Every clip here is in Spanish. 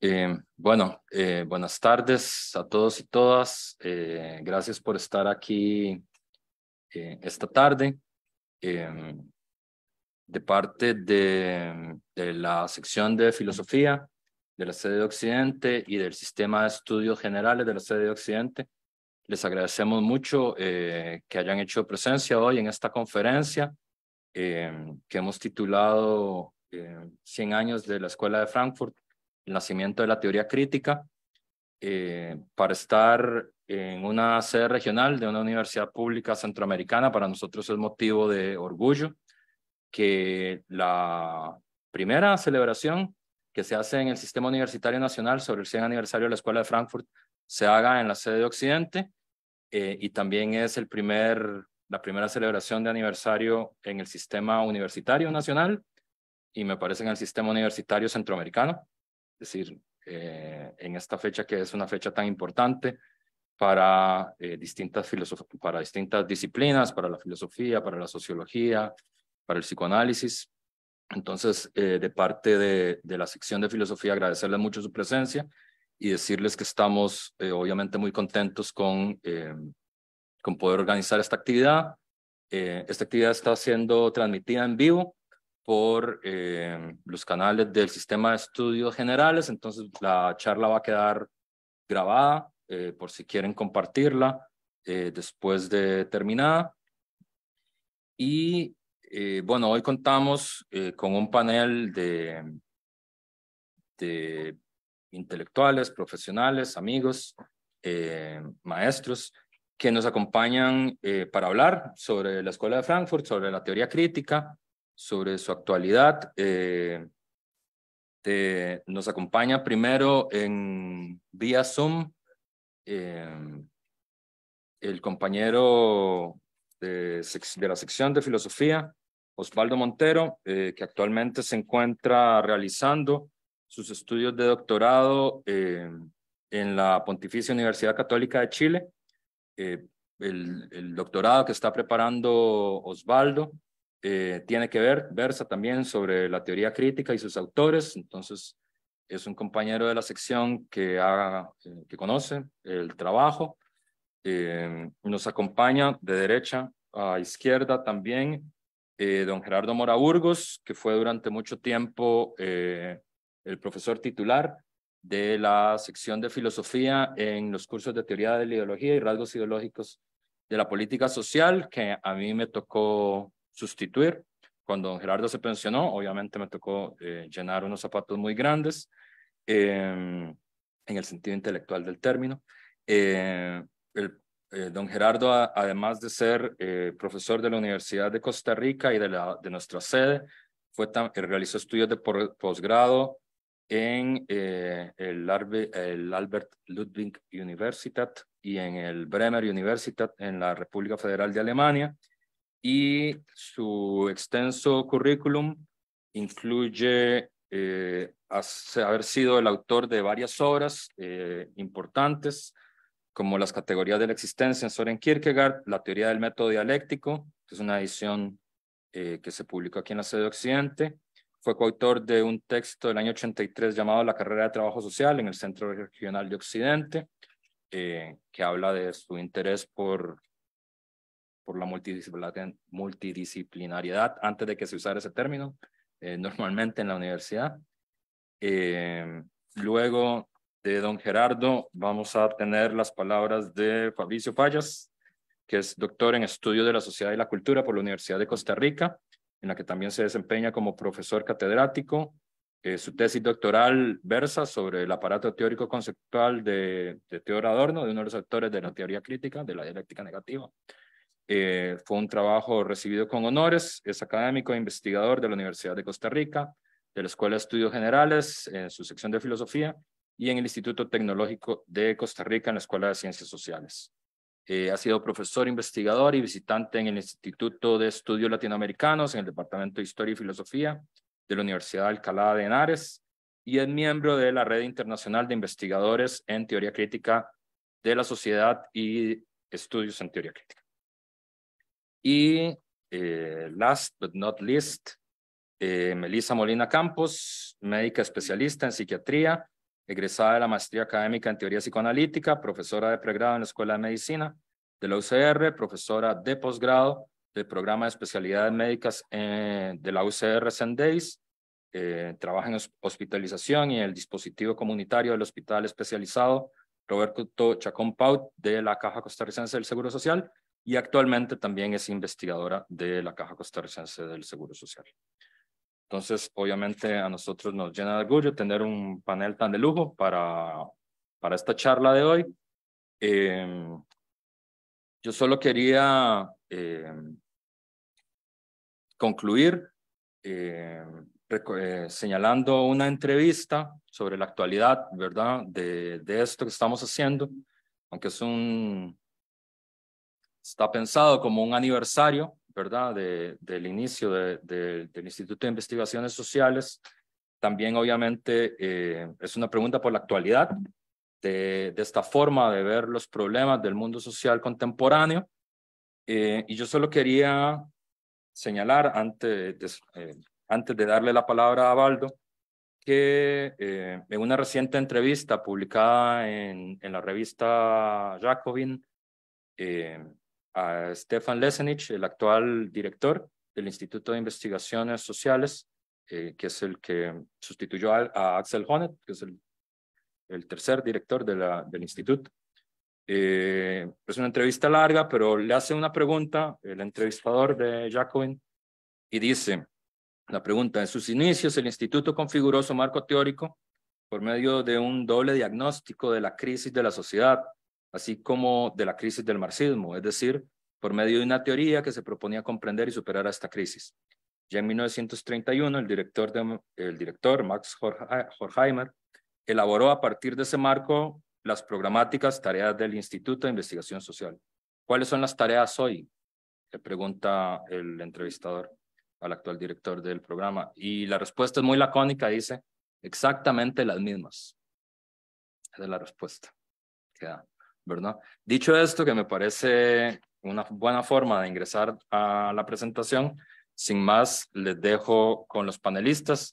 Eh, bueno, eh, buenas tardes a todos y todas. Eh, gracias por estar aquí esta tarde. de parte de, de, la sección de filosofía de la sede de Occidente y del sistema de estudios generales de la sede de Occidente, les agradecemos mucho que hayan hecho presencia hoy en esta conferencia que hemos titulado 100 años de la Escuela de Frankfurt el nacimiento de la teoría crítica, eh, para estar en una sede regional de una universidad pública centroamericana. Para nosotros es motivo de orgullo que la primera celebración que se hace en el Sistema Universitario Nacional sobre el 100 aniversario de la Escuela de Frankfurt se haga en la sede de Occidente eh, y también es el primer, la primera celebración de aniversario en el Sistema Universitario Nacional y me parece en el Sistema Universitario Centroamericano. Es decir, eh, en esta fecha que es una fecha tan importante para, eh, distintas para distintas disciplinas, para la filosofía, para la sociología, para el psicoanálisis. Entonces, eh, de parte de, la sección de filosofía, agradecerles mucho su presencia y decirles que estamos obviamente muy contentos con, con poder organizar esta actividad. esta actividad está siendo transmitida en vivo por eh, los canales del sistema de estudios generales, entonces la charla va a quedar grabada eh, por si quieren compartirla eh, después de terminada. Y bueno, hoy contamos con un panel de, de intelectuales, profesionales, amigos, maestros que nos acompañan para hablar sobre la Escuela de Frankfurt, sobre la teoría crítica, sobre su actualidad. Eh, nos acompaña primero en vía Zoom eh, el compañero de, la sección de filosofía, Osvaldo Montero, eh, que actualmente se encuentra realizando sus estudios de doctorado en la Pontificia Universidad Católica de Chile. el, doctorado que está preparando Osvaldo eh, tiene que ver, versa también sobre la teoría crítica y sus autores, entonces es un compañero de la sección que, eh, que conoce el trabajo, eh, nos acompaña de derecha a izquierda también don Gerardo Mora Burgos, que fue durante mucho tiempo el profesor titular de la sección de filosofía en los cursos de teoría de la ideología y rasgos ideológicos de la política social, que a mí me tocó sustituir. Cuando don Gerardo se pensionó, obviamente me tocó eh, llenar unos zapatos muy grandes, em, en el sentido intelectual del término. Eh, el, eh, don Gerardo, además de ser profesor de la Universidad de Costa Rica y de, la, de nuestra sede, fue realizó estudios de posgrado en el, el, Albert Ludwig Universität y en el Bremer Universität en la República Federal de Alemania y su extenso currículum incluye eh, haber sido el autor de varias obras eh, importantes, como las categorías de la existencia en Soren Kierkegaard, la teoría del método dialéctico, que es una edición eh, que se publicó aquí en la sede occidente. Fue coautor de un texto del año 83 llamado La carrera de trabajo social en el Centro Regional de Occidente, que habla de su interés por por la multidisciplinariedad, antes de que se usara ese término, eh, normalmente en la universidad. Em, luego de don Gerardo vamos a tener las palabras de Fabricio fallas que es doctor en Estudio de la sociedad y la cultura por la Universidad de Costa Rica, en la que también se desempeña como profesor catedrático. Eh, su tesis doctoral versa sobre el aparato teórico conceptual de, de Teodoro Adorno, de uno de los actores de la teoría crítica de la dialéctica negativa. Eh, fue un trabajo recibido con honores, es académico e investigador de la Universidad de Costa Rica, de la Escuela de Estudios Generales, en su sección de Filosofía, y en el Instituto Tecnológico de Costa Rica, en la Escuela de Ciencias Sociales. Eh, ha sido profesor, investigador y visitante en el Instituto de Estudios Latinoamericanos, en el Departamento de Historia y Filosofía de la Universidad de Alcalá de Henares, y es miembro de la Red Internacional de Investigadores en Teoría Crítica de la Sociedad y Estudios en Teoría Crítica. Y eh, last but not least, eh, Melissa Molina Campos, médica especialista en psiquiatría, egresada de la maestría académica en teoría psicoanalítica, profesora de pregrado en la Escuela de Medicina de la UCR, profesora de posgrado del programa de especialidades médicas eh, de la UCR Sendeis, trabaja en hospitalización y en el dispositivo comunitario del hospital especializado Roberto Chacón Paut de la Caja Costarricense del Seguro Social y actualmente también es investigadora de la Caja Costarricense del Seguro Social. Entonces, obviamente a nosotros nos llena de orgullo tener un panel tan de lujo para, para esta charla de hoy. Em, yo solo quería em, concluir em, eh, señalando una entrevista sobre la actualidad, ¿verdad? De, de esto que estamos haciendo, aunque es un, Está pensado como un aniversario, ¿verdad?, de, del inicio de, del Instituto de Investigaciones Sociales. También, obviamente, eh, es una pregunta por la actualidad de, esta forma de ver los problemas del mundo social contemporáneo. Eh, y yo solo quería señalar antes de, eh, antes de darle la palabra a Baldo, que eh, en una reciente entrevista publicada en, en la revista Jacobin, eh, a Stefan Lesenich, el actual director del Instituto de Investigaciones Sociales, eh, que es el que sustituyó a, Axel Honneth, que es el, tercer director de la, del instituto. Eh, es una entrevista larga, pero le hace una pregunta el entrevistador de Jacobin y dice, la pregunta, en sus inicios el instituto configuró su marco teórico por medio de un doble diagnóstico de la crisis de la sociedad así como de la crisis del marxismo, es decir, por medio de una teoría que se proponía comprender y superar a esta crisis. Ya en 1931, el director, director Max Horkheimer elaboró a partir de ese marco las programáticas tareas del Instituto de Investigación Social. ¿Cuáles son las tareas hoy? Le pregunta el entrevistador al actual director del programa. Y la respuesta es muy lacónica, dice, exactamente las mismas. Esa es la respuesta que da. Dicho esto, que me parece una buena forma de ingresar a la presentación, sin más, les dejo con los panelistas.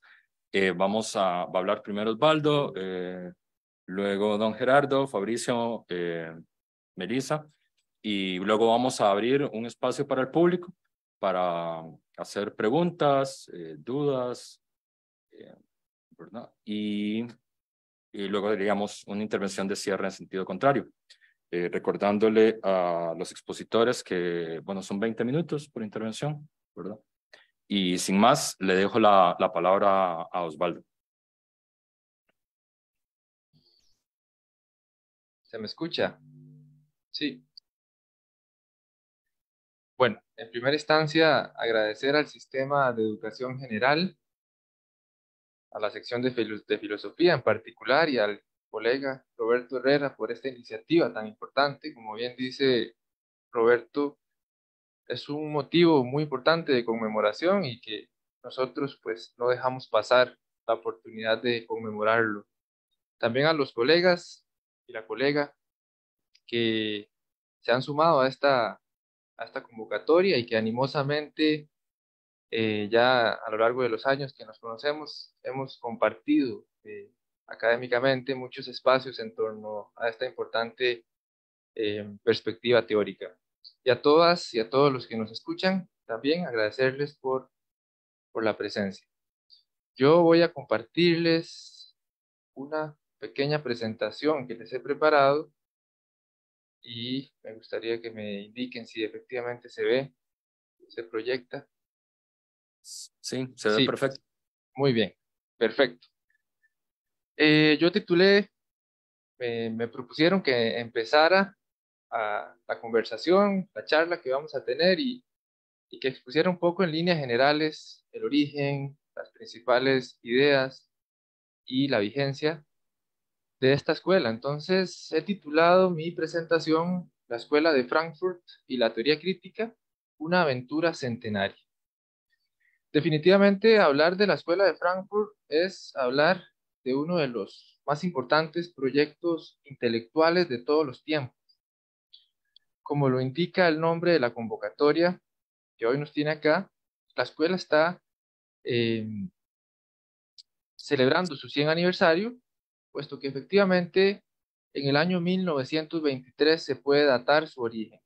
Eh, vamos a, hablar primero Osvaldo, eh, luego don Gerardo, Fabricio, eh, Melissa, y luego vamos a abrir un espacio para el público para hacer preguntas, eh, dudas, Y, y luego diríamos una intervención de cierre en sentido contrario. Eh, recordándole a los expositores que, bueno, son 20 minutos por intervención, ¿verdad? Y sin más, le dejo la, palabra a Osvaldo. ¿Se me escucha? Sí. Bueno, en primera instancia, agradecer al sistema de educación general, a la sección de filosofía en particular y al colega Roberto Herrera por esta iniciativa tan importante. Como bien dice Roberto, es un motivo muy importante de conmemoración y que nosotros pues no dejamos pasar la oportunidad de conmemorarlo. También a los colegas y la colega que se han sumado a esta, a esta convocatoria y que animosamente eh, ya a lo largo de los años que nos conocemos hemos compartido eh, académicamente muchos espacios en torno a esta importante em, perspectiva teórica. Y a todas y a todos los que nos escuchan, también agradecerles por, por la presencia. Yo voy a compartirles una pequeña presentación que les he preparado y me gustaría que me indiquen si efectivamente se ve, se proyecta. Sí, se ve perfecto. Muy bien, perfecto. Eh, yo titulé, me propusieron que empezara la conversación, la charla que vamos a tener y, y que expusiera un poco en líneas generales el origen, las principales ideas y la vigencia de esta escuela. Entonces he titulado mi presentación La Escuela de Frankfurt y la Teoría Crítica, una aventura centenaria. Definitivamente hablar de la Escuela de Frankfurt es hablar de uno de los más importantes proyectos intelectuales de todos los tiempos. Como lo indica el nombre de la convocatoria que hoy nos tiene acá, la escuela está em, celebrando su 100 aniversario, puesto que efectivamente en el año 1923 se puede datar su origen.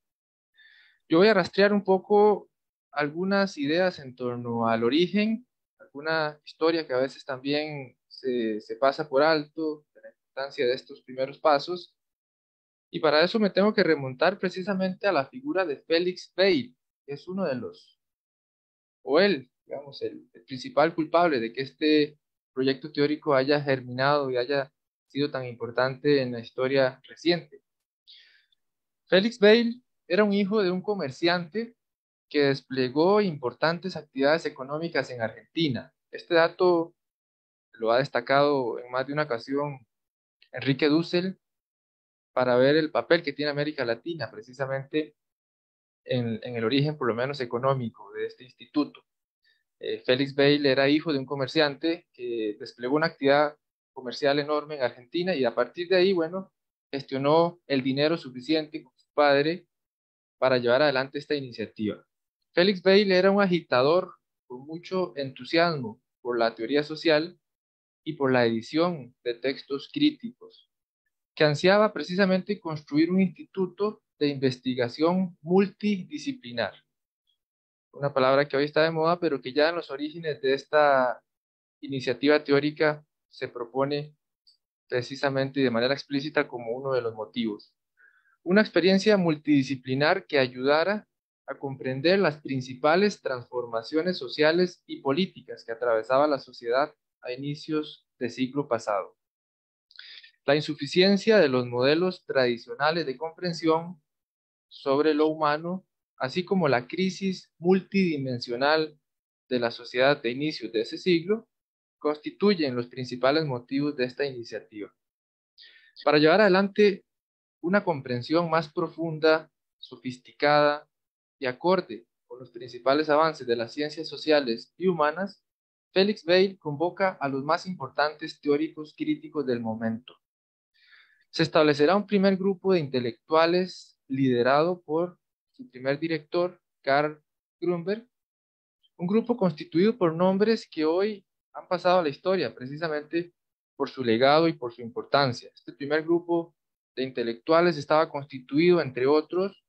Yo voy a rastrear un poco algunas ideas en torno al origen, alguna historia que a veces también se, pasa por alto la importancia de estos primeros pasos. Y para eso me tengo que remontar precisamente a la figura de Félix Bale, que es uno de los, o él, digamos, el, el principal culpable de que este proyecto teórico haya germinado y haya sido tan importante en la historia reciente. Félix Bale era un hijo de un comerciante que desplegó importantes actividades económicas en Argentina. Este dato lo ha destacado en más de una ocasión Enrique Dussel, para ver el papel que tiene América Latina precisamente en, el origen, por lo menos económico, de este instituto. Eh, Félix Bale era hijo de un comerciante que desplegó una actividad comercial enorme en Argentina y a partir de ahí, bueno, gestionó el dinero suficiente con su padre para llevar adelante esta iniciativa. Félix Bale era un agitador con mucho entusiasmo por la teoría social y por la edición de textos críticos, que ansiaba precisamente construir un instituto de investigación multidisciplinar. Una palabra que hoy está de moda, pero que ya en los orígenes de esta iniciativa teórica se propone precisamente y de manera explícita como uno de los motivos. Una experiencia multidisciplinar que ayudara a comprender las principales transformaciones sociales y políticas que atravesaba la sociedad a inicios de siglo pasado. La insuficiencia de los modelos tradicionales de comprensión sobre lo humano, así como la crisis multidimensional de la sociedad de inicios de ese siglo, constituyen los principales motivos de esta iniciativa. Para llevar adelante una comprensión más profunda, sofisticada y acorde con los principales avances de las ciencias sociales y humanas, Félix Bale convoca a los más importantes teóricos críticos del momento. Se establecerá un primer grupo de intelectuales liderado por su primer director, Karl Grunberg, un grupo constituido por nombres que hoy han pasado a la historia precisamente por su legado y por su importancia. Este primer grupo de intelectuales estaba constituido, entre otros,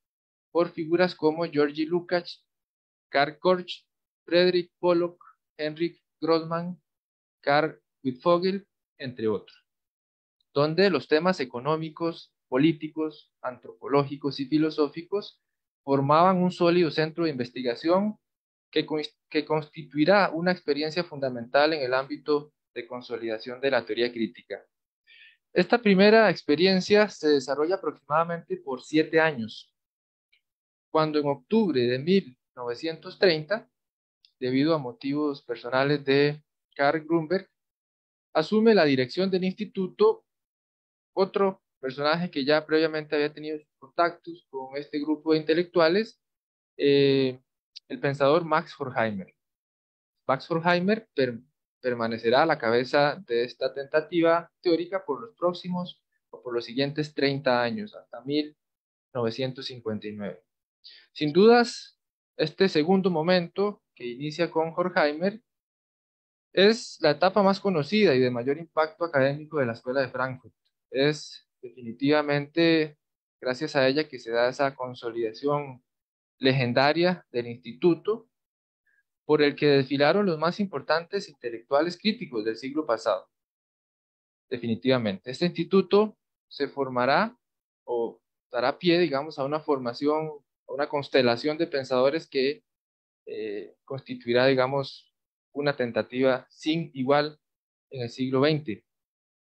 por figuras como Georgi Lukács, Karl Korch, Frederick Pollock, Henrik Grossman, Carl Wittfogel, entre otros, donde los temas económicos, políticos, antropológicos y filosóficos formaban un sólido centro de investigación que, constituirá una experiencia fundamental en el ámbito de consolidación de la teoría crítica. Esta primera experiencia se desarrolla aproximadamente por siete años, cuando en octubre de 1930 debido a motivos personales de Karl Grunberg, asume la dirección del instituto otro personaje que ya previamente había tenido contactos con este grupo de intelectuales, eh, el pensador Max Horkheimer. Max Horkheimer permanecerá a la cabeza de esta tentativa teórica por los próximos o por los siguientes 30 años, hasta 1959. Sin dudas, este segundo momento que inicia con Horkheimer, es la etapa más conocida y de mayor impacto académico de la Escuela de Frankfurt. Es definitivamente gracias a ella que se da esa consolidación legendaria del instituto por el que desfilaron los más importantes intelectuales críticos del siglo pasado. Definitivamente, este instituto se formará o dará pie, digamos, a una formación, a una constelación de pensadores que eh, constituirá, digamos, una tentativa sin igual en el siglo XX.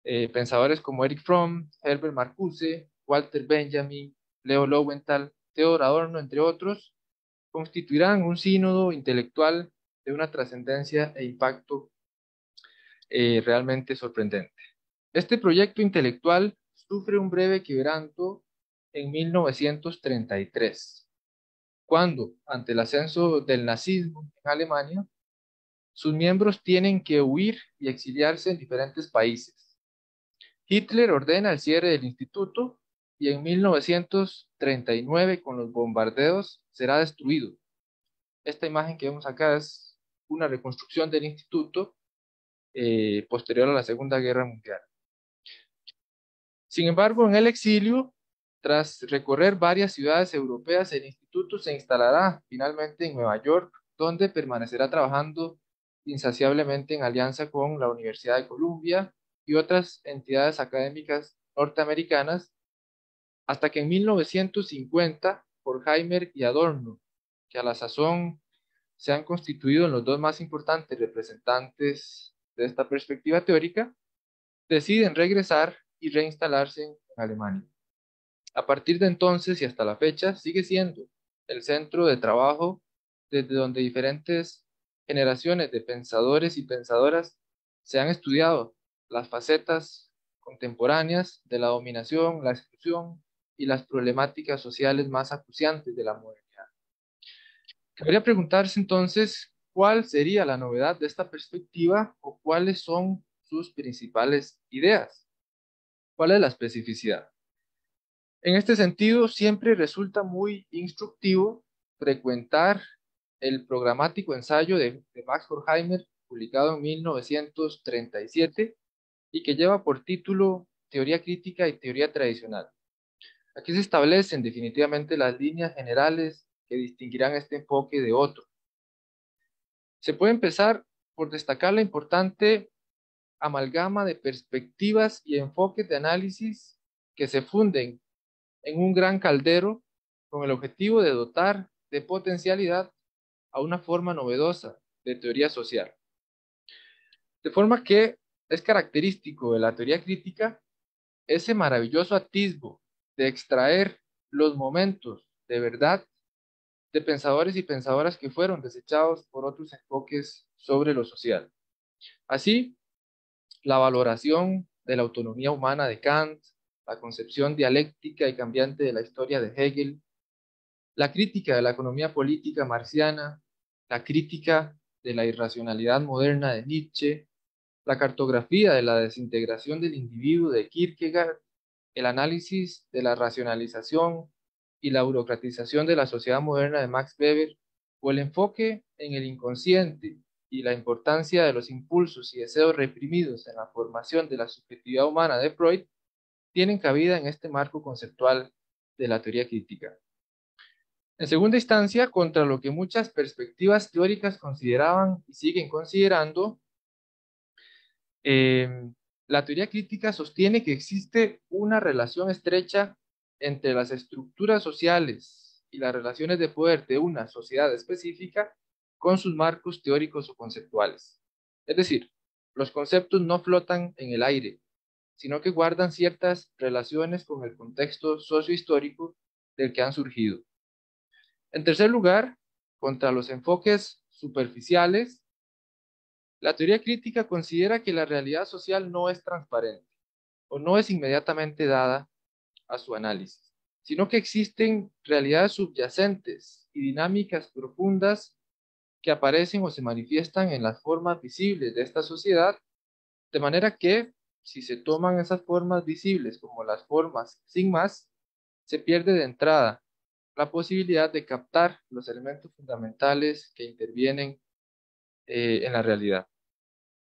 Eh, pensadores como Eric Fromm, Herbert Marcuse, Walter Benjamin, Leo Lowenthal, Theodor Adorno, entre otros, constituirán un sínodo intelectual de una trascendencia e impacto eh, realmente sorprendente. Este proyecto intelectual sufre un breve quebranto en 1933, cuando, ante el ascenso del nazismo en Alemania, sus miembros tienen que huir y exiliarse en diferentes países. Hitler ordena el cierre del instituto y en 1939, con los bombardeos, será destruido. Esta imagen que vemos acá es una reconstrucción del instituto eh, posterior a la Segunda Guerra Mundial. Sin embargo, en el exilio, tras recorrer varias ciudades europeas, el instituto se instalará finalmente en Nueva York, donde permanecerá trabajando insaciablemente en alianza con la Universidad de Columbia y otras entidades académicas norteamericanas, hasta que en 1950, por y Adorno, que a la sazón se han constituido en los dos más importantes representantes de esta perspectiva teórica, deciden regresar y reinstalarse en Alemania. A partir de entonces y hasta la fecha, sigue siendo el centro de trabajo desde donde diferentes generaciones de pensadores y pensadoras se han estudiado las facetas contemporáneas de la dominación, la exclusión y las problemáticas sociales más acuciantes de la modernidad. Querría preguntarse entonces cuál sería la novedad de esta perspectiva o cuáles son sus principales ideas. ¿Cuál es la especificidad? En este sentido, siempre resulta muy instructivo frecuentar el programático ensayo de, Max Horkheimer, publicado en 1937, y que lleva por título Teoría crítica y teoría tradicional. Aquí se establecen definitivamente las líneas generales que distinguirán este enfoque de otro. Se puede empezar por destacar la importante amalgama de perspectivas y enfoques de análisis que se funden en un gran caldero con el objetivo de dotar de potencialidad a una forma novedosa de teoría social. De forma que es característico de la teoría crítica ese maravilloso atisbo de extraer los momentos de verdad de pensadores y pensadoras que fueron desechados por otros enfoques sobre lo social. Así, la valoración de la autonomía humana de Kant, la concepción dialéctica y cambiante de la historia de Hegel, la crítica de la economía política marciana, la crítica de la irracionalidad moderna de Nietzsche, la cartografía de la desintegración del individuo de Kierkegaard, el análisis de la racionalización y la burocratización de la sociedad moderna de Max Weber, o el enfoque en el inconsciente y la importancia de los impulsos y deseos reprimidos en la formación de la subjetividad humana de Freud, tienen cabida en este marco conceptual de la teoría crítica. En segunda instancia, contra lo que muchas perspectivas teóricas consideraban y siguen considerando, em, la teoría crítica sostiene que existe una relación estrecha entre las estructuras sociales y las relaciones de poder de una sociedad específica con sus marcos teóricos o conceptuales. Es decir, los conceptos no flotan en el aire, sino que guardan ciertas relaciones con el contexto sociohistórico del que han surgido. En tercer lugar, contra los enfoques superficiales, la teoría crítica considera que la realidad social no es transparente o no es inmediatamente dada a su análisis, sino que existen realidades subyacentes y dinámicas profundas que aparecen o se manifiestan en las formas visibles de esta sociedad, de manera que si se toman esas formas visibles como las formas sin más, se pierde de entrada la posibilidad de captar los elementos fundamentales que intervienen eh, en la realidad.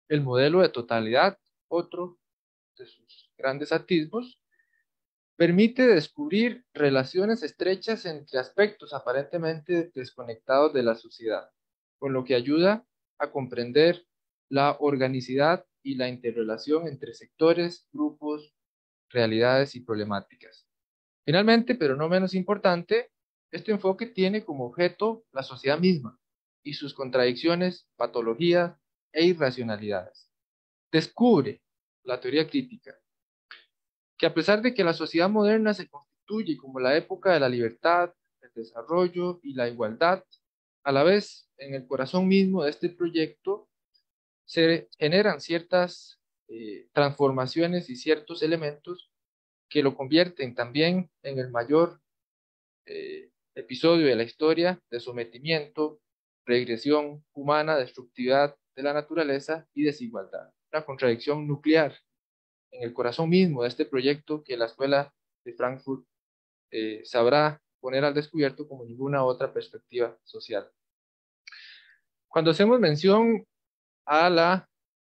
El modelo de totalidad, otro de sus grandes atisbos, permite descubrir relaciones estrechas entre aspectos aparentemente desconectados de la sociedad, con lo que ayuda a comprender la organicidad y la interrelación entre sectores, grupos, realidades y problemáticas. Finalmente, pero no menos importante, este enfoque tiene como objeto la sociedad misma y sus contradicciones, patologías e irracionalidades. Descubre la teoría crítica, que a pesar de que la sociedad moderna se constituye como la época de la libertad, el desarrollo y la igualdad, a la vez en el corazón mismo de este proyecto se generan ciertas eh, transformaciones y ciertos elementos que lo convierten también en el mayor eh, episodio de la historia de sometimiento, regresión humana, destructividad de la naturaleza y desigualdad. Una contradicción nuclear en el corazón mismo de este proyecto que la escuela de Frankfurt eh, sabrá poner al descubierto como ninguna otra perspectiva social. Cuando hacemos mención a la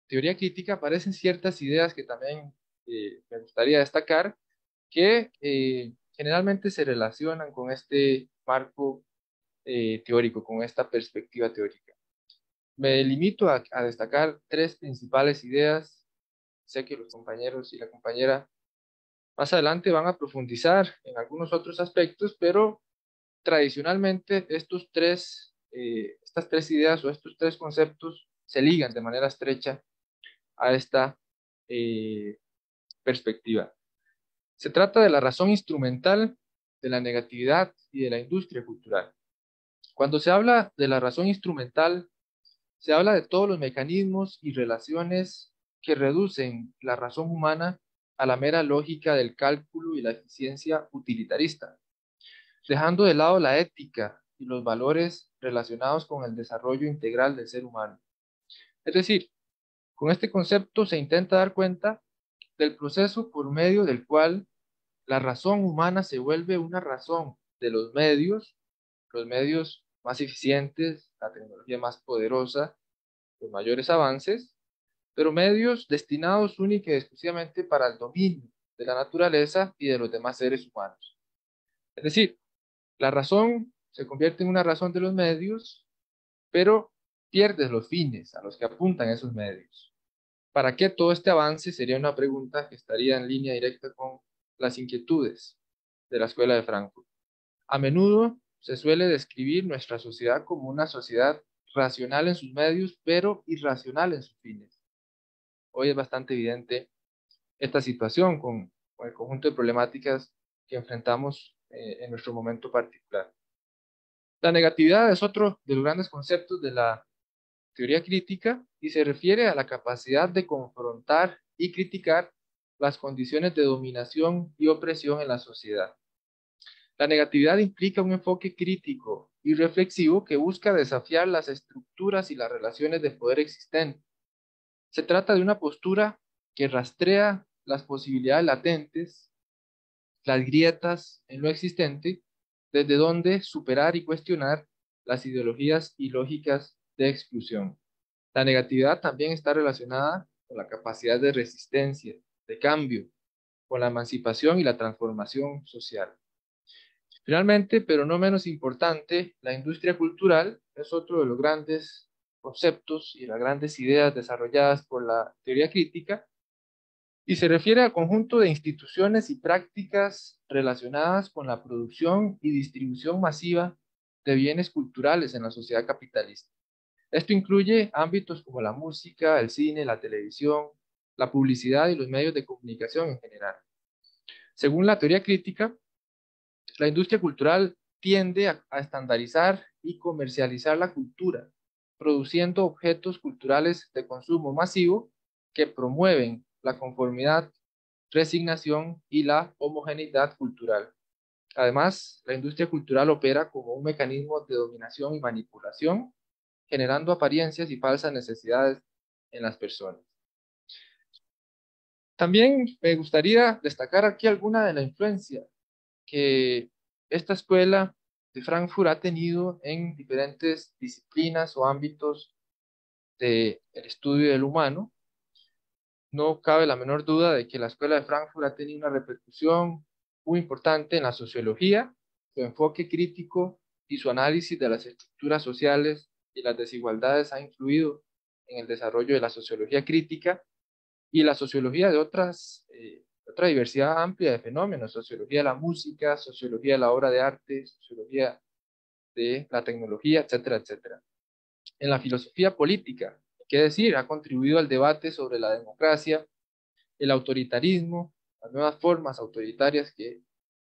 teoría crítica aparecen ciertas ideas que también eh, me gustaría destacar, que eh, generalmente se relacionan con este marco eh, teórico, con esta perspectiva teórica. Me limito a, destacar tres principales ideas. Sé que los compañeros y la compañera más adelante van a profundizar en algunos otros aspectos, pero tradicionalmente estos tres, estas tres ideas o estos tres conceptos se ligan de manera estrecha a esta eh, perspectiva. Se trata de la razón instrumental de la negatividad y de la industria cultural. Cuando se habla de la razón instrumental, se habla de todos los mecanismos y relaciones que reducen la razón humana a la mera lógica del cálculo y la eficiencia utilitarista, dejando de lado la ética y los valores relacionados con el desarrollo integral del ser humano. Es decir, con este concepto se intenta dar cuenta del proceso por medio del cual la razón humana se vuelve una razón de los medios, los medios más eficientes, la tecnología más poderosa, los mayores avances, pero medios destinados únicamente y exclusivamente para el dominio de la naturaleza y de los demás seres humanos. Es decir, la razón se convierte en una razón de los medios, pero pierdes los fines a los que apuntan esos medios. ¿Para qué todo este avance? Sería una pregunta que estaría en línea directa con las inquietudes de la Escuela de Frankfurt. A menudo se suele describir nuestra sociedad como una sociedad racional en sus medios, pero irracional en sus fines. Hoy es bastante evidente esta situación con, el conjunto de problemáticas que enfrentamos eh, en nuestro momento particular. La negatividad es otro de los grandes conceptos de la Teoría crítica y se refiere a la capacidad de confrontar y criticar las condiciones de dominación y opresión en la sociedad. La negatividad implica un enfoque crítico y reflexivo que busca desafiar las estructuras y las relaciones de poder existentes. Se trata de una postura que rastrea las posibilidades latentes, las grietas en lo existente, desde donde superar y cuestionar las ideologías y lógicas de exclusión. La negatividad también está relacionada con la capacidad de resistencia, de cambio, con la emancipación y la transformación social. Finalmente, pero no menos importante, la industria cultural es otro de los grandes conceptos y las grandes ideas desarrolladas por la teoría crítica y se refiere al conjunto de instituciones y prácticas relacionadas con la producción y distribución masiva de bienes culturales en la sociedad capitalista. Esto incluye ámbitos como la música, el cine, la televisión, la publicidad y los medios de comunicación en general. Según la teoría crítica, la industria cultural tiende a, estandarizar y comercializar la cultura, produciendo objetos culturales de consumo masivo que promueven la conformidad, resignación y la homogeneidad cultural. Además, la industria cultural opera como un mecanismo de dominación y manipulación generando apariencias y falsas necesidades en las personas. También me gustaría destacar aquí alguna de la influencia que esta escuela de Frankfurt ha tenido en diferentes disciplinas o ámbitos del estudio del humano. No cabe la menor duda de que la escuela de Frankfurt ha tenido una repercusión muy importante en la sociología, su enfoque crítico y su análisis de las estructuras sociales y las desigualdades han influido en el desarrollo de la sociología crítica y la sociología de otras, eh, otra diversidad amplia de fenómenos, sociología de la música, sociología de la obra de arte, sociología de la tecnología, etcétera, etcétera. En la filosofía política, qué decir, ha contribuido al debate sobre la democracia, el autoritarismo, las nuevas formas autoritarias que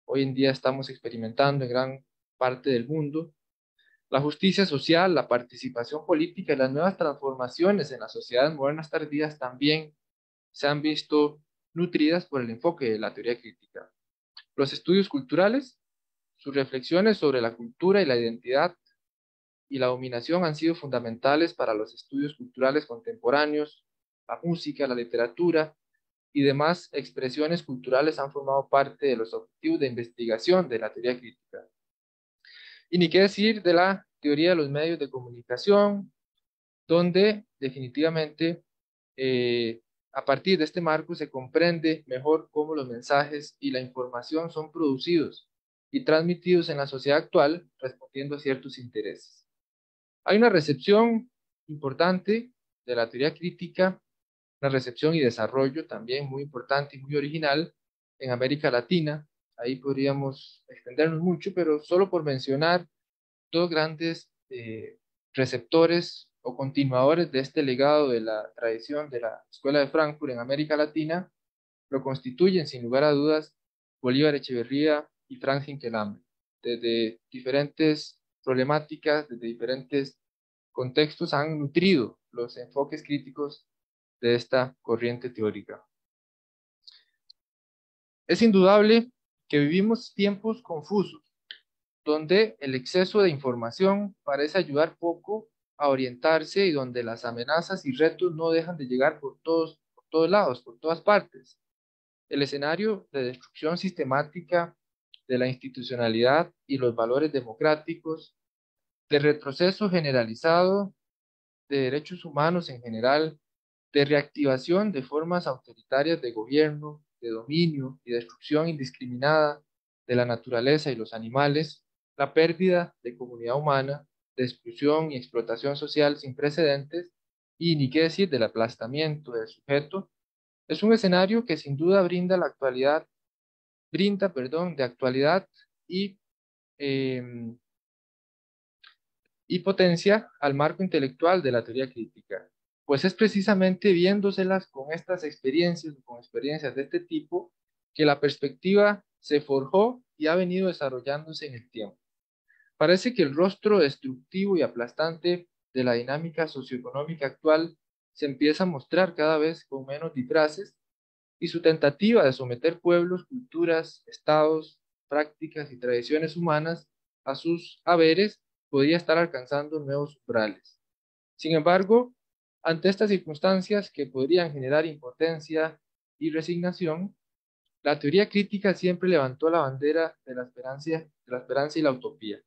hoy en día estamos experimentando en gran parte del mundo, la justicia social, la participación política y las nuevas transformaciones en las sociedades modernas tardías también se han visto nutridas por el enfoque de la teoría crítica. Los estudios culturales, sus reflexiones sobre la cultura y la identidad y la dominación han sido fundamentales para los estudios culturales contemporáneos, la música, la literatura y demás expresiones culturales han formado parte de los objetivos de investigación de la teoría crítica. Y ni qué decir de la teoría de los medios de comunicación, donde definitivamente eh, a partir de este marco se comprende mejor cómo los mensajes y la información son producidos y transmitidos en la sociedad actual respondiendo a ciertos intereses. Hay una recepción importante de la teoría crítica, una recepción y desarrollo también muy importante y muy original en América Latina, Ahí podríamos extendernos mucho, pero solo por mencionar dos grandes eh, receptores o continuadores de este legado de la tradición de la Escuela de Frankfurt en América Latina, lo constituyen sin lugar a dudas Bolívar Echeverría y Frank desde diferentes problemáticas, desde diferentes contextos han nutrido los enfoques críticos de esta corriente teórica. Es indudable que vivimos tiempos confusos, donde el exceso de información parece ayudar poco a orientarse y donde las amenazas y retos no dejan de llegar por todos, por todos lados, por todas partes. El escenario de destrucción sistemática de la institucionalidad y los valores democráticos, de retroceso generalizado de derechos humanos en general, de reactivación de formas autoritarias de gobierno, de dominio y destrucción indiscriminada de la naturaleza y los animales, la pérdida de comunidad humana, de exclusión y explotación social sin precedentes, y ni qué decir del aplastamiento del sujeto, es un escenario que sin duda brinda la actualidad, brinda, perdón, de actualidad y, em, y potencia al marco intelectual de la teoría crítica, pues es precisamente viéndoselas con estas experiencias, con experiencias de este tipo, que la perspectiva se forjó y ha venido desarrollándose en el tiempo. Parece que el rostro destructivo y aplastante de la dinámica socioeconómica actual se empieza a mostrar cada vez con menos disfraces y su tentativa de someter pueblos, culturas, estados, prácticas y tradiciones humanas a sus haberes podría estar alcanzando nuevos umbrales. Sin embargo, ante estas circunstancias que podrían generar impotencia y resignación, la teoría crítica siempre levantó la bandera de la esperanza, de la esperanza y la utopía.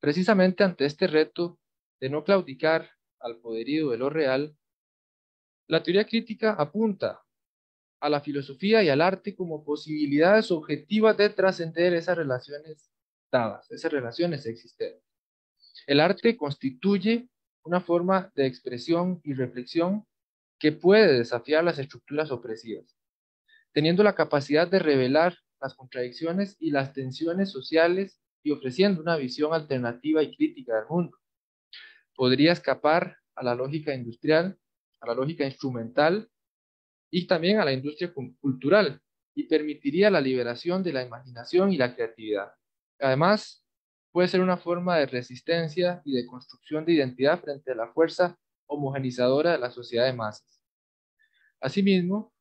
Precisamente ante este reto de no claudicar al poderío de lo real, la teoría crítica apunta a la filosofía y al arte como posibilidades objetivas de trascender esas relaciones dadas, esas relaciones existentes. El arte constituye una forma de expresión y reflexión que puede desafiar las estructuras opresivas, teniendo la capacidad de revelar las contradicciones y las tensiones sociales y ofreciendo una visión alternativa y crítica del mundo. Podría escapar a la lógica industrial, a la lógica instrumental y también a la industria cultural y permitiría la liberación de la imaginación y la creatividad. Además, puede ser una forma de resistencia y de construcción de identidad frente a la fuerza homogenizadora de la sociedad de masas. Asimismo,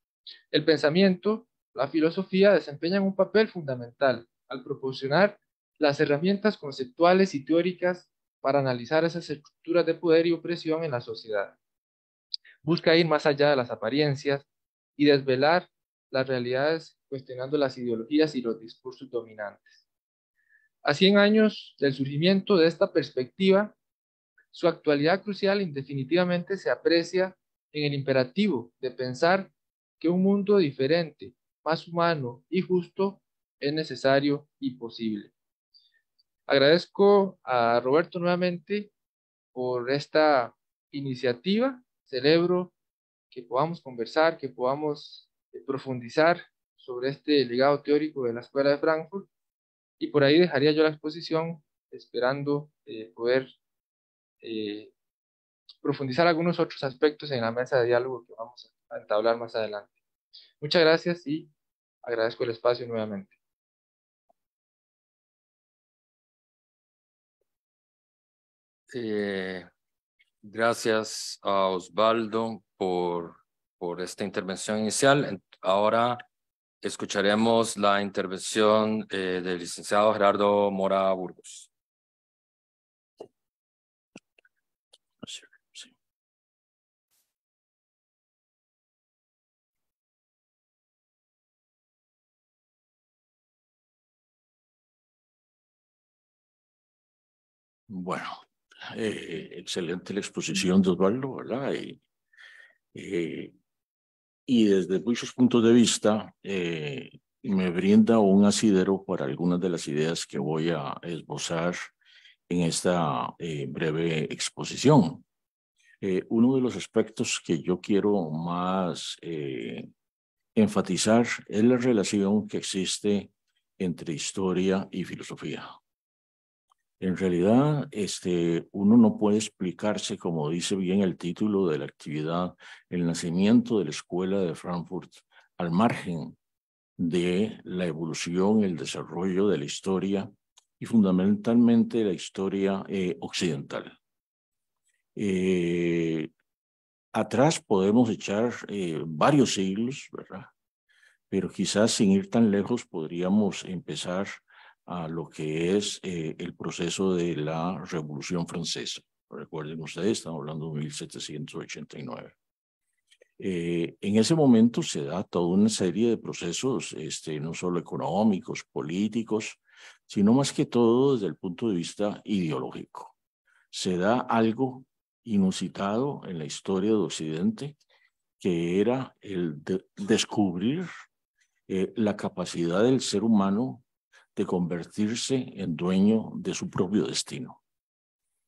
el pensamiento, la filosofía desempeñan un papel fundamental al proporcionar las herramientas conceptuales y teóricas para analizar esas estructuras de poder y opresión en la sociedad. Busca ir más allá de las apariencias y desvelar las realidades cuestionando las ideologías y los discursos dominantes. A 100 años del surgimiento de esta perspectiva, su actualidad crucial indefinitivamente se aprecia en el imperativo de pensar que un mundo diferente, más humano y justo es necesario y posible. Agradezco a Roberto nuevamente por esta iniciativa. Celebro que podamos conversar, que podamos profundizar sobre este legado teórico de la Escuela de Frankfurt y por ahí dejaría yo la exposición, esperando eh, poder eh, profundizar algunos otros aspectos en la mesa de diálogo que vamos a entablar más adelante. Muchas gracias y agradezco el espacio nuevamente. Eh, gracias a Osvaldo por, por esta intervención inicial. Ahora escucharemos la intervención eh, del licenciado Gerardo Mora Burgos. Bueno, eh, excelente la exposición de Osvaldo, ¿verdad? Y, y desde muchos puntos de vista eh, me brinda un asidero para algunas de las ideas que voy a esbozar en esta eh, breve exposición. Eh, uno de los aspectos que yo quiero más enfatizar es la relación que existe entre historia y filosofía. En realidad, este, uno no puede explicarse, como dice bien el título de la actividad, el nacimiento de la escuela de Frankfurt al margen de la evolución, el desarrollo de la historia y fundamentalmente la historia eh, occidental. Eh, atrás podemos echar eh, varios siglos, ¿verdad? Pero quizás sin ir tan lejos podríamos empezar a lo que es eh, el proceso de la Revolución Francesa. Recuerden ustedes, estamos hablando de 1789. Eh, en ese momento se da toda una serie de procesos, este, no solo económicos, políticos, sino más que todo desde el punto de vista ideológico. Se da algo inusitado en la historia de Occidente, que era el descubrir eh, la capacidad del ser humano de convertirse en dueño de su propio destino.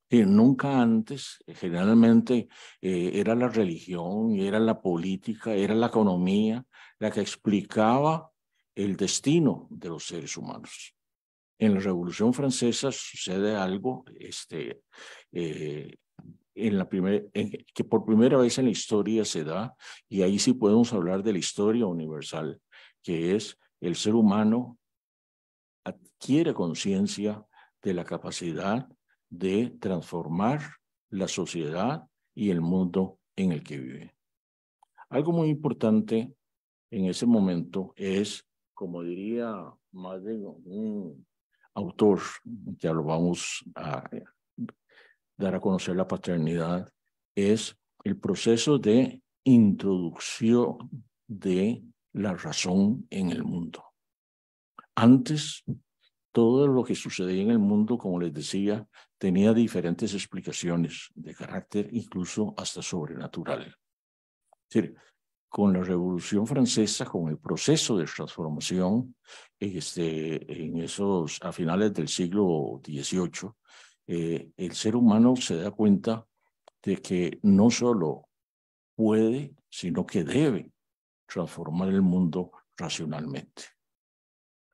nunca antes, eh, generalmente, eh, era la religión, era la política, era la economía la que explicaba el destino de los seres humanos. En la Revolución Francesa sucede algo este, eh, en la que por primera vez en la historia se da, y ahí sí podemos hablar de la historia universal, que es el ser humano adquiere conciencia de la capacidad de transformar la sociedad y el mundo en el que vive. Algo muy importante en ese momento es, como diría más de un autor, ya lo vamos a dar a conocer la paternidad, es el proceso de introducción de la razón en el mundo. Antes, todo lo que sucedía en el mundo, como les decía, tenía diferentes explicaciones de carácter incluso hasta sobrenatural. decir, con la Revolución Francesa, con el proceso de transformación, este, en esos, a finales del siglo XVIII, eh, el ser humano se da cuenta de que no solo puede, sino que debe transformar el mundo racionalmente.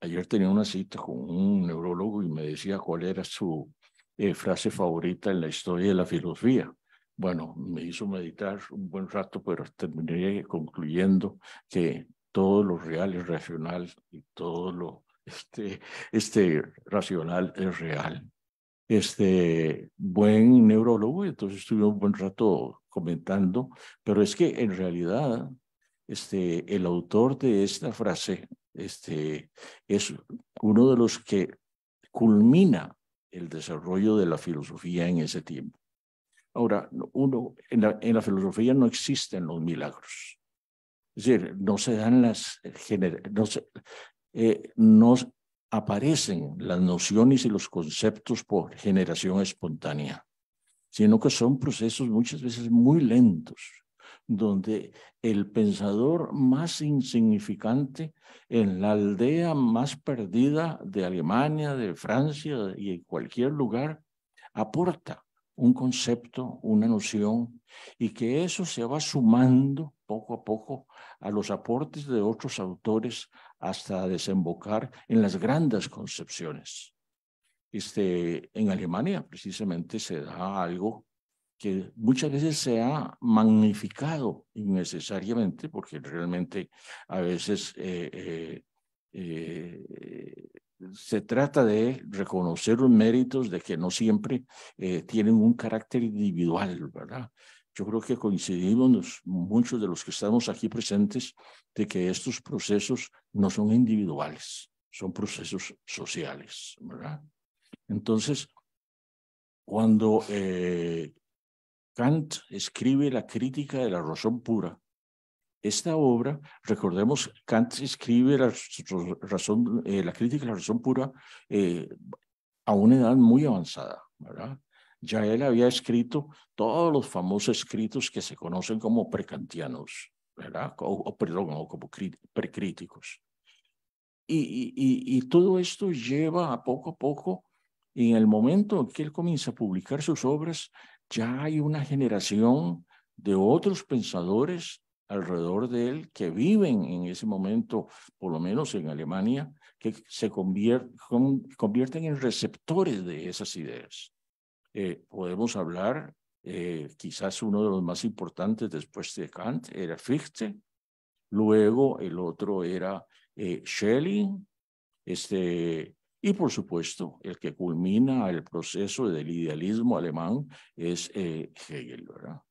Ayer tenía una cita con un neurólogo y me decía cuál era su eh, frase favorita en la historia de la filosofía. Bueno, me hizo meditar un buen rato, pero terminé concluyendo que todo lo real es racional y todo lo este, este racional es real. Este buen neurólogo, entonces estuve un buen rato comentando, pero es que en realidad este, el autor de esta frase este, es uno de los que culmina el desarrollo de la filosofía en ese tiempo. Ahora, en la, filosofía no existen los milagros. Es decir, no se dan las, no, eh, no aparecen las nociones y los conceptos por generación espontánea, sino que son procesos muchas veces muy lentos, donde el pensador más insignificante en la aldea más perdida de Alemania, de Francia y en cualquier lugar, aporta un concepto, una noción, y que eso se va sumando poco a poco a los aportes de otros autores hasta desembocar en las grandes concepciones. Este, en Alemania precisamente se da algo que muchas veces se ha magnificado innecesariamente, porque realmente a veces eh, eh, eh, se trata de reconocer los méritos de que no siempre tienen un carácter individual, ¿verdad? yo creo que coincidimos muchos de los que estamos aquí presentes de que estos procesos no son individuales, son procesos sociales, ¿verdad? Entonces, cuando Kant escribe la crítica de la razón pura. Esta obra, recordemos, Kant escribe la, razón, eh, la crítica de la razón pura eh, a una edad muy avanzada, ¿verdad? Ya él había escrito todos los famosos escritos que se conocen como precantianos, ¿verdad? O, perdón, o como precríticos. Y, y, y, todo esto lleva a poco a poco, en el momento en que él comienza a publicar sus obras, ya hay una generación de otros pensadores alrededor de él que viven en ese momento, por lo menos en Alemania, que se convierten en receptores de esas ideas. Eh, podemos hablar, eh, quizás uno de los más importantes después de Kant era Fichte, luego el otro era eh, Schelling, este, y por supuesto, el que culmina el proceso del idealismo alemán es eh, Hegel, ¿verdad?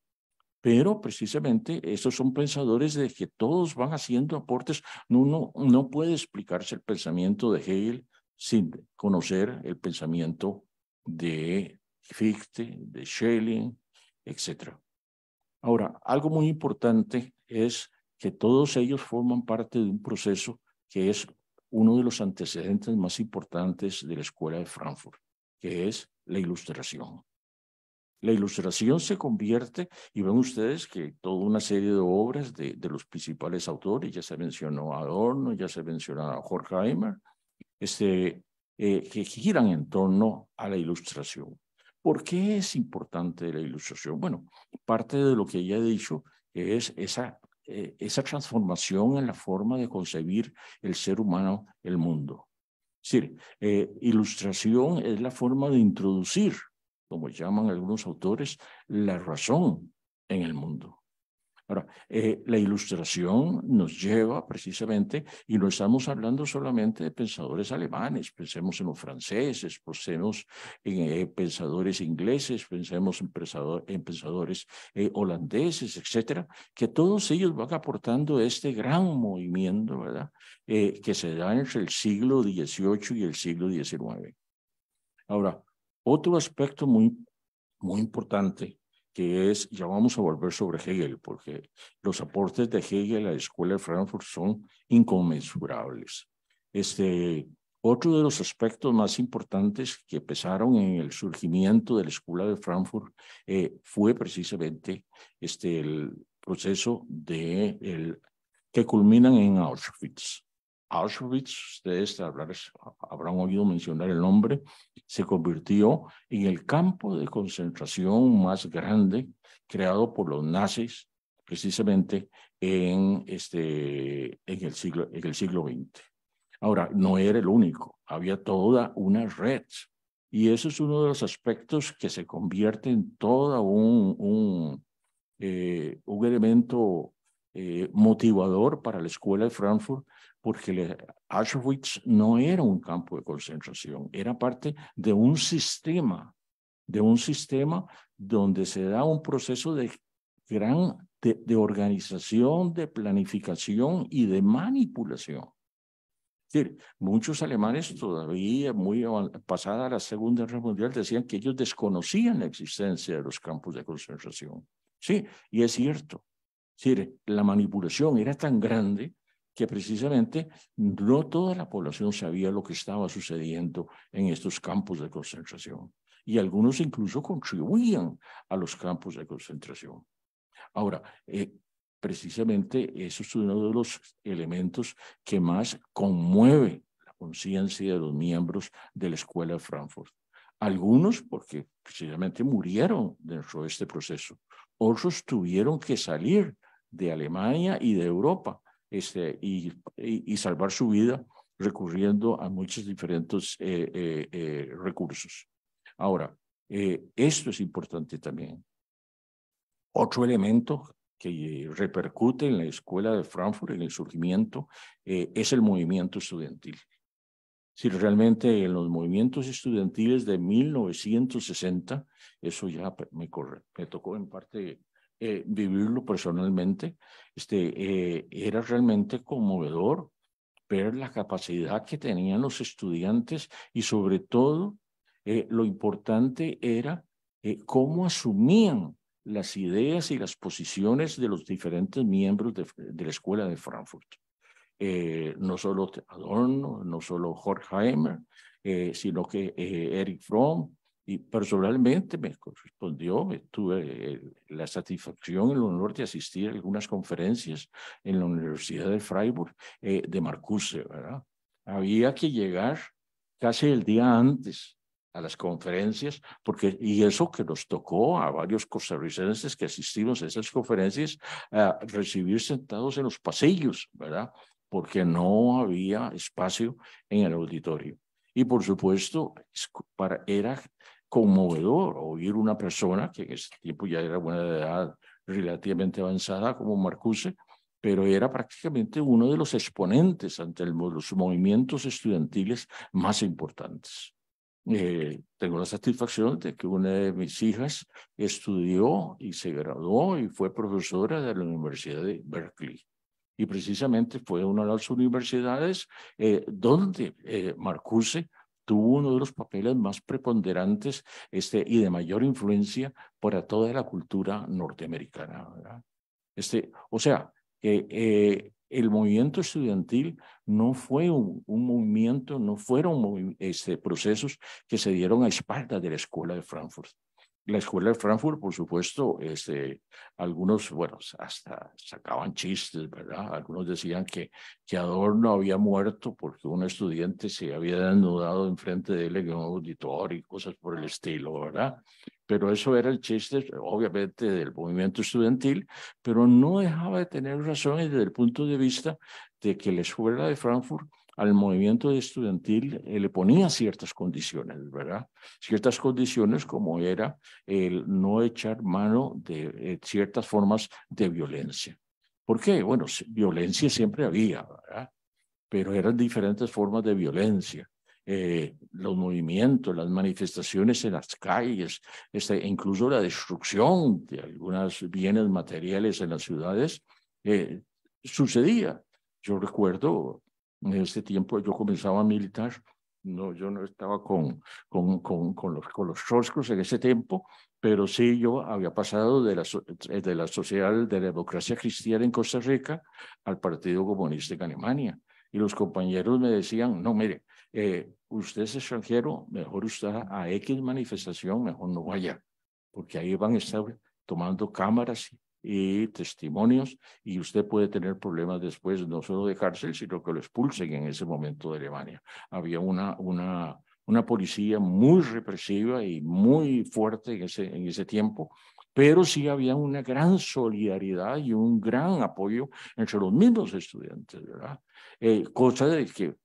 Pero precisamente estos son pensadores de que todos van haciendo aportes. no puede explicarse el pensamiento de Hegel sin conocer el pensamiento de Fichte, de Schelling, etc. Ahora, algo muy importante es que todos ellos forman parte de un proceso que es uno de los antecedentes más importantes de la Escuela de Frankfurt, que es la ilustración. La ilustración se convierte, y ven ustedes que toda una serie de obras de, los principales autores, ya se mencionó Adorno, ya se mencionó a Horkheimer, este, eh, que giran en torno a la ilustración. ¿Por qué es importante la ilustración? Bueno, parte de lo que ya he dicho es esa eh, esa transformación en la forma de concebir el ser humano el mundo. Es decir, eh, ilustración es la forma de introducir, como llaman algunos autores, la razón en el mundo. Ahora, eh, la ilustración nos lleva precisamente, y no estamos hablando solamente de pensadores alemanes, pensemos en los franceses, pensemos en eh, pensadores ingleses, pensemos en, pensadores eh, holandeses, etcétera, que todos ellos van aportando este gran movimiento, ¿verdad?, que se da entre el siglo XVIII y el siglo XIX. Ahora, otro aspecto muy, muy importante que es, ya vamos a volver sobre Hegel, porque los aportes de Hegel a la Escuela de Frankfurt son inconmensurables. Este, otro de los aspectos más importantes que pesaron en el surgimiento de la Escuela de Frankfurt eh, fue precisamente este, el proceso de, el, que culminan en Auschwitz. Auschwitz, ustedes habrán oído mencionar el nombre, se convirtió en el campo de concentración más grande creado por los nazis precisamente en, este, en, el, siglo, en el siglo XX. Ahora, no era el único, había toda una red. Y eso es uno de los aspectos que se convierte en todo un, un, eh, un elemento eh, motivador para la escuela de Frankfurt porque eh, Auschwitz no era un campo de concentración, era parte de un sistema, de un sistema donde se da un proceso de gran de, organización, de planificación y de manipulación. decir, muchos alemanes todavía, muy pasada la Segunda Guerra Mundial, decían que ellos desconocían la existencia de los campos de concentración. Sí, y es cierto. Es decir, la manipulación era tan grande que precisamente no toda la población sabía lo que estaba sucediendo en estos campos de concentración y algunos incluso contribuían a los campos de concentración. Ahora, eh, precisamente eso es uno de los elementos que más conmueve la conciencia de los miembros de la Escuela de Frankfurt. Algunos porque precisamente murieron dentro de este proceso, otros tuvieron que salir de Alemania y de Europa este, y, y, salvar su vida recurriendo a muchos diferentes eh, eh, eh, recursos. Ahora, esto es importante también. Otro elemento que repercute en la escuela de Frankfurt, en el surgimiento, es el movimiento estudiantil. Si realmente en los movimientos estudiantiles de 1960, eso ya me, corre, me tocó en parte eh, vivirlo personalmente, este, eh, era realmente conmovedor ver la capacidad que tenían los estudiantes y sobre todo eh, lo importante era cómo asumían las ideas y las posiciones de los diferentes miembros de, la Escuela de Frankfurt. no solo Adorno, no solo Horkheimer, sino que Eric Fromm, y personalmente me correspondió, tuve eh, la satisfacción, el honor de asistir a algunas conferencias en la Universidad de Freiburg eh, de Marcuse, ¿verdad? Había que llegar casi el día antes a las conferencias, porque, y eso que nos tocó a varios costarricenses que asistimos a esas conferencias, a recibir sentados en los pasillos, ¿verdad? Porque no había espacio en el auditorio. Y por supuesto, para, era conmovedor oír una persona que en ese tiempo ya era una edad relativamente avanzada como Marcuse, pero era prácticamente uno de los exponentes ante los movimientos estudiantiles más importantes. Eh, tengo la satisfacción de que una de mis hijas estudió y se graduó y fue profesora de la Universidad de Berkeley. Y precisamente fue una de las universidades eh, donde eh, Marcuse tuvo uno de los papeles más preponderantes este, y de mayor influencia para toda la cultura norteamericana. Este, o sea, que eh, el movimiento estudiantil no fue un, movimiento, no fueron este, procesos que se dieron a espaldas de la escuela de Frankfurt la escuela de Frankfurt, por supuesto, este, algunos, bueno, hasta sacaban chistes, ¿verdad? Algunos decían que, que Adorno había muerto porque un estudiante se había desnudado enfrente de él en un auditorio y cosas por el estilo, ¿verdad? Pero eso era el chiste, obviamente, del movimiento estudiantil, pero no dejaba de tener razón desde el punto de vista de que la escuela de Frankfurt al movimiento estudiantil eh, le ponía ciertas condiciones, ¿verdad? Ciertas condiciones como era el no echar mano de eh, ciertas formas de violencia. ¿Por qué? Bueno, violencia siempre había, ¿verdad? Pero eran diferentes formas de violencia. Eh, los movimientos, las manifestaciones en las calles, este, incluso la destrucción de algunos bienes materiales en las ciudades, sucedía. Yo recuerdo en ese tiempo yo comenzaba a militar, no, yo no estaba con, con, con, con los, con en ese tiempo, pero sí yo había pasado de la, eh, de la social de la democracia cristiana en Costa Rica al Partido Comunista en Alemania. Y los compañeros me decían, no, mire, eh, usted es extranjero, mejor usted a X manifestación, mejor no vaya, porque ahí van a estar tomando cámaras y testimonios, y usted puede tener problemas después no solo de cárcel, sino que lo expulsen en ese momento de Alemania. Había una, una, una policía muy represiva y muy fuerte en ese, en ese tiempo, pero sí había una gran solidaridad y un gran apoyo entre los mismos estudiantes, ¿verdad? Eh, cosa de que eh,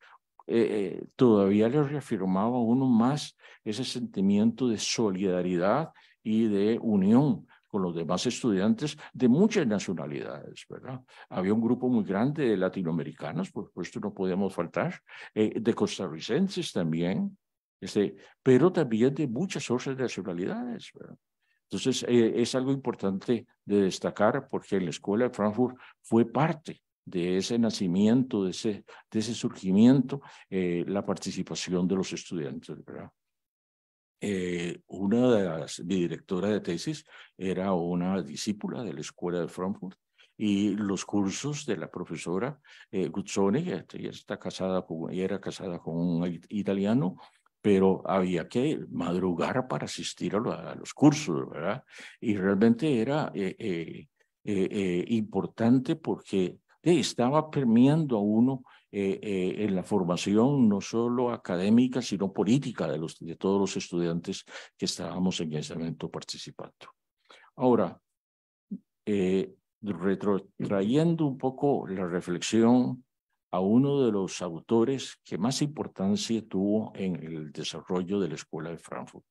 eh, todavía le reafirmaba uno más ese sentimiento de solidaridad y de unión con los demás estudiantes de muchas nacionalidades, ¿verdad? Había un grupo muy grande de latinoamericanos, por supuesto no podíamos faltar, eh, de costarricenses también, este, pero también de muchas otras nacionalidades, ¿verdad? Entonces, eh, es algo importante de destacar porque la Escuela de Frankfurt fue parte de ese nacimiento, de ese, de ese surgimiento, eh, la participación de los estudiantes, ¿verdad? Eh, una de las, mi directora de tesis era una discípula de la Escuela de Frankfurt y los cursos de la profesora eh, Guzzoni, ella, este, está casada con, era casada con un italiano, pero había que madrugar para asistir a, los cursos, ¿verdad? Y realmente era eh, eh, importante porque estaba permeando a uno eh, eh, en la formación no solo académica, sino política de, los, de todos los estudiantes que estábamos en ese evento participando. Ahora, eh, retrotrayendo un poco la reflexión a uno de los autores que más importancia tuvo en el desarrollo de la Escuela de Frankfurt.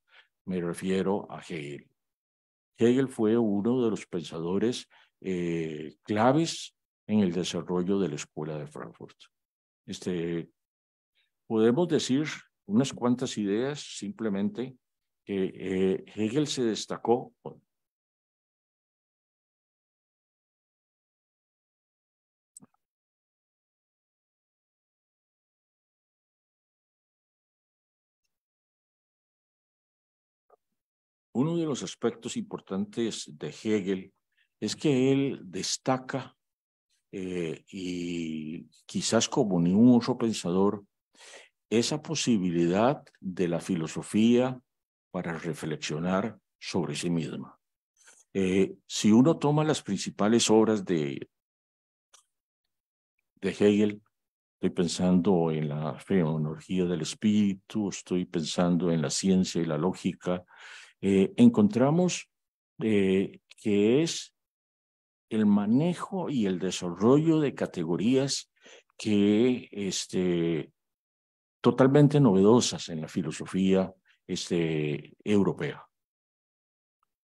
Me refiero a Hegel. Hegel fue uno de los pensadores eh, claves en el desarrollo de la Escuela de Frankfurt. Este, podemos decir unas cuantas ideas simplemente que eh, Hegel se destacó Uno de los aspectos importantes de Hegel es que él destaca eh, y quizás como ningún otro pensador, esa posibilidad de la filosofía para reflexionar sobre sí misma. Eh, si uno toma las principales obras de, de Hegel, estoy pensando en la fenomenología del espíritu, estoy pensando en la ciencia y la lógica, eh, encontramos que es el manejo y el desarrollo de categorías que este, totalmente novedosas en la filosofía este, europea.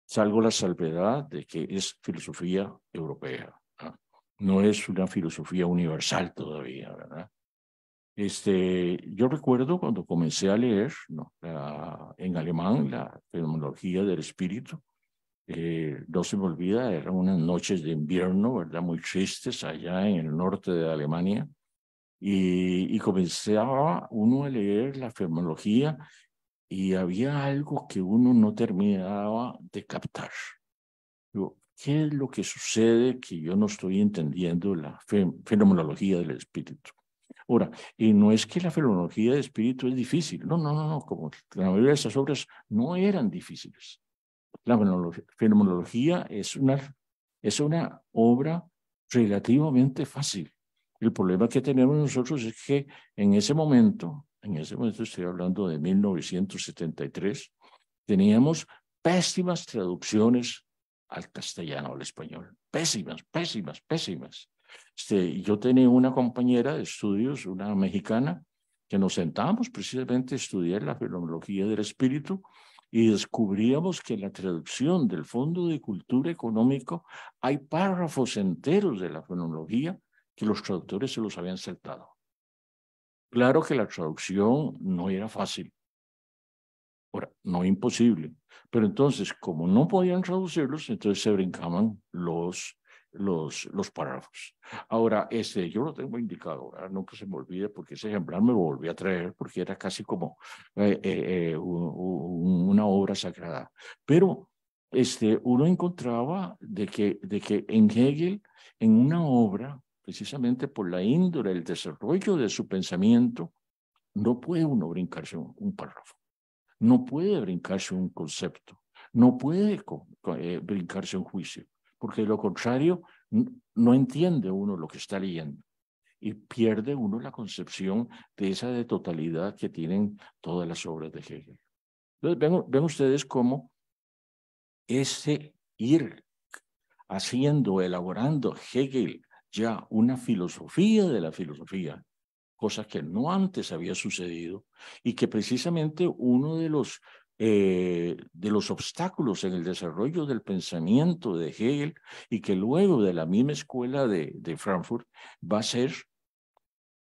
Salgo la salvedad de que es filosofía europea, ¿no? no es una filosofía universal todavía, ¿verdad? Este, yo recuerdo cuando comencé a leer ¿no? la, en alemán la fenomenología del espíritu, eh, no se me olvida, eran unas noches de invierno, ¿verdad? Muy tristes allá en el norte de Alemania. Y, y comenzaba uno a leer la fenomenología y había algo que uno no terminaba de captar. Digo, ¿qué es lo que sucede que yo no estoy entendiendo la fenomenología del espíritu? Ahora, y no es que la fenomenología del espíritu es difícil, no, no, no, no, como la mayoría de esas obras no eran difíciles. La fenomenología es una, es una obra relativamente fácil. El problema que tenemos nosotros es que en ese momento, en ese momento estoy hablando de 1973, teníamos pésimas traducciones al castellano, al español. Pésimas, pésimas, pésimas. Este, yo tenía una compañera de estudios, una mexicana, que nos sentábamos precisamente a estudiar la fenomenología del espíritu y descubríamos que en la traducción del Fondo de Cultura Económico hay párrafos enteros de la fonología que los traductores se los habían saltado. Claro que la traducción no era fácil, Ahora, no imposible, pero entonces como no podían traducirlos, entonces se brincaban los los, los párrafos. Ahora, ese yo lo tengo indicado, nunca no se me olvide, porque ese ejemplar me lo volví a traer, porque era casi como eh, eh, eh, una obra sagrada. Pero este, uno encontraba de que, de que en Hegel, en una obra, precisamente por la índole, el desarrollo de su pensamiento, no puede uno brincarse un, párrafo, no puede brincarse un concepto, no puede brincarse un juicio porque de lo contrario no entiende uno lo que está leyendo y pierde uno la concepción de esa de totalidad que tienen todas las obras de Hegel. Entonces, ven, ven ustedes cómo ese ir haciendo, elaborando Hegel ya una filosofía de la filosofía, cosa que no antes había sucedido, y que precisamente uno de los eh, de los obstáculos en el desarrollo del pensamiento de Hegel y que luego de la misma escuela de, Frankfurt va a ser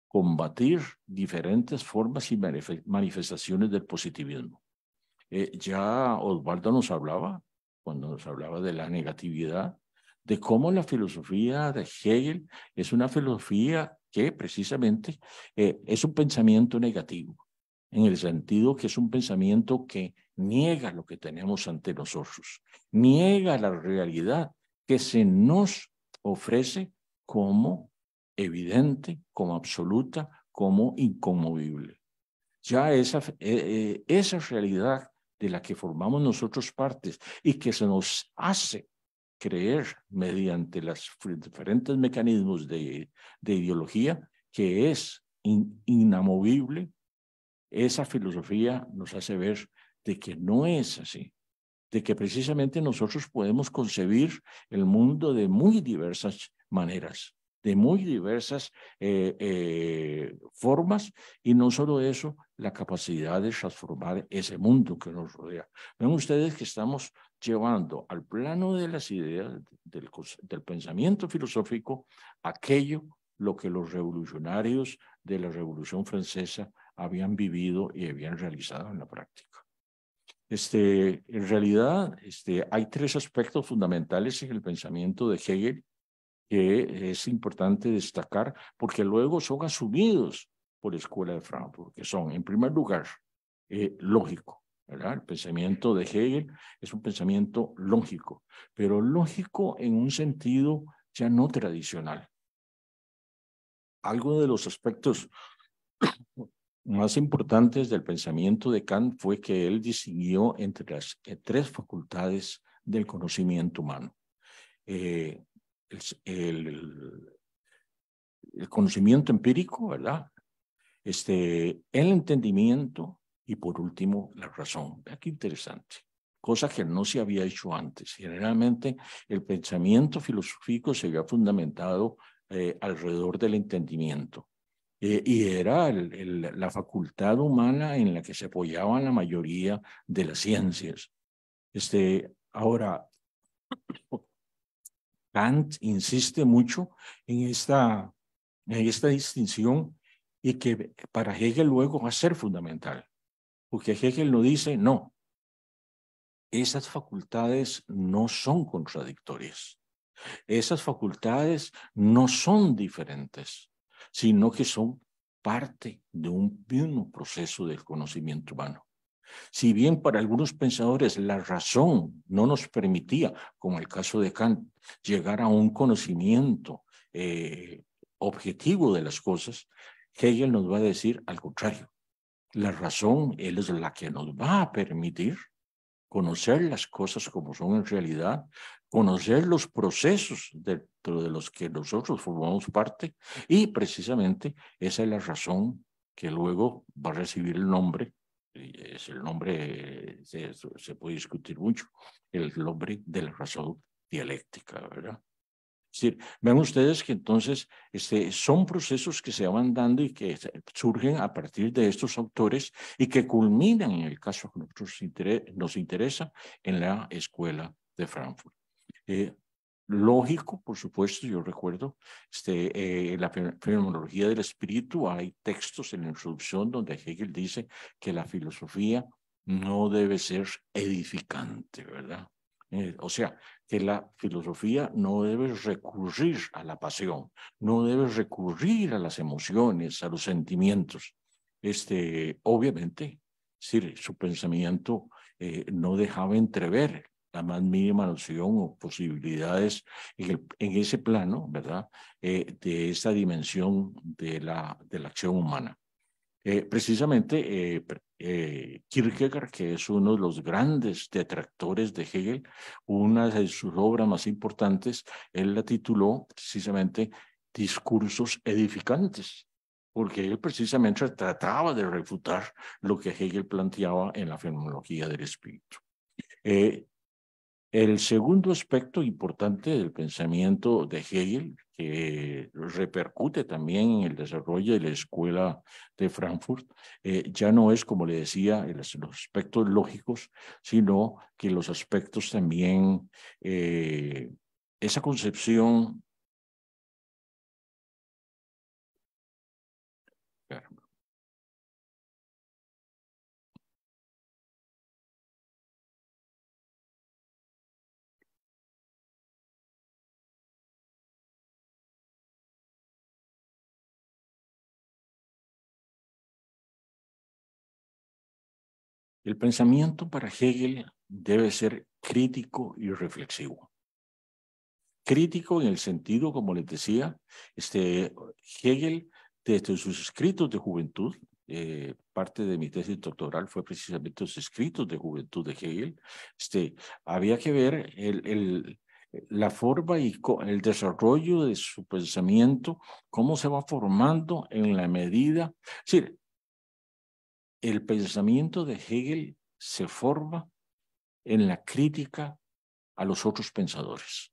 combatir diferentes formas y manifestaciones del positivismo. Eh, ya Osvaldo nos hablaba, cuando nos hablaba de la negatividad, de cómo la filosofía de Hegel es una filosofía que precisamente eh, es un pensamiento negativo en el sentido que es un pensamiento que niega lo que tenemos ante nosotros, niega la realidad que se nos ofrece como evidente, como absoluta, como inconmovible. Ya esa, eh, eh, realidad de la que formamos nosotros partes y que se nos hace creer mediante los diferentes mecanismos de, ideología que es inamovible, esa filosofía nos hace ver de que no es así, de que precisamente nosotros podemos concebir el mundo de muy diversas maneras, de muy diversas eh, eh, formas y no solo eso, la capacidad de transformar ese mundo que nos rodea. Ven ustedes que estamos llevando al plano de las ideas, del pensamiento filosófico, aquello lo que los revolucionarios de la Revolución Francesa habían vivido y habían realizado en la práctica. Este, en realidad, este, hay tres aspectos fundamentales en el pensamiento de Hegel que es importante destacar porque luego son asumidos por la Escuela de Frankfurt, que son, en primer lugar, eh, lógico. ¿verdad? El pensamiento de Hegel es un pensamiento lógico, pero lógico en un sentido ya no tradicional. Algo de los aspectos más importantes del pensamiento de Kant fue que él distinguió entre las eh, tres facultades del conocimiento humano. Eh, el, conocimiento empírico, ¿verdad? Este, el entendimiento y por último la razón. Vea qué interesante, cosa que no se había hecho antes. Generalmente el pensamiento filosófico se había fundamentado eh, alrededor del entendimiento. Eh, y era la facultad humana en la que se apoyaban la mayoría de las ciencias. Este, ahora, Kant insiste mucho en esta, en esta distinción y que para Hegel luego va a ser fundamental, porque Hegel lo dice, no, esas facultades no son contradictorias, esas facultades no son diferentes, sino que son parte de un proceso del conocimiento humano. Si bien para algunos pensadores la razón no nos permitía, como el caso de Kant, llegar a un conocimiento eh, objetivo de las cosas, Hegel nos va a decir al contrario. La razón, es la que nos va a permitir conocer las cosas como son en realidad, conocer los procesos dentro de los que nosotros formamos parte y precisamente esa es la razón que luego va a recibir el nombre, es el nombre, eh, se, puede discutir mucho, el nombre de la razón dialéctica, ¿verdad? Es decir, ven ustedes que entonces este, son procesos que se van dando y que surgen a partir de estos autores y que culminan en el caso que nos interesa en la escuela de Frankfurt. Eh, lógico, por supuesto, yo recuerdo, en este, eh, la fenomenología del espíritu, hay textos en la introducción donde Hegel dice que la filosofía no debe ser edificante, ¿verdad? Eh, o sea, que la filosofía no debe recurrir a la pasión, no debe recurrir a las emociones, a los sentimientos. Este, obviamente, su pensamiento eh, no dejaba entrever la más mínima noción o posibilidades en, ese plano, ¿verdad? Eh, de esa dimensión de la, de la acción humana. Eh, precisamente eh, eh, Kierkegaard, que es uno de los grandes detractores de Hegel, una de sus obras más importantes, él la tituló precisamente Discursos edificantes, porque él precisamente trataba de refutar lo que Hegel planteaba en la fenomenología del espíritu. el segundo aspecto importante del pensamiento de Hegel, que repercute también en el desarrollo de la escuela de Frankfurt, eh, ya no es, como le decía, los aspectos lógicos, sino que los aspectos también, eh, esa concepción El pensamiento para Hegel debe ser crítico y reflexivo. Crítico en el sentido, como les decía, este, Hegel, desde sus escritos de juventud, eh, parte de mi tesis doctoral fue precisamente los escritos de juventud de Hegel, este, había que ver la forma y el desarrollo de su pensamiento, cómo se va formando en la medida. Es decir, el pensamiento de Hegel se forma en la crítica a los otros pensadores.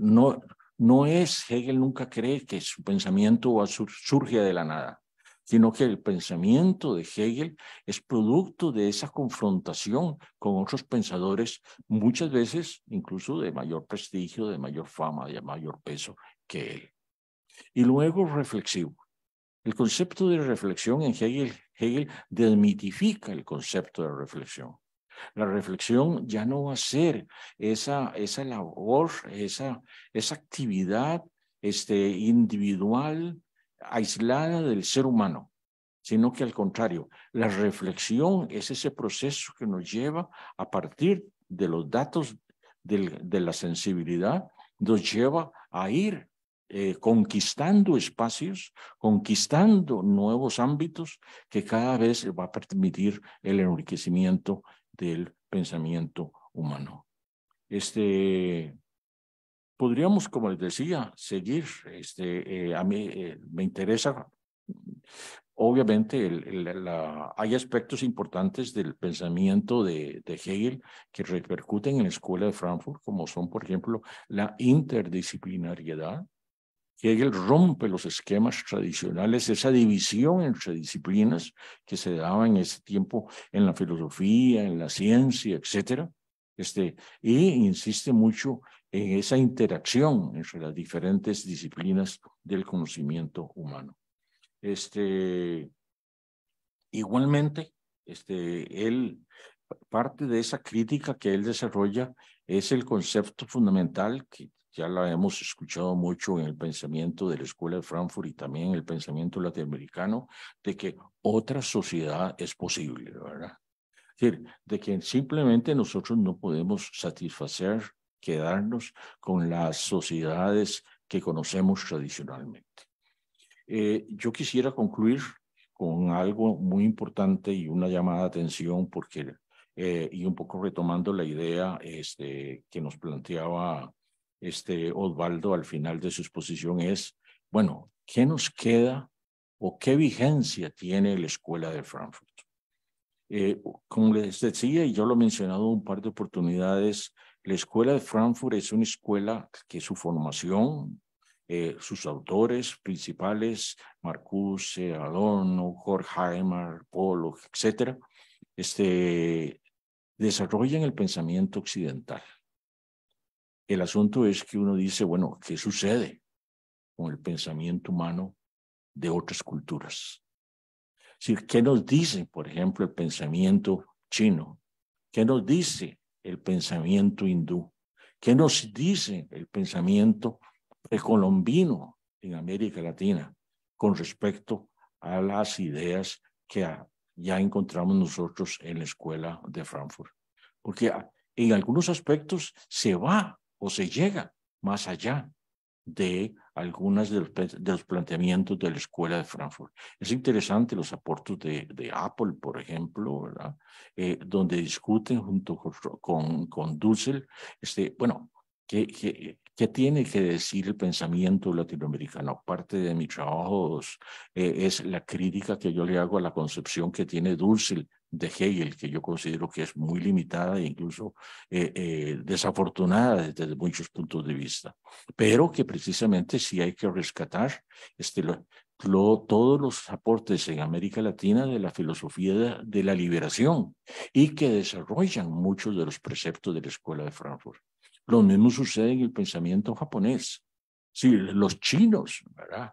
No, no es, Hegel nunca cree que su pensamiento surge de la nada, sino que el pensamiento de Hegel es producto de esa confrontación con otros pensadores, muchas veces incluso de mayor prestigio, de mayor fama, de mayor peso que él. Y luego reflexivo. El concepto de reflexión en Hegel, Hegel desmitifica el concepto de reflexión. La reflexión ya no va a ser esa, esa labor, esa, esa actividad este, individual aislada del ser humano, sino que al contrario, la reflexión es ese proceso que nos lleva a partir de los datos de la sensibilidad, nos lleva a ir eh, conquistando espacios, conquistando nuevos ámbitos que cada vez va a permitir el enriquecimiento del pensamiento humano. Este, podríamos, como les decía, seguir. Este, eh, a mí eh, me interesa, obviamente, hay aspectos importantes del pensamiento de, Hegel que repercuten en la escuela de Frankfurt, como son, por ejemplo, la interdisciplinariedad, él rompe los esquemas tradicionales, esa división entre disciplinas que se daba en ese tiempo en la filosofía, en la ciencia, etcétera, este, y insiste mucho en esa interacción entre las diferentes disciplinas del conocimiento humano. Este, igualmente, este, él, parte de esa crítica que él desarrolla es el concepto fundamental que ya la hemos escuchado mucho en el pensamiento de la Escuela de Frankfurt y también en el pensamiento latinoamericano, de que otra sociedad es posible, ¿verdad? Es decir, de que simplemente nosotros no podemos satisfacer, quedarnos con las sociedades que conocemos tradicionalmente. Eh, yo quisiera concluir con algo muy importante y una llamada de atención porque eh, y un poco retomando la idea este, que nos planteaba este Osvaldo al final de su exposición es, bueno, ¿qué nos queda o qué vigencia tiene la escuela de Frankfurt? Eh, como les decía, y yo lo he mencionado un par de oportunidades, la escuela de Frankfurt es una escuela que su formación, eh, sus autores principales, Marcuse, Adorno, Horkheimer, Pollock, etcétera, este, desarrollan el pensamiento occidental el asunto es que uno dice, bueno, ¿qué sucede con el pensamiento humano de otras culturas? ¿qué nos dice, por ejemplo, el pensamiento chino? ¿Qué nos dice el pensamiento hindú? ¿Qué nos dice el pensamiento precolombino en América Latina con respecto a las ideas que ya encontramos nosotros en la escuela de Frankfurt? Porque ah, en algunos aspectos se va o se llega más allá de algunos de los, planteamientos de la Escuela de Frankfurt. Es interesante los aportes de, Apple, por ejemplo, eh, donde discuten junto con, con Dussel, este, bueno, ¿qué, qué, tiene que decir el pensamiento latinoamericano? Parte de mi trabajo eh, es la crítica que yo le hago a la concepción que tiene Dussel de Hegel, que yo considero que es muy limitada e incluso eh, eh, desafortunada desde muchos puntos de vista, pero que precisamente sí hay que rescatar este, todos los aportes en América Latina de la filosofía de, la liberación y que desarrollan muchos de los preceptos de la Escuela de Frankfurt. Lo mismo sucede en el pensamiento japonés. Sí, los chinos, ¿verdad?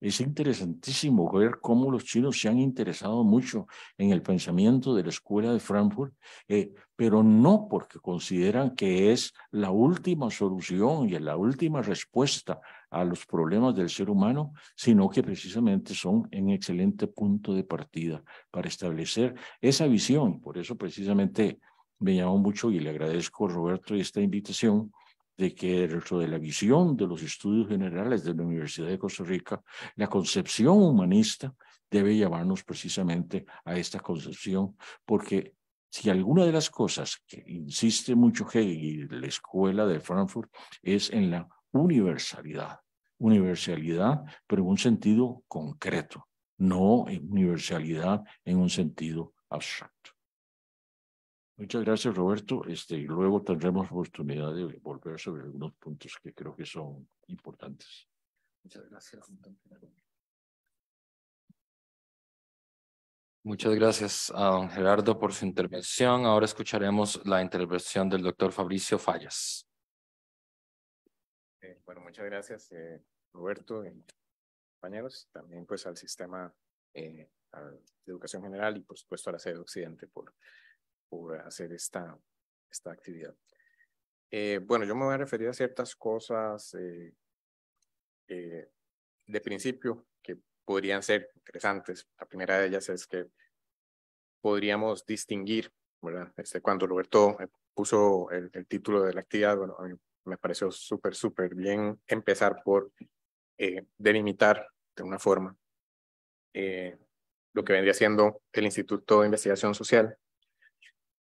Es interesantísimo ver cómo los chinos se han interesado mucho en el pensamiento de la escuela de Frankfurt, eh, pero no porque consideran que es la última solución y la última respuesta a los problemas del ser humano, sino que precisamente son un excelente punto de partida para establecer esa visión. Por eso precisamente me llamó mucho y le agradezco, Roberto, esta invitación de que dentro de la visión de los estudios generales de la Universidad de Costa Rica, la concepción humanista debe llevarnos precisamente a esta concepción, porque si alguna de las cosas que insiste mucho Hegel y la escuela de Frankfurt es en la universalidad, universalidad, pero en un sentido concreto, no en universalidad en un sentido abstracto. Muchas gracias, Roberto. Este, luego tendremos oportunidad de volver sobre algunos puntos que creo que son importantes. Muchas gracias. Muchas gracias a ah, don Gerardo por su intervención. Ahora escucharemos la intervención del doctor Fabricio Fallas. Eh, bueno, muchas gracias, eh, Roberto, y compañeros, también pues al sistema, eh, de educación general y por supuesto a la sede occidente por por hacer esta, esta actividad. Eh, bueno, yo me voy a referir a ciertas cosas eh, eh, de principio que podrían ser interesantes. La primera de ellas es que podríamos distinguir, ¿verdad? Este, cuando Roberto puso el, el título de la actividad, bueno, a mí me pareció súper, súper bien empezar por delimitar de una forma lo que vendría siendo el Instituto de Investigación Social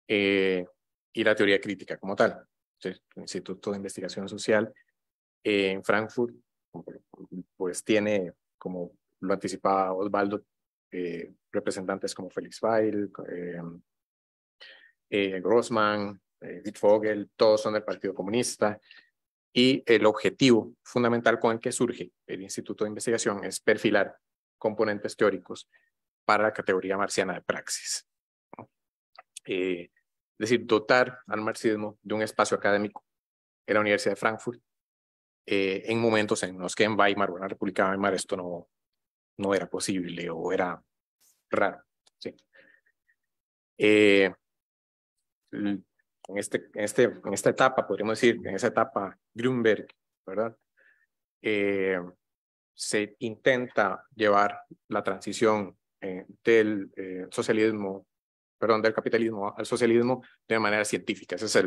eh, y la teoría crítica como tal. el Instituto de Investigación Social eh, en Frankfurt, pues tiene, como lo anticipaba Osvaldo, eh, representantes como Felix Weil, eh, eh, Grossman, Vogel, todos son del Partido Comunista. Y el objetivo fundamental con el que surge el Instituto de Investigación es perfilar componentes teóricos para la categoría marciana de praxis. Es decir, dotar al marxismo de un espacio académico en la Universidad de Frankfurt eh, en momentos en los que en Weimar o en la República de Weimar esto no, no era posible o era raro. Eh, en, este, en, este, en esta etapa, podríamos decir, en esa etapa Grunberg, ¿verdad? Eh, se intenta llevar la transición del socialismo perdón, del capitalismo al socialismo de manera científica. Ese es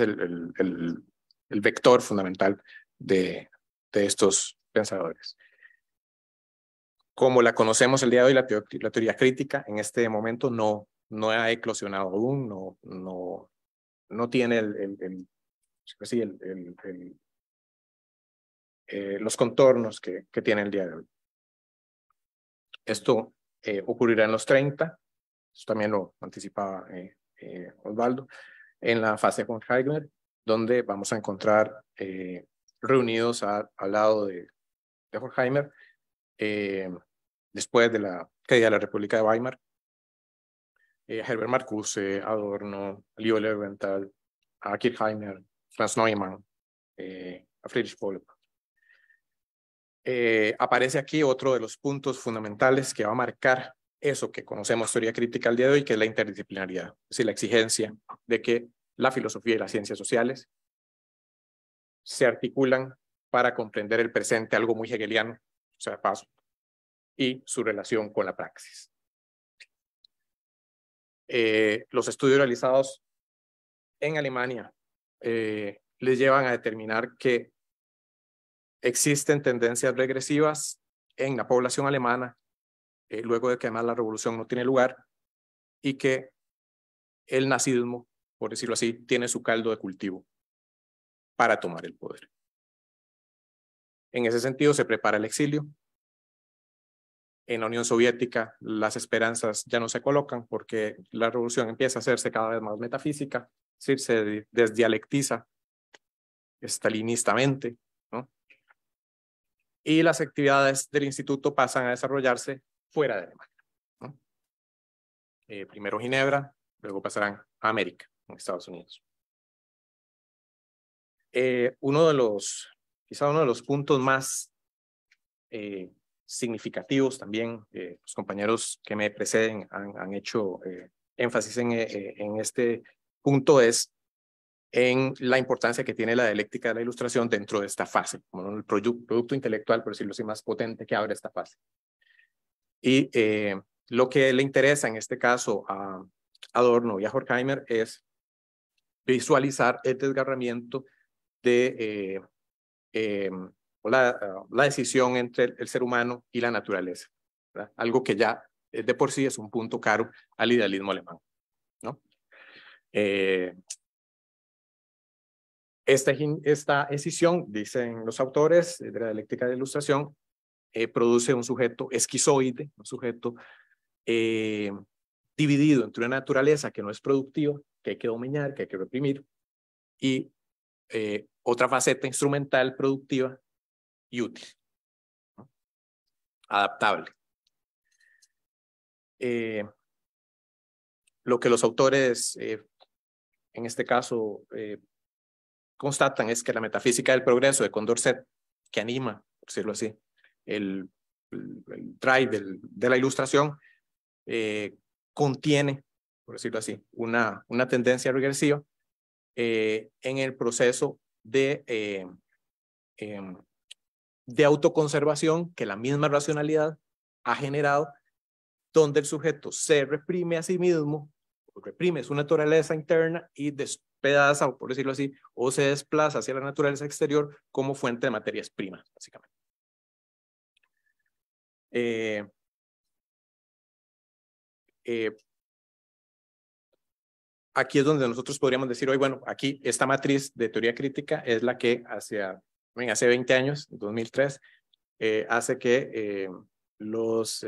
el, el, vector fundamental de, de estos pensadores. Como la conocemos el día de hoy, la, teoría crítica en este momento no, no ha eclosionado aún, no, no, no tiene el, el, pues eh, los contornos que, que tiene el día de hoy. Esto eh, ocurrirá en los 30, eso también lo anticipaba eh, eh, Osvaldo, en la fase con Heidegger, donde vamos a encontrar eh, reunidos al lado de, de después de la caída de la República de Weimar, Herbert Marcuse, Adorno, Leo Leventhal, a Kirchheimer, Franz Neumann, a Friedrich Eh, aparece aquí otro de los puntos fundamentales que va a marcar eso que conocemos teoría crítica al día de hoy, que es la interdisciplinariedad, es decir, la exigencia de que la filosofía y las ciencias sociales se articulan para comprender el presente, algo muy hegeliano, o sea, paso, y su relación con la praxis. Eh, los estudios realizados en Alemania eh, les llevan a determinar que existen tendencias regresivas en la población alemana eh, luego de que además la revolución no tiene lugar y que el nazismo, por decirlo así, tiene su caldo de cultivo para tomar el poder. En ese sentido, se prepara el exilio. En la Unión Soviética las esperanzas ya no se colocan porque la revolución empieza a hacerse cada vez más metafísica, se desdialectiza estalinistamente, Y las actividades del instituto pasan a desarrollarse fuera de Alemania. Eh, primero Ginebra, luego pasarán a América, en Estados Unidos. Eh, uno de los, quizá uno de los puntos más eh, significativos también, los compañeros que me preceden han, hecho énfasis en, en este punto es en la importancia que tiene la dialéctica de la ilustración dentro de esta fase, como el producto intelectual, por decirlo así, más potente que abre esta fase. Y eh, lo que le interesa en este caso a Adorno y a Horkheimer es visualizar el desgarramiento de eh, eh, la, decisión entre el, ser humano y la naturaleza, algo que ya de por sí es un punto caro al idealismo alemán. esta, esta escisión, dicen los autores de la dialéctica de ilustración, eh, produce un sujeto esquizoide, un sujeto eh, dividido entre una naturaleza que no es productiva, que hay que dominar, que hay que reprimir, y eh, otra faceta instrumental, productiva y útil, adaptable. lo que los autores, en este caso, constatan es que la metafísica del progreso de Condorcet, que anima, por decirlo así, el, drive de la ilustración eh, contiene, por decirlo así, una, tendencia regresiva eh, en el proceso de, eh, em, de autoconservación que la misma racionalidad ha generado, donde el sujeto se reprime a sí mismo, reprime su naturaleza interna y despedaza, por decirlo así, o se desplaza hacia la naturaleza exterior como fuente de materias primas, básicamente. Eh, eh, aquí es donde nosotros podríamos decir hoy, bueno, aquí esta matriz de teoría crítica es la que hace 20 años, 2003, eh, hace que los,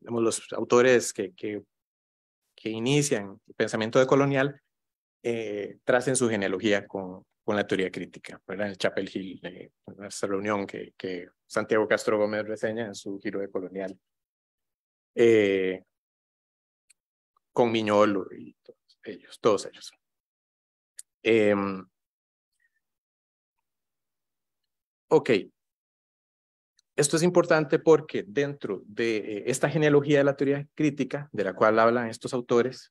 los autores que, que, que, inician el pensamiento decolonial tracen su genealogía con, con la teoría crítica, ¿verdad? El Chapel Hill, eh, esa pues, reunión que, que Santiago Castro Gómez reseña en su giro de colonial, eh, con Miñolo y todos ellos, todos ellos. Em, ok, esto es importante porque dentro de eh, esta genealogía de la teoría crítica, de la cual hablan estos autores,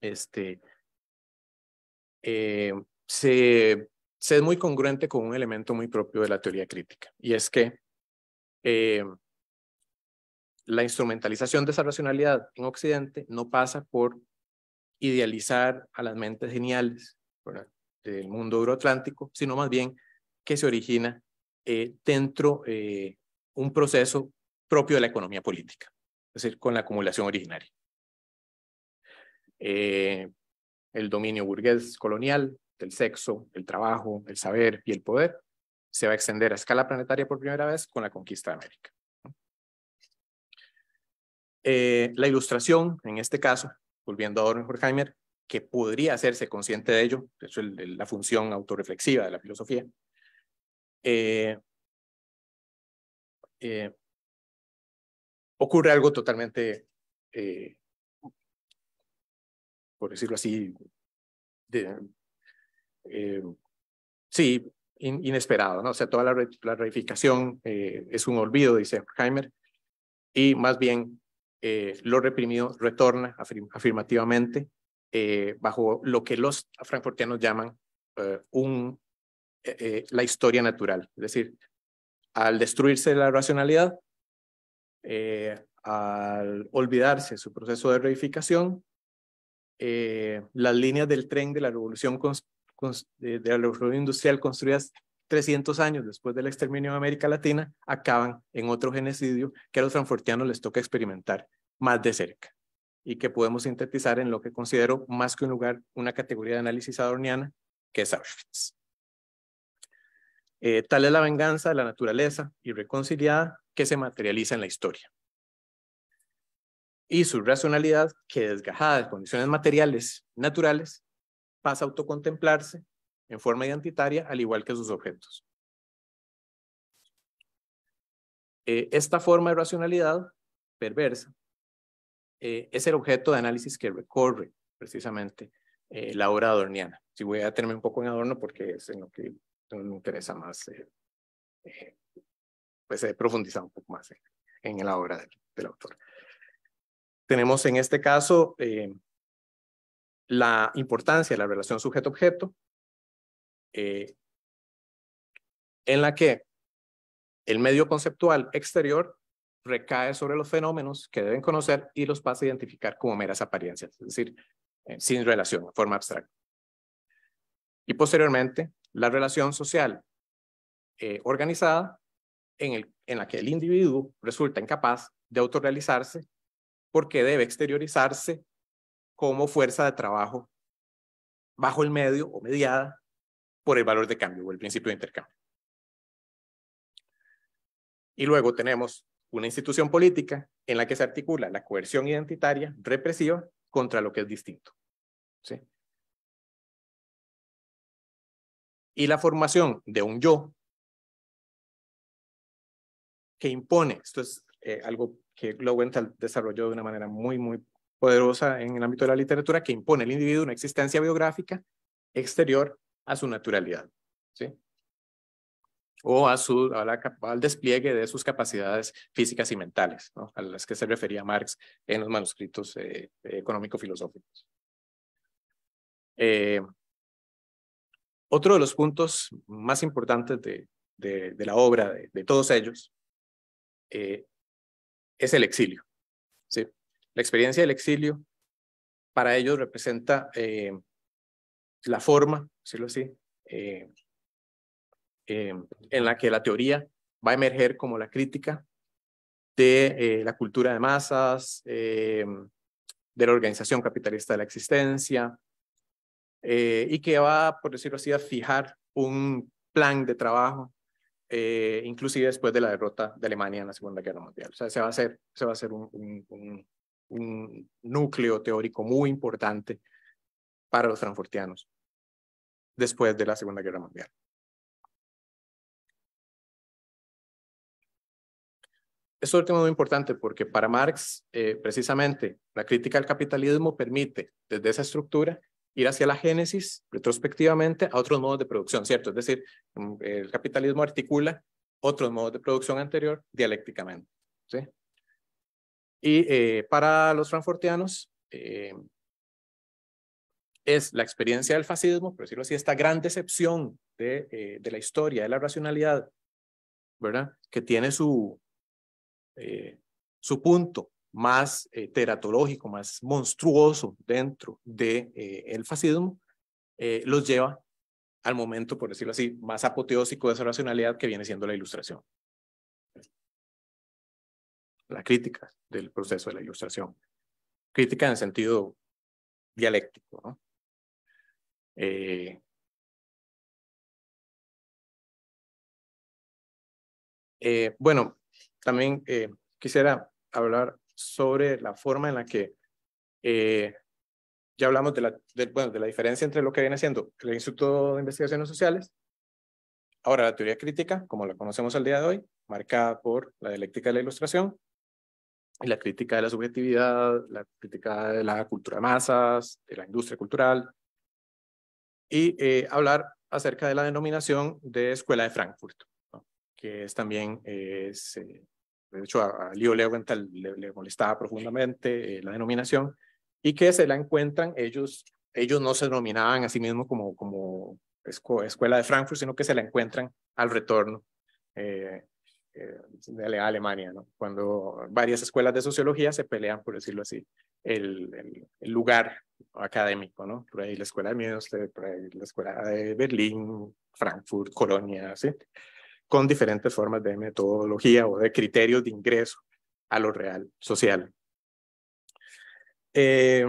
este, em, se, es muy congruente con un elemento muy propio de la teoría crítica, y es que eh, la instrumentalización de esa racionalidad en Occidente no pasa por idealizar a las mentes geniales del mundo euroatlántico, sino más bien que se origina eh, dentro eh, un proceso propio de la economía política, es decir, con la acumulación originaria. Eh, el dominio burgués colonial, el sexo, el trabajo, el saber y el poder, se va a extender a escala planetaria por primera vez con la conquista de América. Eh, la ilustración, en este caso, volviendo a Horkheimer, que podría hacerse consciente de ello, de la función autorreflexiva de la filosofía, eh, eh, ocurre algo totalmente, por decirlo así, de, eh, sí, inesperado, ¿no? O sea, toda la, reificación eh, es un olvido, dice Heimer y más bien eh, lo reprimido retorna afirmativamente eh, bajo lo que los frankfurtianos llaman un, la historia natural, es decir, al destruirse la racionalidad, al olvidarse su proceso de reificación, eh, las líneas del tren de la revolución de, la revolución industrial construidas 300 años después del exterminio de América Latina, acaban en otro genocidio que a los franfortianos les toca experimentar más de cerca y que podemos sintetizar en lo que considero más que un lugar, una categoría de análisis adorniana, que es Auschwitz. Eh, tal es la venganza de la naturaleza irreconciliada que se materializa en la historia. Y su racionalidad, que desgajada de condiciones materiales naturales, pasa a autocontemplarse en forma identitaria, al igual que sus objetos. Eh, esta forma de racionalidad perversa eh, es el objeto de análisis que recorre precisamente eh, la obra adorniana. Si voy a detenerme un poco en adorno porque es en lo que me interesa más, pues he profundizado un poco más en, la obra del autor. Tenemos en este caso la importancia de la relación sujeto-objeto, eh, en la que el medio conceptual exterior recae sobre los fenómenos que deben conocer y los pasa a identificar como meras apariencias, es decir, eh, sin relación, en forma abstracta. Y posteriormente, la relación social eh, organizada en, el, en la que el individuo resulta incapaz de autorrealizarse porque debe exteriorizarse como fuerza de trabajo bajo el medio o mediada por el valor de cambio o el principio de intercambio. Y luego tenemos una institución política en la que se articula la coerción identitaria represiva contra lo que es distinto. ¿sí? Y la formación de un yo que impone, esto es eh, algo que Glowenthal desarrolló de una manera muy, muy poderosa en el ámbito de la literatura que impone al individuo una existencia biográfica exterior a su naturalidad, ¿sí? O a su, al despliegue de sus capacidades físicas y mentales, ¿no? a las que se refería Marx en los manuscritos eh, económico-filosóficos. Eh, otro de los puntos más importantes de, la obra de, todos ellos eh, es el exilio. ¿sí? La experiencia del exilio para ellos representa eh, la forma, decirlo así, eh, eh, en la que la teoría va a emerger como la crítica de la cultura de masas, de la organización capitalista de la existencia, y que va, por decirlo así, a fijar un plan de trabajo inclusive después de la derrota de Alemania en la Segunda Guerra Mundial. O sea, se va a hacer, se va a hacer un, un núcleo teórico muy importante para los transportianos después de la Segunda Guerra Mundial. Es último tema muy importante porque para Marx, eh, precisamente, la crítica al capitalismo permite, desde esa estructura, ir hacia la génesis, retrospectivamente, a otros modos de producción, ¿cierto? Es decir, mm, el capitalismo articula otros modos de producción anterior dialécticamente, ¿sí? Y eh, para los franfortianos eh, es la experiencia del fascismo, por decirlo así, esta gran decepción de, eh, la historia, de la racionalidad, ¿verdad? Que tiene su, su punto más teratológico, más monstruoso dentro del de, el fascismo, los lleva al momento, por decirlo así, más apoteósico de esa racionalidad que viene siendo la ilustración la crítica del proceso de la ilustración. Crítica en sentido dialéctico. Eh, eh, bueno, también eh, quisiera hablar sobre la forma en la que ya hablamos de la, bueno, de la diferencia entre lo que viene haciendo el Instituto de Investigaciones Sociales, ahora la teoría crítica, como la conocemos al día de hoy, marcada por la dialéctica de la ilustración, y la crítica de la subjetividad, la crítica de la cultura de masas, de la industria cultural, y eh, hablar acerca de la denominación de Escuela de Frankfurt, que es también, eh, de hecho, a, Leo Leventhal le, molestaba profundamente eh, la denominación, y que se la encuentran ellos, ellos no se denominaban a sí mismos como, como Escuela de Frankfurt, sino que se la encuentran al retorno. Eh, de Alemania, ¿no? cuando varias escuelas de sociología se pelean, por decirlo así, el, lugar académico, ¿no? por ahí la escuela de Münster, por ahí la escuela de Berlín, Frankfurt, Colonia, ¿sí? con diferentes formas de metodología o de criterios de ingreso a lo real, social. Eh,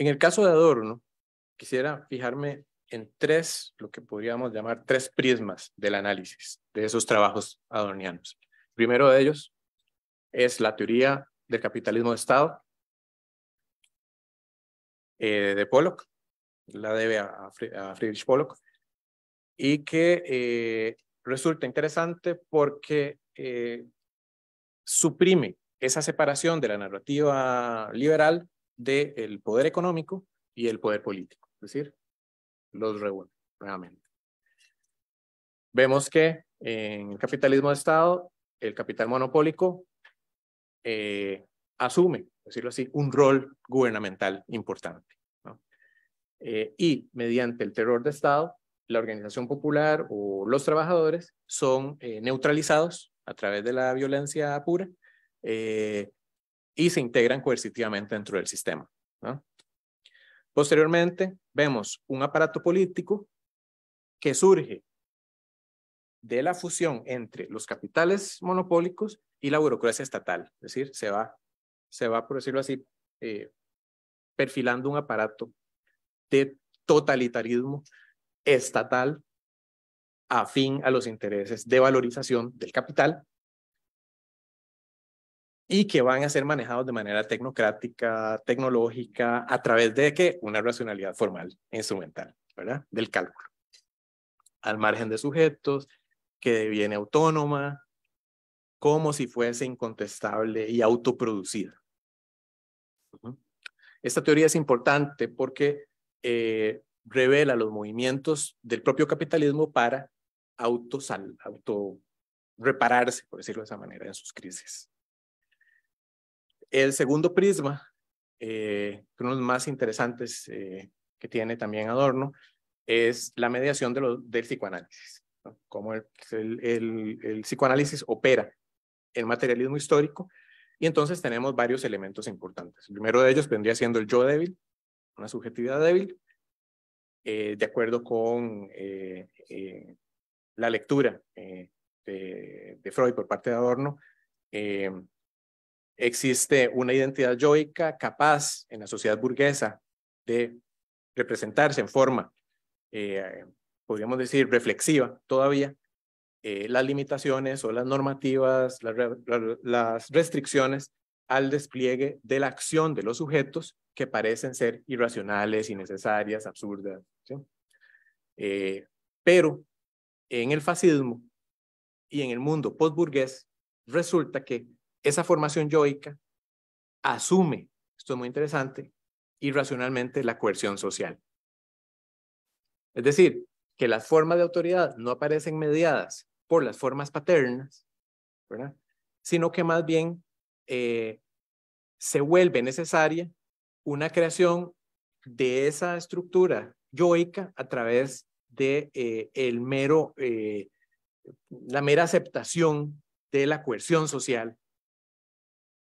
En el caso de Adorno, quisiera fijarme en tres, lo que podríamos llamar tres prismas del análisis de esos trabajos adornianos. primero de ellos es la teoría del capitalismo de Estado eh, de Pollock, la debe a, Friedrich Pollock, y que eh, resulta interesante porque eh, suprime esa separación de la narrativa liberal del poder económico y el poder político, es decir, los reúne nuevamente. Vemos que en el capitalismo de Estado, el capital monopólico eh, asume, decirlo así, un rol gubernamental importante. Eh, y mediante el terror de Estado, la organización popular o los trabajadores son eh, neutralizados a través de la violencia pura y se integran coercitivamente dentro del sistema. Posteriormente, vemos un aparato político que surge de la fusión entre los capitales monopólicos y la burocracia estatal. Es decir, se va, se va por decirlo así, eh, perfilando un aparato de totalitarismo estatal afín a los intereses de valorización del capital y que van a ser manejados de manera tecnocrática, tecnológica, a través de que una racionalidad formal, instrumental, ¿verdad? Del cálculo. Al margen de sujetos, que viene autónoma, como si fuese incontestable y autoproducida. Esta teoría es importante porque eh, revela los movimientos del propio capitalismo para autosal, auto repararse, por decirlo de esa manera, en sus crisis. El segundo prisma, eh, uno de los más interesantes eh, que tiene también Adorno, es la mediación de del psicoanálisis, como cómo el, psicoanálisis opera el materialismo histórico. Y entonces tenemos varios elementos importantes. El primero de ellos vendría siendo el yo débil, una subjetividad débil, eh, de acuerdo con la lectura de, Freud por parte de Adorno, existe una identidad yoica capaz en la sociedad burguesa de representarse en forma, eh, podríamos decir, reflexiva todavía, eh, las limitaciones o las normativas, las, restricciones al despliegue de la acción de los sujetos que parecen ser irracionales, innecesarias, absurdas. Eh, pero en el fascismo y en el mundo postburgués resulta que esa formación yoica asume, esto es muy interesante, irracionalmente la coerción social. Es decir, que las formas de autoridad no aparecen mediadas por las formas paternas, sino que más bien eh, se vuelve necesaria una creación de esa estructura yoica a través de eh, el mero, eh, la mera aceptación de la coerción social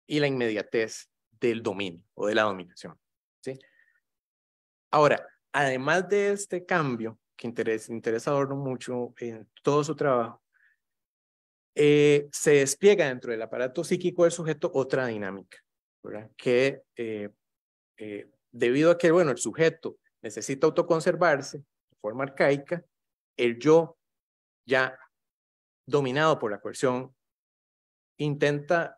y la inmediatez del dominio o de la dominación. ¿sí? Ahora, además de este cambio, que interesa, a mucho en todo su trabajo, eh, se despliega dentro del aparato psíquico del sujeto otra dinámica, ¿verdad? que eh, eh, debido a que bueno, el sujeto necesita autoconservarse de forma arcaica, el yo ya dominado por la coerción intenta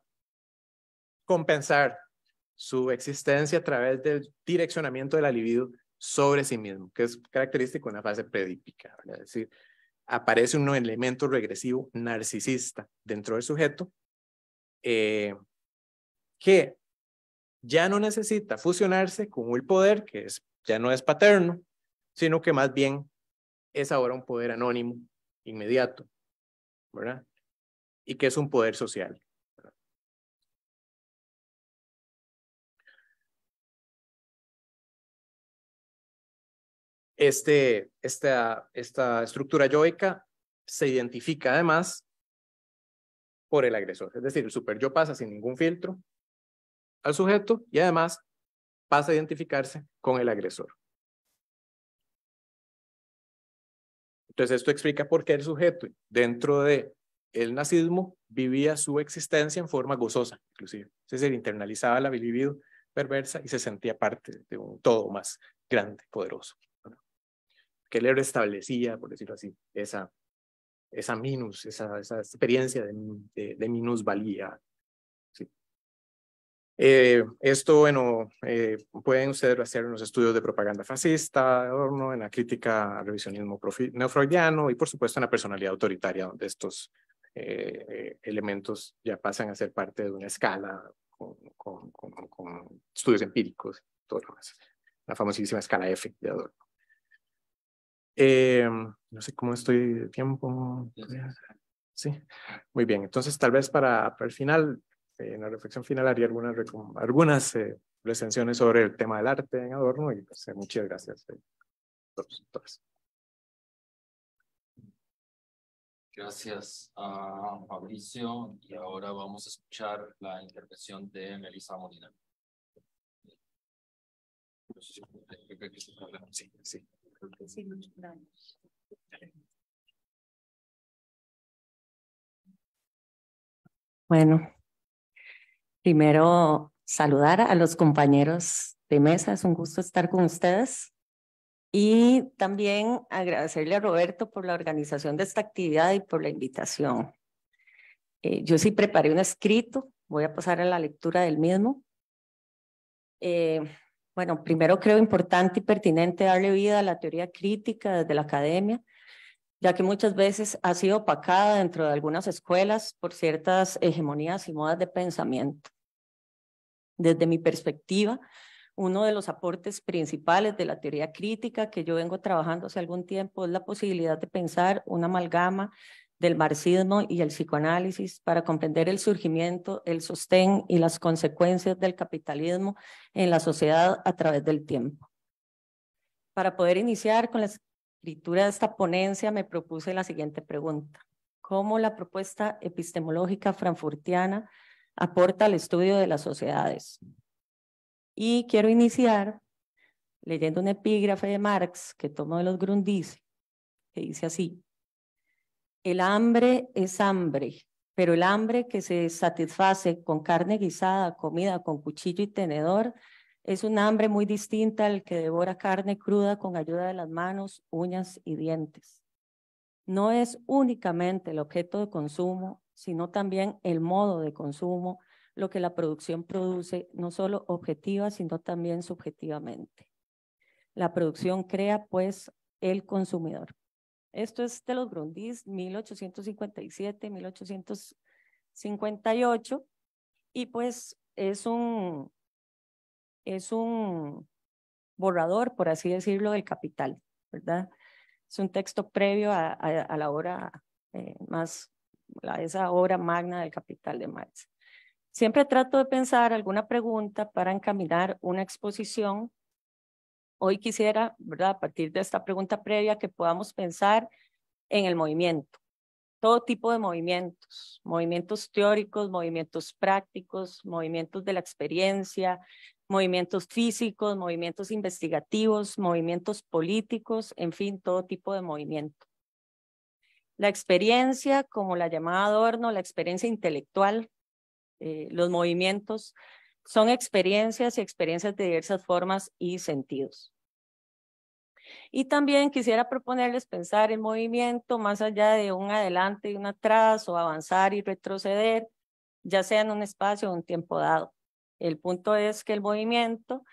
compensar su existencia a través del direccionamiento de la libido sobre sí mismo, que es característico de una fase predípica, es decir, aparece un elemento regresivo narcisista dentro del sujeto eh, que ya no necesita fusionarse con el poder que ya no es paterno, sino que más bien es ahora un poder anónimo, inmediato, ¿verdad? Y que es un poder social. Este, esta, esta estructura yoica se identifica además por el agresor. Es decir, el super pasa sin ningún filtro al sujeto y además pasa a identificarse con el agresor. Entonces esto explica por qué el sujeto dentro de el nazismo vivía su existencia en forma gozosa, inclusive. Es decir, internalizaba la libido perversa y se sentía parte de un todo más grande, poderoso que héroe establecía, por decirlo así, esa, esa minus, esa, esa experiencia de, de, minusvalía. Eh, esto, bueno, eh, pueden ustedes hacer unos estudios de propaganda fascista, Adorno, en la crítica al revisionismo neofreudiano y, por supuesto, en la personalidad autoritaria, donde estos eh, elementos ya pasan a ser parte de una escala con, con, con, con estudios empíricos, todo lo La famosísima escala F de Adorno. Eh, no sé cómo estoy de tiempo. Sí, muy bien. Entonces, tal vez para, el final, eh, en la reflexión final, haría algunas, algunas eh, sobre el tema del arte en Adorno y pues, muchas gracias a todos. Gracias a Fabricio y ahora vamos a escuchar la intervención de Melissa Molina. Sí, sí. Bueno, primero saludar a los compañeros de mesa, es un gusto estar con ustedes. Y también agradecerle a Roberto por la organización de esta actividad y por la invitación. Eh, yo sí preparé un escrito, voy a pasar a la lectura del mismo. Eh, bueno, primero creo importante y pertinente darle vida a la teoría crítica desde la academia, ya que muchas veces ha sido opacada dentro de algunas escuelas por ciertas hegemonías y modas de pensamiento. Desde mi perspectiva, uno de los aportes principales de la teoría crítica que yo vengo trabajando hace algún tiempo es la posibilidad de pensar una amalgama del marxismo y el psicoanálisis para comprender el surgimiento, el sostén y las consecuencias del capitalismo en la sociedad a través del tiempo. Para poder iniciar con la escritura de esta ponencia, me propuse la siguiente pregunta. ¿Cómo la propuesta epistemológica frankfurtiana aporta al estudio de las sociedades? Y quiero iniciar leyendo un epígrafe de Marx que tomo de los Grundrisse, que dice así, el hambre es hambre, pero el hambre que se satisface con carne guisada, comida con cuchillo y tenedor, es un hambre muy distinta al que devora carne cruda con ayuda de las manos, uñas y dientes. No es únicamente el objeto de consumo, sino también el modo de consumo, lo que la producción produce, no solo objetiva, sino también subjetivamente. La producción crea, pues, el consumidor. Esto es de los Grundis, 1857, 1858, y pues es un, es un borrador, por así decirlo, del Capital, ¿verdad? Es un texto previo a, la obra eh, más, a esa obra magna del Capital de Marx. Siempre trato de pensar alguna pregunta para encaminar una exposición hoy quisiera, ¿verdad? A partir de esta pregunta previa, que podamos pensar en el movimiento, todo tipo de movimientos, movimientos teóricos, movimientos prácticos, movimientos de la experiencia, movimientos físicos, movimientos investigativos, movimientos políticos, en fin, todo tipo de movimiento. La experiencia, como la llamaba Adorno, la experiencia intelectual, eh, los movimientos son experiencias y experiencias de diversas formas y sentidos. Y también quisiera proponerles pensar el movimiento más allá de un adelante y un atrás o avanzar y retroceder, ya sea en un espacio o un tiempo dado. El punto es que el movimiento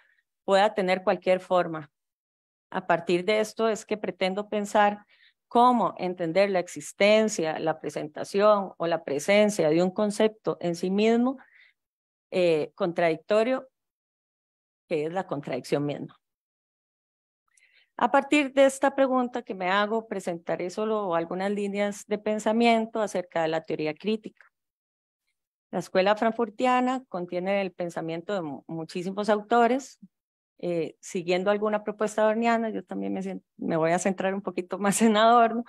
pueda tener cualquier forma. A partir de esto es que pretendo pensar cómo entender la existencia, la presentación o la presencia de un concepto en sí mismo eh, contradictorio, que es la contradicción misma. A partir de esta pregunta que me hago, presentaré solo algunas líneas de pensamiento acerca de la teoría crítica. La escuela frankfurtiana contiene el pensamiento de muchísimos autores. Eh, siguiendo alguna propuesta adorniana, yo también me voy a centrar un poquito más en Adorno,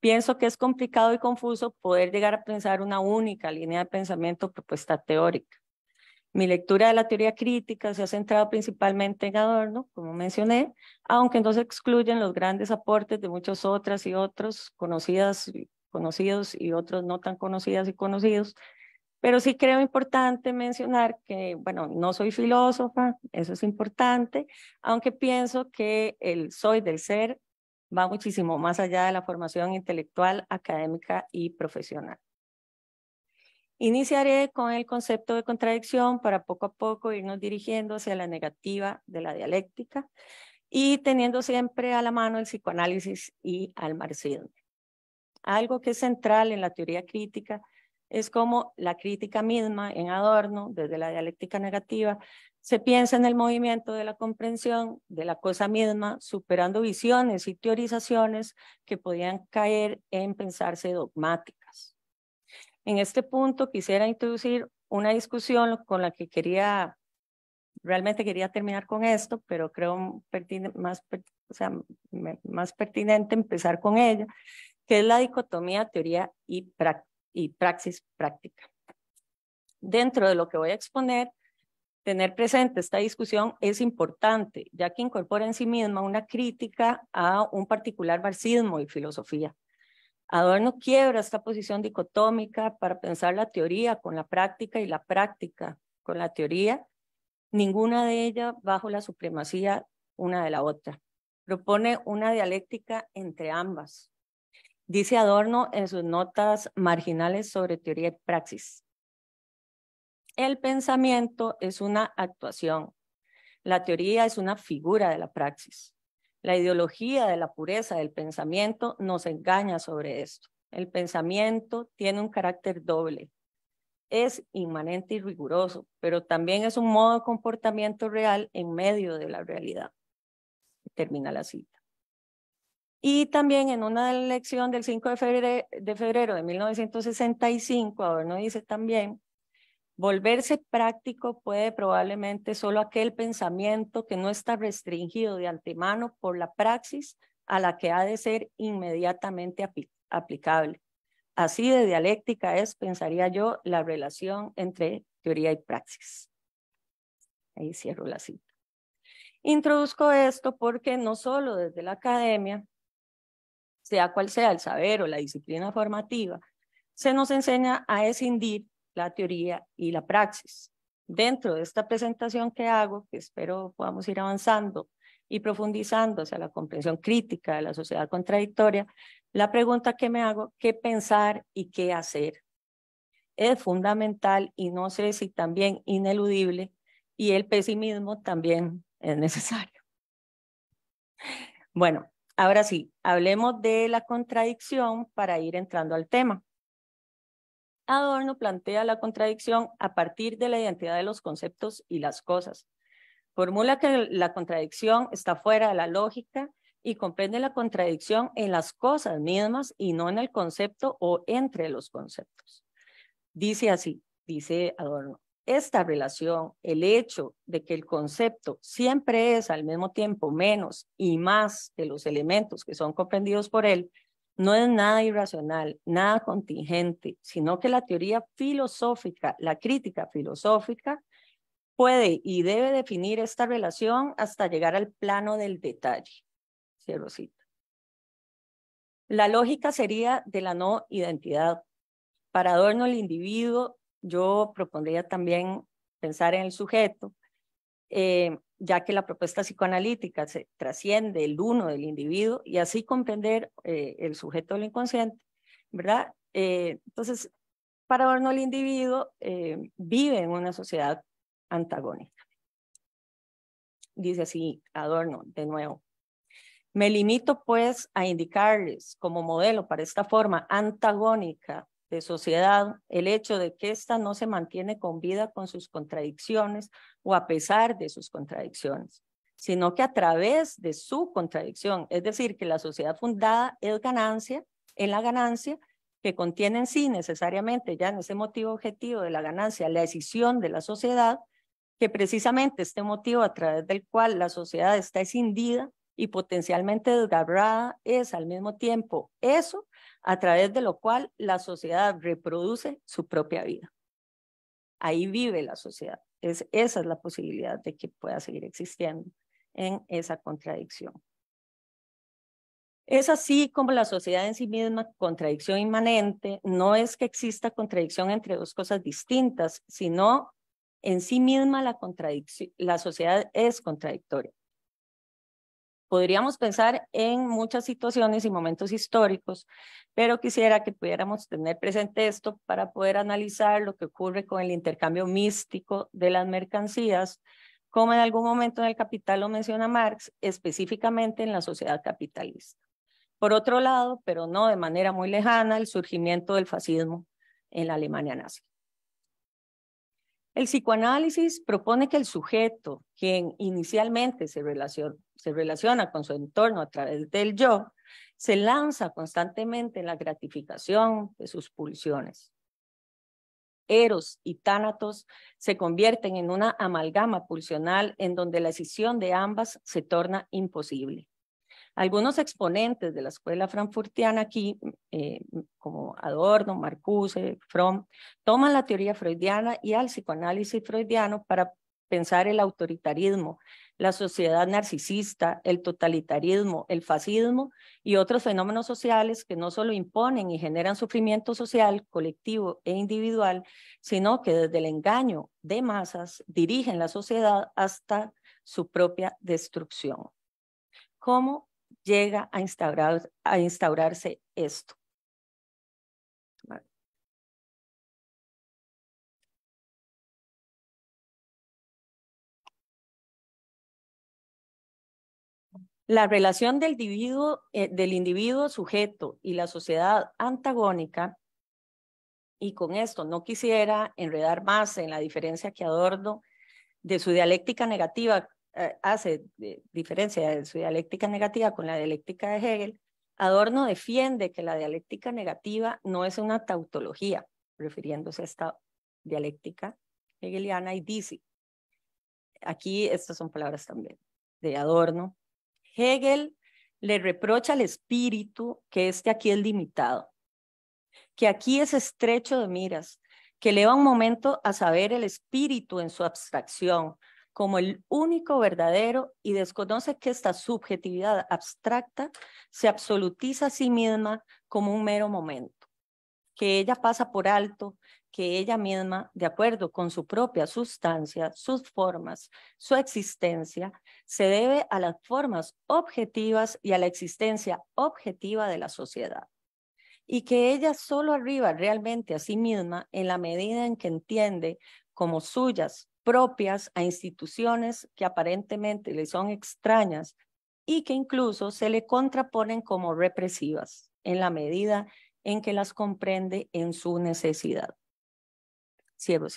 pienso que es complicado y confuso poder llegar a pensar una única línea de pensamiento propuesta teórica. Mi lectura de la teoría crítica se ha centrado principalmente en Adorno, como mencioné, aunque no se excluyen los grandes aportes de muchas otras y otros conocidas, conocidos y otros no tan conocidas y conocidos. Pero sí creo importante mencionar que, bueno, no soy filósofa, eso es importante, aunque pienso que el soy del ser va muchísimo más allá de la formación intelectual, académica y profesional. Iniciaré con el concepto de contradicción para poco a poco irnos dirigiendo hacia la negativa de la dialéctica y teniendo siempre a la mano el psicoanálisis y al marxismo. Algo que es central en la teoría crítica es cómo la crítica misma en Adorno, desde la dialéctica negativa, se piensa en el movimiento de la comprensión de la cosa misma, superando visiones y teorizaciones que podían caer en pensarse dogmáticas. En este punto quisiera introducir una discusión con la que quería, realmente quería terminar con esto, pero creo más, más pertinente empezar con ella, que es la dicotomía teoría y, y praxis práctica. Dentro de lo que voy a exponer, tener presente esta discusión es importante, ya que incorpora en sí misma una crítica a un particular marxismo y filosofía Adorno quiebra esta posición dicotómica para pensar la teoría con la práctica y la práctica con la teoría, ninguna de ellas bajo la supremacía una de la otra. Propone una dialéctica entre ambas. Dice Adorno en sus notas marginales sobre teoría y praxis. El pensamiento es una actuación. La teoría es una figura de la praxis. La ideología de la pureza del pensamiento nos engaña sobre esto. El pensamiento tiene un carácter doble. Es inmanente y riguroso, pero también es un modo de comportamiento real en medio de la realidad. Termina la cita. Y también en una lección del 5 de febrero de, febrero de 1965, no dice también, Volverse práctico puede probablemente solo aquel pensamiento que no está restringido de antemano por la praxis a la que ha de ser inmediatamente aplicable. Así de dialéctica es, pensaría yo, la relación entre teoría y praxis. Ahí cierro la cita. Introduzco esto porque no solo desde la academia, sea cual sea el saber o la disciplina formativa, se nos enseña a escindir la teoría y la praxis. Dentro de esta presentación que hago, que espero podamos ir avanzando y profundizando hacia la comprensión crítica de la sociedad contradictoria, la pregunta que me hago, ¿qué pensar y qué hacer? Es fundamental y no sé si también ineludible, y el pesimismo también es necesario. Bueno, ahora sí, hablemos de la contradicción para ir entrando al tema. Adorno plantea la contradicción a partir de la identidad de los conceptos y las cosas. Formula que la contradicción está fuera de la lógica y comprende la contradicción en las cosas mismas y no en el concepto o entre los conceptos. Dice así, dice Adorno, esta relación, el hecho de que el concepto siempre es al mismo tiempo menos y más de los elementos que son comprendidos por él, no es nada irracional, nada contingente, sino que la teoría filosófica, la crítica filosófica, puede y debe definir esta relación hasta llegar al plano del detalle. Cierro La lógica sería de la no identidad. Para Adorno, el individuo, yo propondría también pensar en el sujeto, eh, ya que la propuesta psicoanalítica se trasciende el uno del individuo y así comprender eh, el sujeto del inconsciente, ¿verdad? Eh, entonces, para Adorno el individuo vive en una sociedad antagónica. Dice así Adorno, de nuevo. Me limito pues a indicarles como modelo para esta forma antagónica de sociedad, el hecho de que ésta no se mantiene con vida con sus contradicciones o a pesar de sus contradicciones, sino que a través de su contradicción, es decir, que la sociedad fundada es ganancia, en la ganancia que contiene en sí necesariamente ya en ese motivo objetivo de la ganancia, la decisión de la sociedad, que precisamente este motivo a través del cual la sociedad está escindida y potencialmente desgarrada es al mismo tiempo eso a través de lo cual la sociedad reproduce su propia vida. Ahí vive la sociedad. Es, esa es la posibilidad de que pueda seguir existiendo en esa contradicción. Es así como la sociedad en sí misma, contradicción inmanente, no es que exista contradicción entre dos cosas distintas, sino en sí misma la, contradicción, la sociedad es contradictoria podríamos pensar en muchas situaciones y momentos históricos, pero quisiera que pudiéramos tener presente esto para poder analizar lo que ocurre con el intercambio místico de las mercancías, como en algún momento en el Capital lo menciona Marx, específicamente en la sociedad capitalista. Por otro lado, pero no de manera muy lejana, el surgimiento del fascismo en la Alemania nazi. El psicoanálisis propone que el sujeto, quien inicialmente se relaciona, con su entorno a través del yo, se lanza constantemente en la gratificación de sus pulsiones. Eros y Tánatos se convierten en una amalgama pulsional en donde la escisión de ambas se torna imposible. Algunos exponentes de la escuela frankfurtiana aquí, eh, como Adorno, Marcuse, Fromm, toman la teoría freudiana y al psicoanálisis freudiano para pensar el autoritarismo, la sociedad narcisista, el totalitarismo, el fascismo y otros fenómenos sociales que no solo imponen y generan sufrimiento social, colectivo e individual, sino que desde el engaño de masas dirigen la sociedad hasta su propia destrucción. ¿Cómo llega a, instaurar, a instaurarse esto. La relación del eh, del individuo sujeto y la sociedad antagónica, y con esto no quisiera enredar más en la diferencia que Adorno de su dialéctica negativa eh, hace eh, diferencia de su dialéctica negativa con la dialéctica de Hegel, Adorno defiende que la dialéctica negativa no es una tautología, refiriéndose a esta dialéctica hegeliana, y dice, aquí estas son palabras también de Adorno, Hegel le reprocha al espíritu que este aquí es limitado, que aquí es estrecho de miras, que le va un momento a saber el espíritu en su abstracción, como el único verdadero y desconoce que esta subjetividad abstracta se absolutiza a sí misma como un mero momento, que ella pasa por alto, que ella misma, de acuerdo con su propia sustancia, sus formas, su existencia, se debe a las formas objetivas y a la existencia objetiva de la sociedad. Y que ella solo arriba realmente a sí misma en la medida en que entiende como suyas propias a instituciones que aparentemente le son extrañas y que incluso se le contraponen como represivas en la medida en que las comprende en su necesidad. Cierro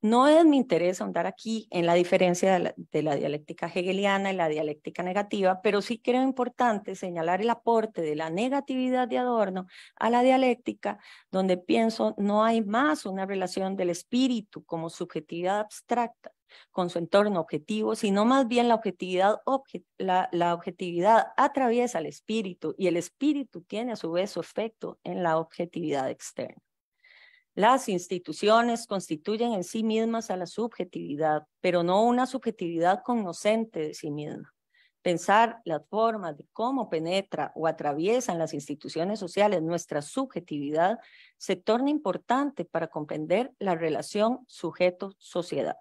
no es mi interés ahondar aquí en la diferencia de la, dialéctica hegeliana y la dialéctica negativa, pero sí creo importante señalar el aporte de la negatividad de Adorno a la dialéctica, donde pienso no hay más una relación del espíritu como subjetividad abstracta con su entorno objetivo, sino más bien la objetividad, atraviesa el espíritu y el espíritu tiene a su vez su efecto en la objetividad externa. Las instituciones constituyen en sí mismas a la subjetividad, pero no una subjetividad conocente de sí misma. Pensar las formas de cómo penetra o atraviesan las instituciones sociales nuestra subjetividad se torna importante para comprender la relación sujeto-sociedad.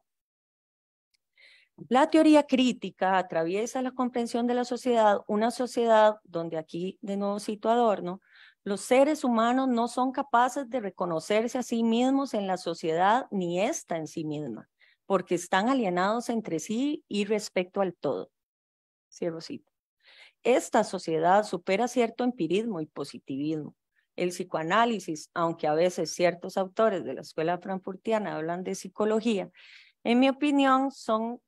La teoría crítica atraviesa la comprensión de la sociedad, una sociedad donde aquí de nuevo cito Adorno, los seres humanos no son capaces de reconocerse a sí mismos en la sociedad ni esta en sí misma, porque están alienados entre sí y respecto al todo. Cierro cita. Esta sociedad supera cierto empirismo y positivismo. El psicoanálisis, aunque a veces ciertos autores de la escuela frankfurtiana hablan de psicología, en mi opinión son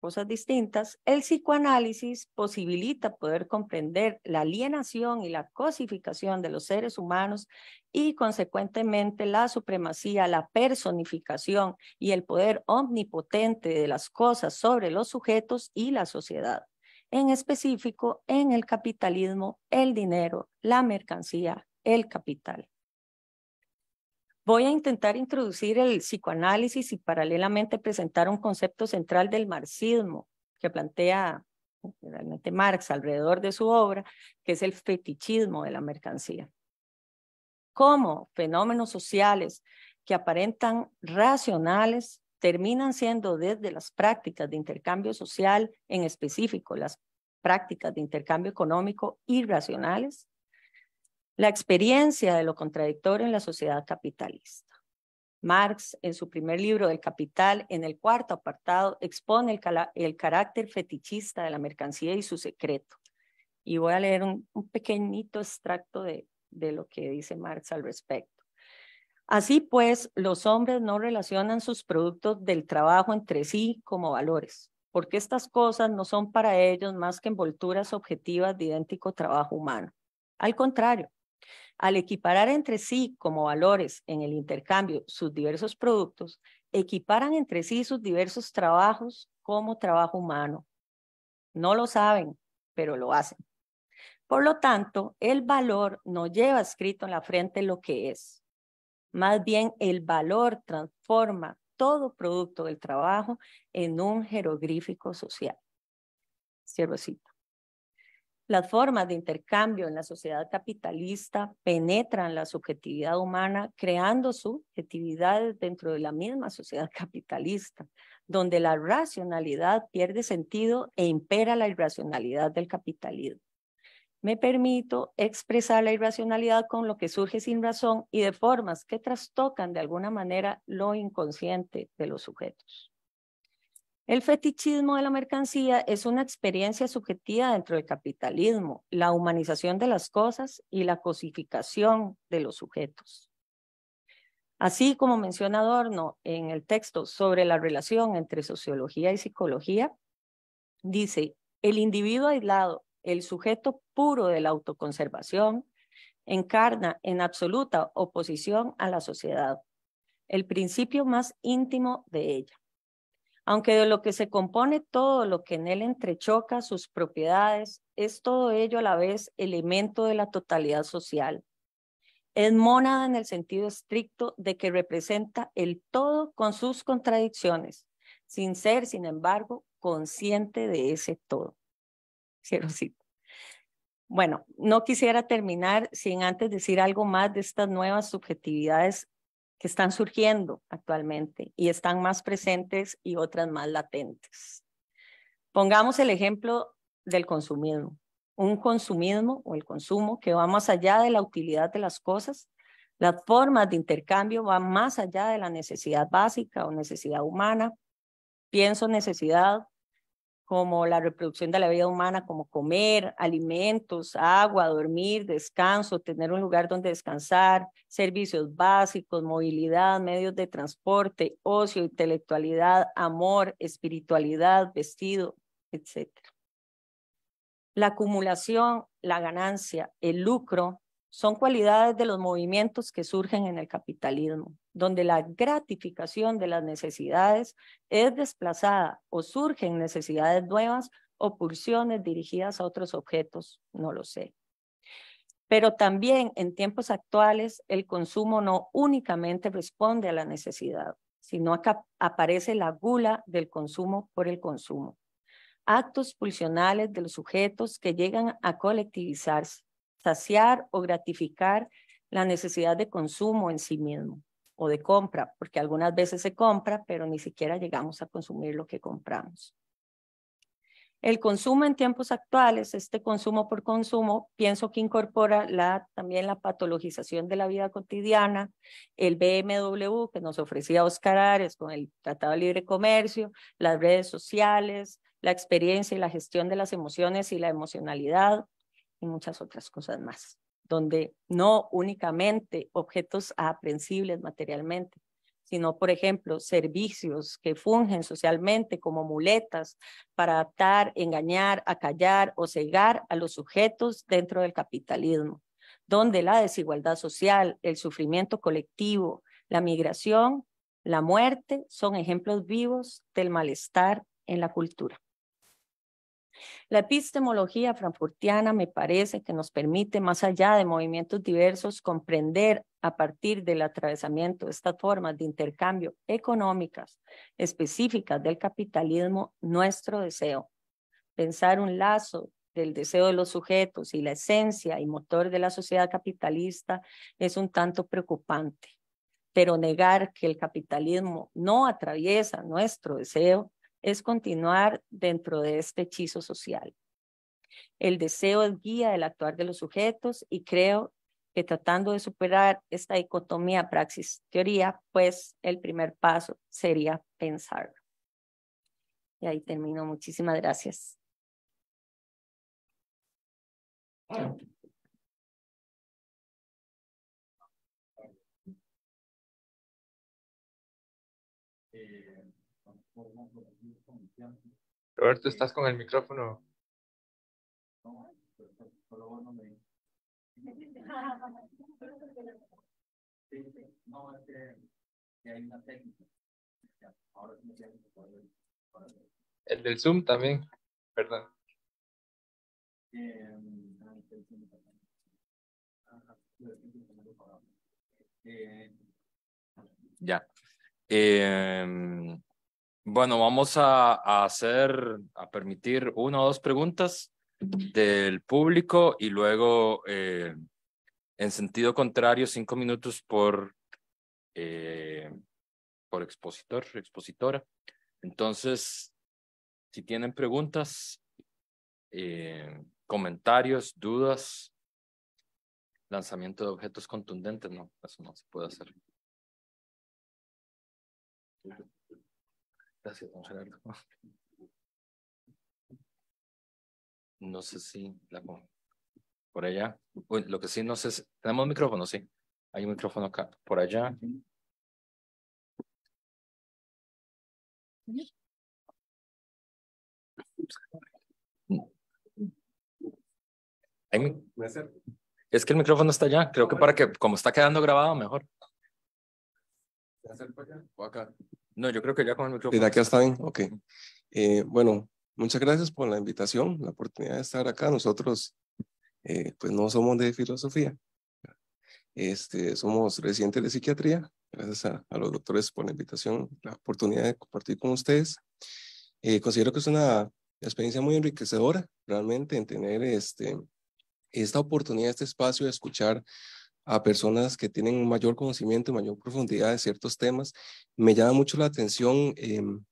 cosas distintas, el psicoanálisis posibilita poder comprender la alienación y la cosificación de los seres humanos y consecuentemente la supremacía, la personificación y el poder omnipotente de las cosas sobre los sujetos y la sociedad, en específico en el capitalismo, el dinero, la mercancía, el capital. Voy a intentar introducir el psicoanálisis y paralelamente presentar un concepto central del marxismo que plantea eh, realmente Marx alrededor de su obra, que es el fetichismo de la mercancía. Cómo fenómenos sociales que aparentan racionales terminan siendo desde las prácticas de intercambio social, en específico las prácticas de intercambio económico irracionales, la experiencia de lo contradictorio en la sociedad capitalista. Marx, en su primer libro, del Capital, en el cuarto apartado, expone el, carácter fetichista de la mercancía y su secreto. Y voy a leer un, pequeñito extracto de, de lo que dice Marx al respecto. Así pues, los hombres no relacionan sus productos del trabajo entre sí como valores, porque estas cosas no son para ellos más que envolturas objetivas de idéntico trabajo humano. Al contrario, al equiparar entre sí como valores en el intercambio sus diversos productos, equiparan entre sí sus diversos trabajos como trabajo humano. No lo saben, pero lo hacen. Por lo tanto, el valor no lleva escrito en la frente lo que es. Más bien, el valor transforma todo producto del trabajo en un jeroglífico social. Las formas de intercambio en la sociedad capitalista penetran la subjetividad humana, creando subjetividades dentro de la misma sociedad capitalista, donde la racionalidad pierde sentido e impera la irracionalidad del capitalismo. Me permito expresar la irracionalidad con lo que surge sin razón y de formas que trastocan de alguna manera lo inconsciente de los sujetos. El fetichismo de la mercancía es una experiencia subjetiva dentro del capitalismo, la humanización de las cosas y la cosificación de los sujetos. Así como menciona Adorno en el texto sobre la relación entre sociología y psicología, dice, el individuo aislado, el sujeto puro de la autoconservación, encarna en absoluta oposición a la sociedad, el principio más íntimo de ella aunque de lo que se compone todo lo que en él entrechoca sus propiedades, es todo ello a la vez elemento de la totalidad social. Es mónada en el sentido estricto de que representa el todo con sus contradicciones, sin ser, sin embargo, consciente de ese todo. Bueno, no quisiera terminar sin antes decir algo más de estas nuevas subjetividades que están surgiendo actualmente y están más presentes y otras más latentes. Pongamos el ejemplo del consumismo, un consumismo o el consumo que va más allá de la utilidad de las cosas, las formas de intercambio van más allá de la necesidad básica o necesidad humana. Pienso necesidad como la reproducción de la vida humana, como comer, alimentos, agua, dormir, descanso, tener un lugar donde descansar, servicios básicos, movilidad, medios de transporte, ocio, intelectualidad, amor, espiritualidad, vestido, etc. La acumulación, la ganancia, el lucro son cualidades de los movimientos que surgen en el capitalismo donde la gratificación de las necesidades es desplazada o surgen necesidades nuevas o pulsiones dirigidas a otros objetos, no lo sé. Pero también en tiempos actuales el consumo no únicamente responde a la necesidad, sino que aparece la gula del consumo por el consumo. Actos pulsionales de los sujetos que llegan a colectivizarse, saciar o gratificar la necesidad de consumo en sí mismo o de compra, porque algunas veces se compra, pero ni siquiera llegamos a consumir lo que compramos. El consumo en tiempos actuales, este consumo por consumo, pienso que incorpora también la patologización de la vida cotidiana, el BMW que nos ofrecía Oscar Ares con el Tratado de Libre Comercio, las redes sociales, la experiencia y la gestión de las emociones y la emocionalidad y muchas otras cosas más donde no únicamente objetos aprensibles materialmente, sino, por ejemplo, servicios que fungen socialmente como muletas para adaptar, engañar, acallar o cegar a los sujetos dentro del capitalismo, donde la desigualdad social, el sufrimiento colectivo, la migración, la muerte son ejemplos vivos del malestar en la cultura. La epistemología frankfurtiana me parece que nos permite, más allá de movimientos diversos, comprender a partir del atravesamiento de estas formas de intercambio económicas específicas del capitalismo nuestro deseo. Pensar un lazo del deseo de los sujetos y la esencia y motor de la sociedad capitalista es un tanto preocupante, pero negar que el capitalismo no atraviesa nuestro deseo es continuar dentro de este hechizo social. El deseo es guía del actuar de los sujetos y creo que tratando de superar esta dicotomía praxis-teoría, pues el primer paso sería pensar. Y ahí termino. Muchísimas gracias. Eh, Robert, estás con el micrófono? No, solo vos no me... Sí, sí, no, es que ya hay una técnica. Ahora sí, me no se puede El del Zoom también, ¿verdad? Ya. Em, bueno, vamos a, hacer, a permitir una o dos preguntas del público y luego, eh, en sentido contrario, cinco minutos por, eh, por expositor, expositora. Entonces, si tienen preguntas, eh, comentarios, dudas, lanzamiento de objetos contundentes, no, eso no se puede hacer. Gracias, don Gerardo. No sé si por allá. lo que sí no sé, tenemos micrófono, sí. Hay un micrófono acá, por allá. Es que el micrófono está allá. Creo que ah, para que, como está quedando grabado, mejor. o acá? No, yo creo que ya con el micrófono. está bien? Ok. Eh, bueno, muchas gracias por la invitación, la oportunidad de estar acá. Nosotros, eh, pues no somos de filosofía, este, somos recientes de psiquiatría. Gracias a, los doctores por la invitación, la oportunidad de compartir con ustedes. Eh, considero que es una experiencia muy enriquecedora, realmente, en tener este, esta oportunidad, este espacio de escuchar a personas que tienen un mayor conocimiento, mayor profundidad de ciertos temas. Me llama mucho la atención em,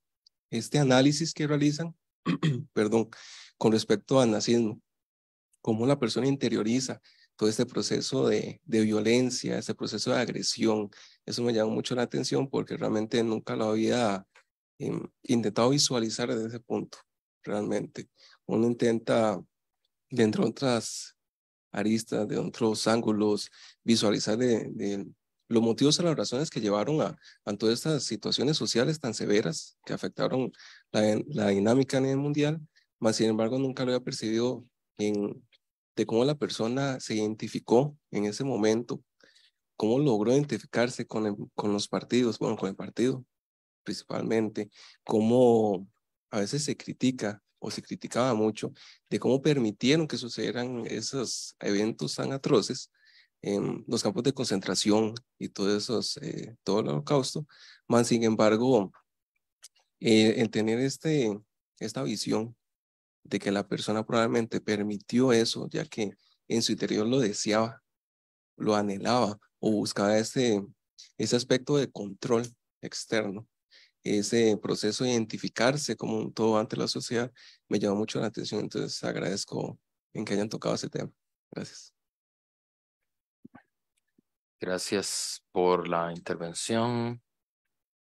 este análisis que realizan, perdón, con respecto al nazismo, cómo la persona interioriza todo este proceso de, de, violencia, este proceso de agresión. Eso me llama mucho la atención porque realmente nunca lo había em, intentado visualizar desde ese punto, realmente. Uno intenta, dentro de otras aristas, de otros ángulos, visualizar de, los motivos y las razones que llevaron a, todas estas situaciones sociales tan severas que afectaron la, dinámica a nivel mundial, mas sin embargo nunca lo había percibido de cómo la persona se identificó en ese momento, cómo logró identificarse con, con los partidos, bueno, con el partido principalmente, cómo a veces se critica o se criticaba mucho de cómo permitieron que sucedieran esos eventos tan atroces en los campos de concentración y todo, esos, eh, todo el holocausto, más sin embargo, eh, el tener este, esta visión de que la persona probablemente permitió eso, ya que en su interior lo deseaba, lo anhelaba o buscaba ese, ese aspecto de control externo, ese proceso de identificarse como un todo ante la sociedad me llamó mucho la atención. Entonces agradezco en que hayan tocado ese tema. Gracias. Gracias por la intervención,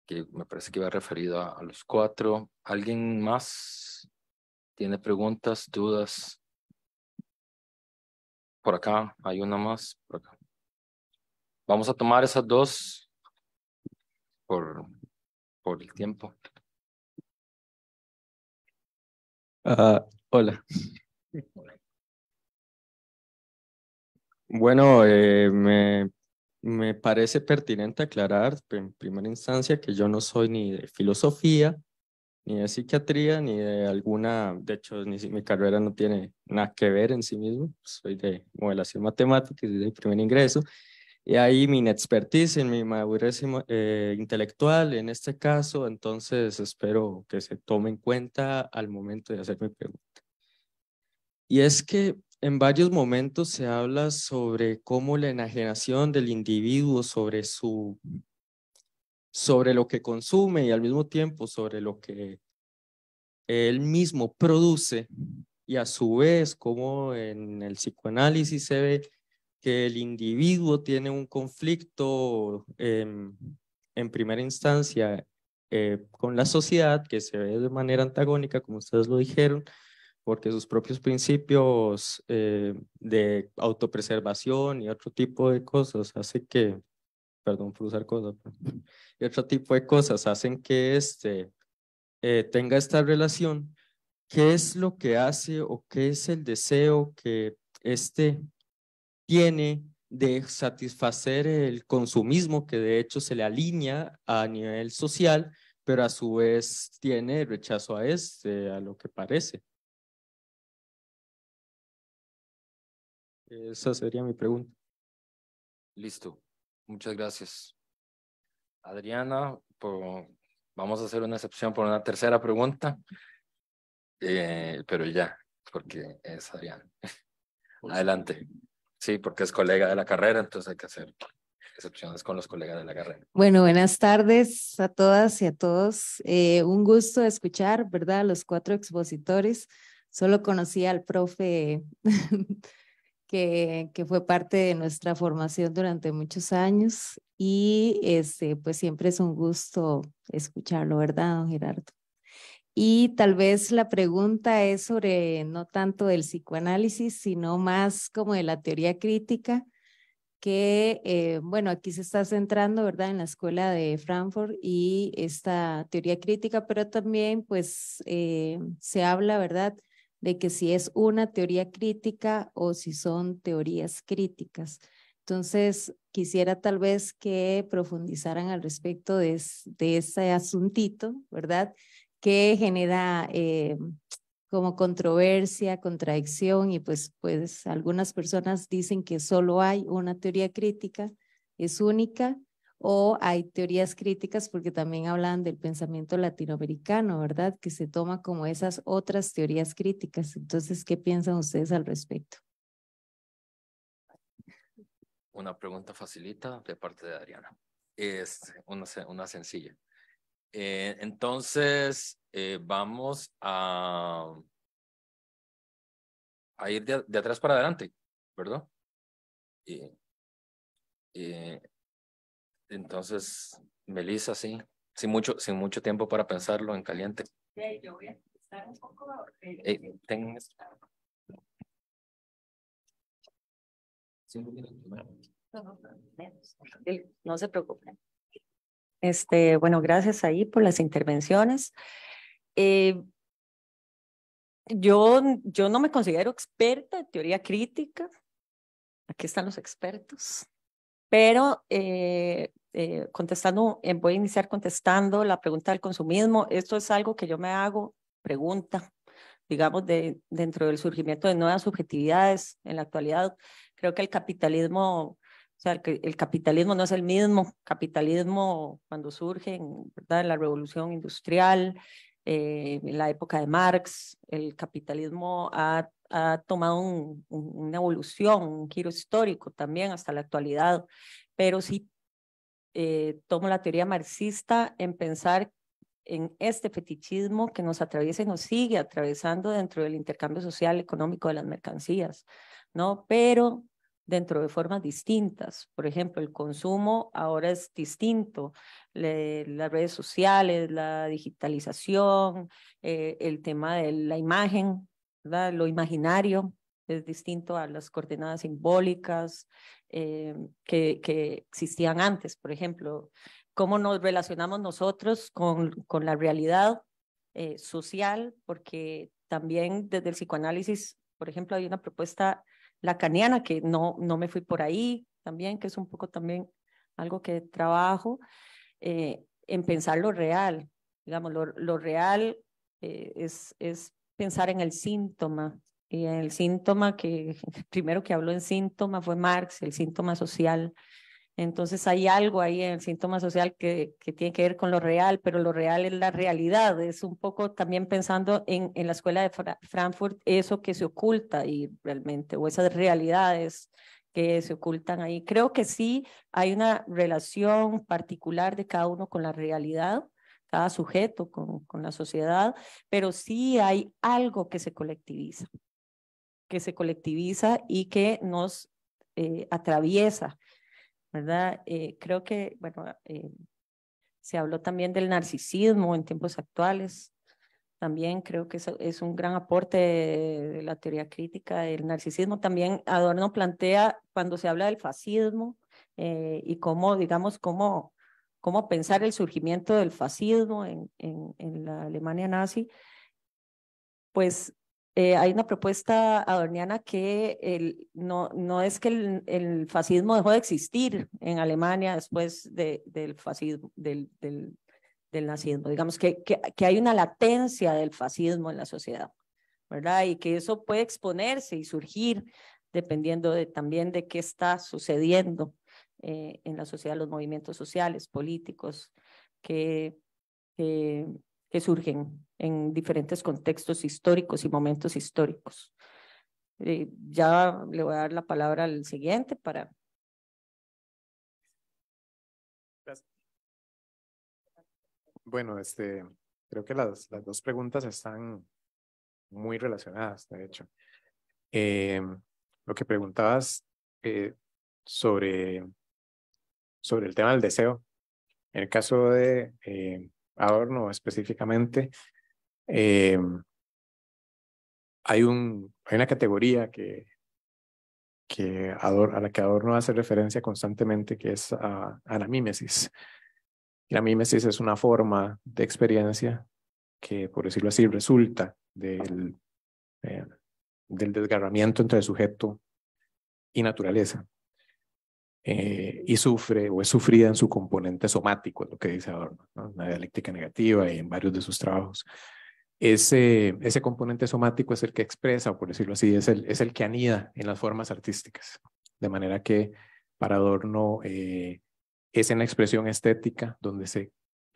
que me parece que iba referida a los cuatro. ¿Alguien más tiene preguntas, dudas? Por acá, hay una más. Por acá. Vamos a tomar esas dos por, por el tiempo. Ah, hola. Bueno, eh, me, me, parece pertinente aclarar en primera instancia que yo no soy ni de filosofía, ni de psiquiatría, ni de alguna, de hecho ni, mi carrera no tiene nada que ver en sí mismo, soy de modelación matemática y de primer ingreso, y ahí mi expertise, mi madurez eh, intelectual en este caso, entonces espero que se tome en cuenta al momento de hacer mi pregunta. Y es que en varios momentos se habla sobre cómo la enajenación del individuo sobre su sobre lo que consume y al mismo tiempo sobre lo que él mismo produce y a su vez como en el psicoanálisis se ve que el individuo tiene un conflicto em, en primera instancia eh, con la sociedad que se ve de manera antagónica, como ustedes lo dijeron, porque sus propios principios eh, de autopreservación y otro tipo de cosas hace que, perdón por usar cosas, y otro tipo de cosas hacen que este eh, tenga esta relación. ¿Qué es lo que hace o qué es el deseo que este tiene de satisfacer el consumismo que de hecho se le alinea a nivel social, pero a su vez tiene rechazo a este, a lo que parece. Esa sería mi pregunta. Listo. Muchas gracias. Adriana, por, vamos a hacer una excepción por una tercera pregunta, eh, pero ya, porque es Adriana. Adelante. Sí, porque es colega de la carrera, entonces hay que hacer excepciones con los colegas de la carrera. Bueno, buenas tardes a todas y a todos. Eh, un gusto escuchar, ¿verdad? a Los cuatro expositores. Solo conocí al profe que, que, fue parte de nuestra formación durante muchos años y este, pues siempre es un gusto escucharlo, ¿verdad, don Gerardo? Y tal vez la pregunta es sobre no tanto del psicoanálisis, sino más como de la teoría crítica, que, eh, bueno, aquí se está centrando, ¿verdad?, en la escuela de Frankfurt y esta teoría crítica, pero también, pues, eh, se habla, ¿verdad?, de que si es una teoría crítica o si son teorías críticas. Entonces, quisiera tal vez que profundizaran al respecto de, de ese asuntito, ¿verdad? que genera eh, como controversia, contradicción y pues, pues algunas personas dicen que solo hay una teoría crítica, es única, o hay teorías críticas porque también hablan del pensamiento latinoamericano, ¿verdad? Que se toma como esas otras teorías críticas. Entonces, ¿qué piensan ustedes al respecto? Una pregunta facilita de parte de Adriana. Es una sencilla. Eh, entonces, eh, vamos a, ir de, atrás para adelante, ¿verdad? Eh, eh, entonces, Melissa, sí, sin mucho, sin mucho tiempo para pensarlo en caliente. Sí, yo voy a estar un poco... No se preocupen. Este, bueno, gracias ahí por las intervenciones. Eh, yo, yo no me considero experta en teoría crítica. Aquí están los expertos. Pero eh, eh, contestando, voy a iniciar contestando la pregunta del consumismo. Esto es algo que yo me hago pregunta, digamos, de, dentro del surgimiento de nuevas subjetividades en la actualidad. Creo que el capitalismo o sea, el, capitalismo no es el mismo. Capitalismo cuando surge en, la revolución industrial, eh, en la época de Marx, el capitalismo ha, tomado una evolución, un giro histórico también hasta la actualidad. Pero sí eh, tomo la teoría marxista en pensar en este fetichismo que nos atraviesa y nos sigue atravesando dentro del intercambio social económico de las mercancías, ¿no? Pero dentro de formas distintas. Por ejemplo, el consumo ahora es distinto, las redes sociales, la digitalización, eh, el tema de la imagen, ¿verdad? lo imaginario es distinto a las coordenadas simbólicas eh, que, existían antes, por ejemplo, cómo nos relacionamos nosotros con, la realidad eh, social, porque también desde el psicoanálisis, por ejemplo, hay una propuesta lacaniana, que no, no me fui por ahí también, que es un poco también algo que trabajo, eh, en pensar lo real. Digamos, lo, real eh, es, es pensar en el síntoma. Y el síntoma que, primero que habló en síntoma fue Marx, el síntoma social. Entonces hay algo ahí en el síntoma social que, tiene que ver con lo real, pero lo real es la realidad. Es un poco también pensando en, la escuela de Frankfurt, eso que se oculta y realmente, o esas realidades que se ocultan ahí. Creo que sí hay una relación particular de cada uno con la realidad, cada sujeto con, la sociedad, pero sí hay algo que se colectiviza, que se colectiviza y que nos eh, atraviesa ¿verdad? Eh, creo que, bueno, eh, se habló también del narcisismo en tiempos actuales. También creo que eso es un gran aporte de, la teoría crítica del narcisismo. También Adorno plantea cuando se habla del fascismo eh, y cómo, digamos, cómo, cómo pensar el surgimiento del fascismo en, en, en la Alemania nazi, pues eh, hay una propuesta adorniana que no, no es que el, fascismo dejó de existir en Alemania después del fascismo, del, nazismo. Digamos que, que, hay una latencia del fascismo en la sociedad, ¿verdad? Y que eso puede exponerse y surgir dependiendo también de qué está sucediendo eh, en la sociedad, los movimientos sociales, políticos, que, que que surgen en diferentes contextos históricos y momentos históricos. Eh, ya le voy a dar la palabra al siguiente para... Bueno, este, creo que las, dos preguntas están muy relacionadas, de hecho. Eh, lo que preguntabas eh, sobre, sobre el tema del deseo. En el caso de Adorno específicamente, em, hay, un, hay una categoría que, que a la que Adorno hace referencia constantemente, que es a, la mímesis. La mímesis es una forma de experiencia que, por decirlo así, resulta del, eh, del desgarramiento entre sujeto y naturaleza. Eh, y sufre o es sufrida en su componente somático, es lo que dice Adorno, en la dialéctica negativa y en varios de sus trabajos. Ese, ese componente somático es el que expresa, o por decirlo así, es el, es el que anida en las formas artísticas. De manera que para Adorno eh, es en la expresión estética donde se,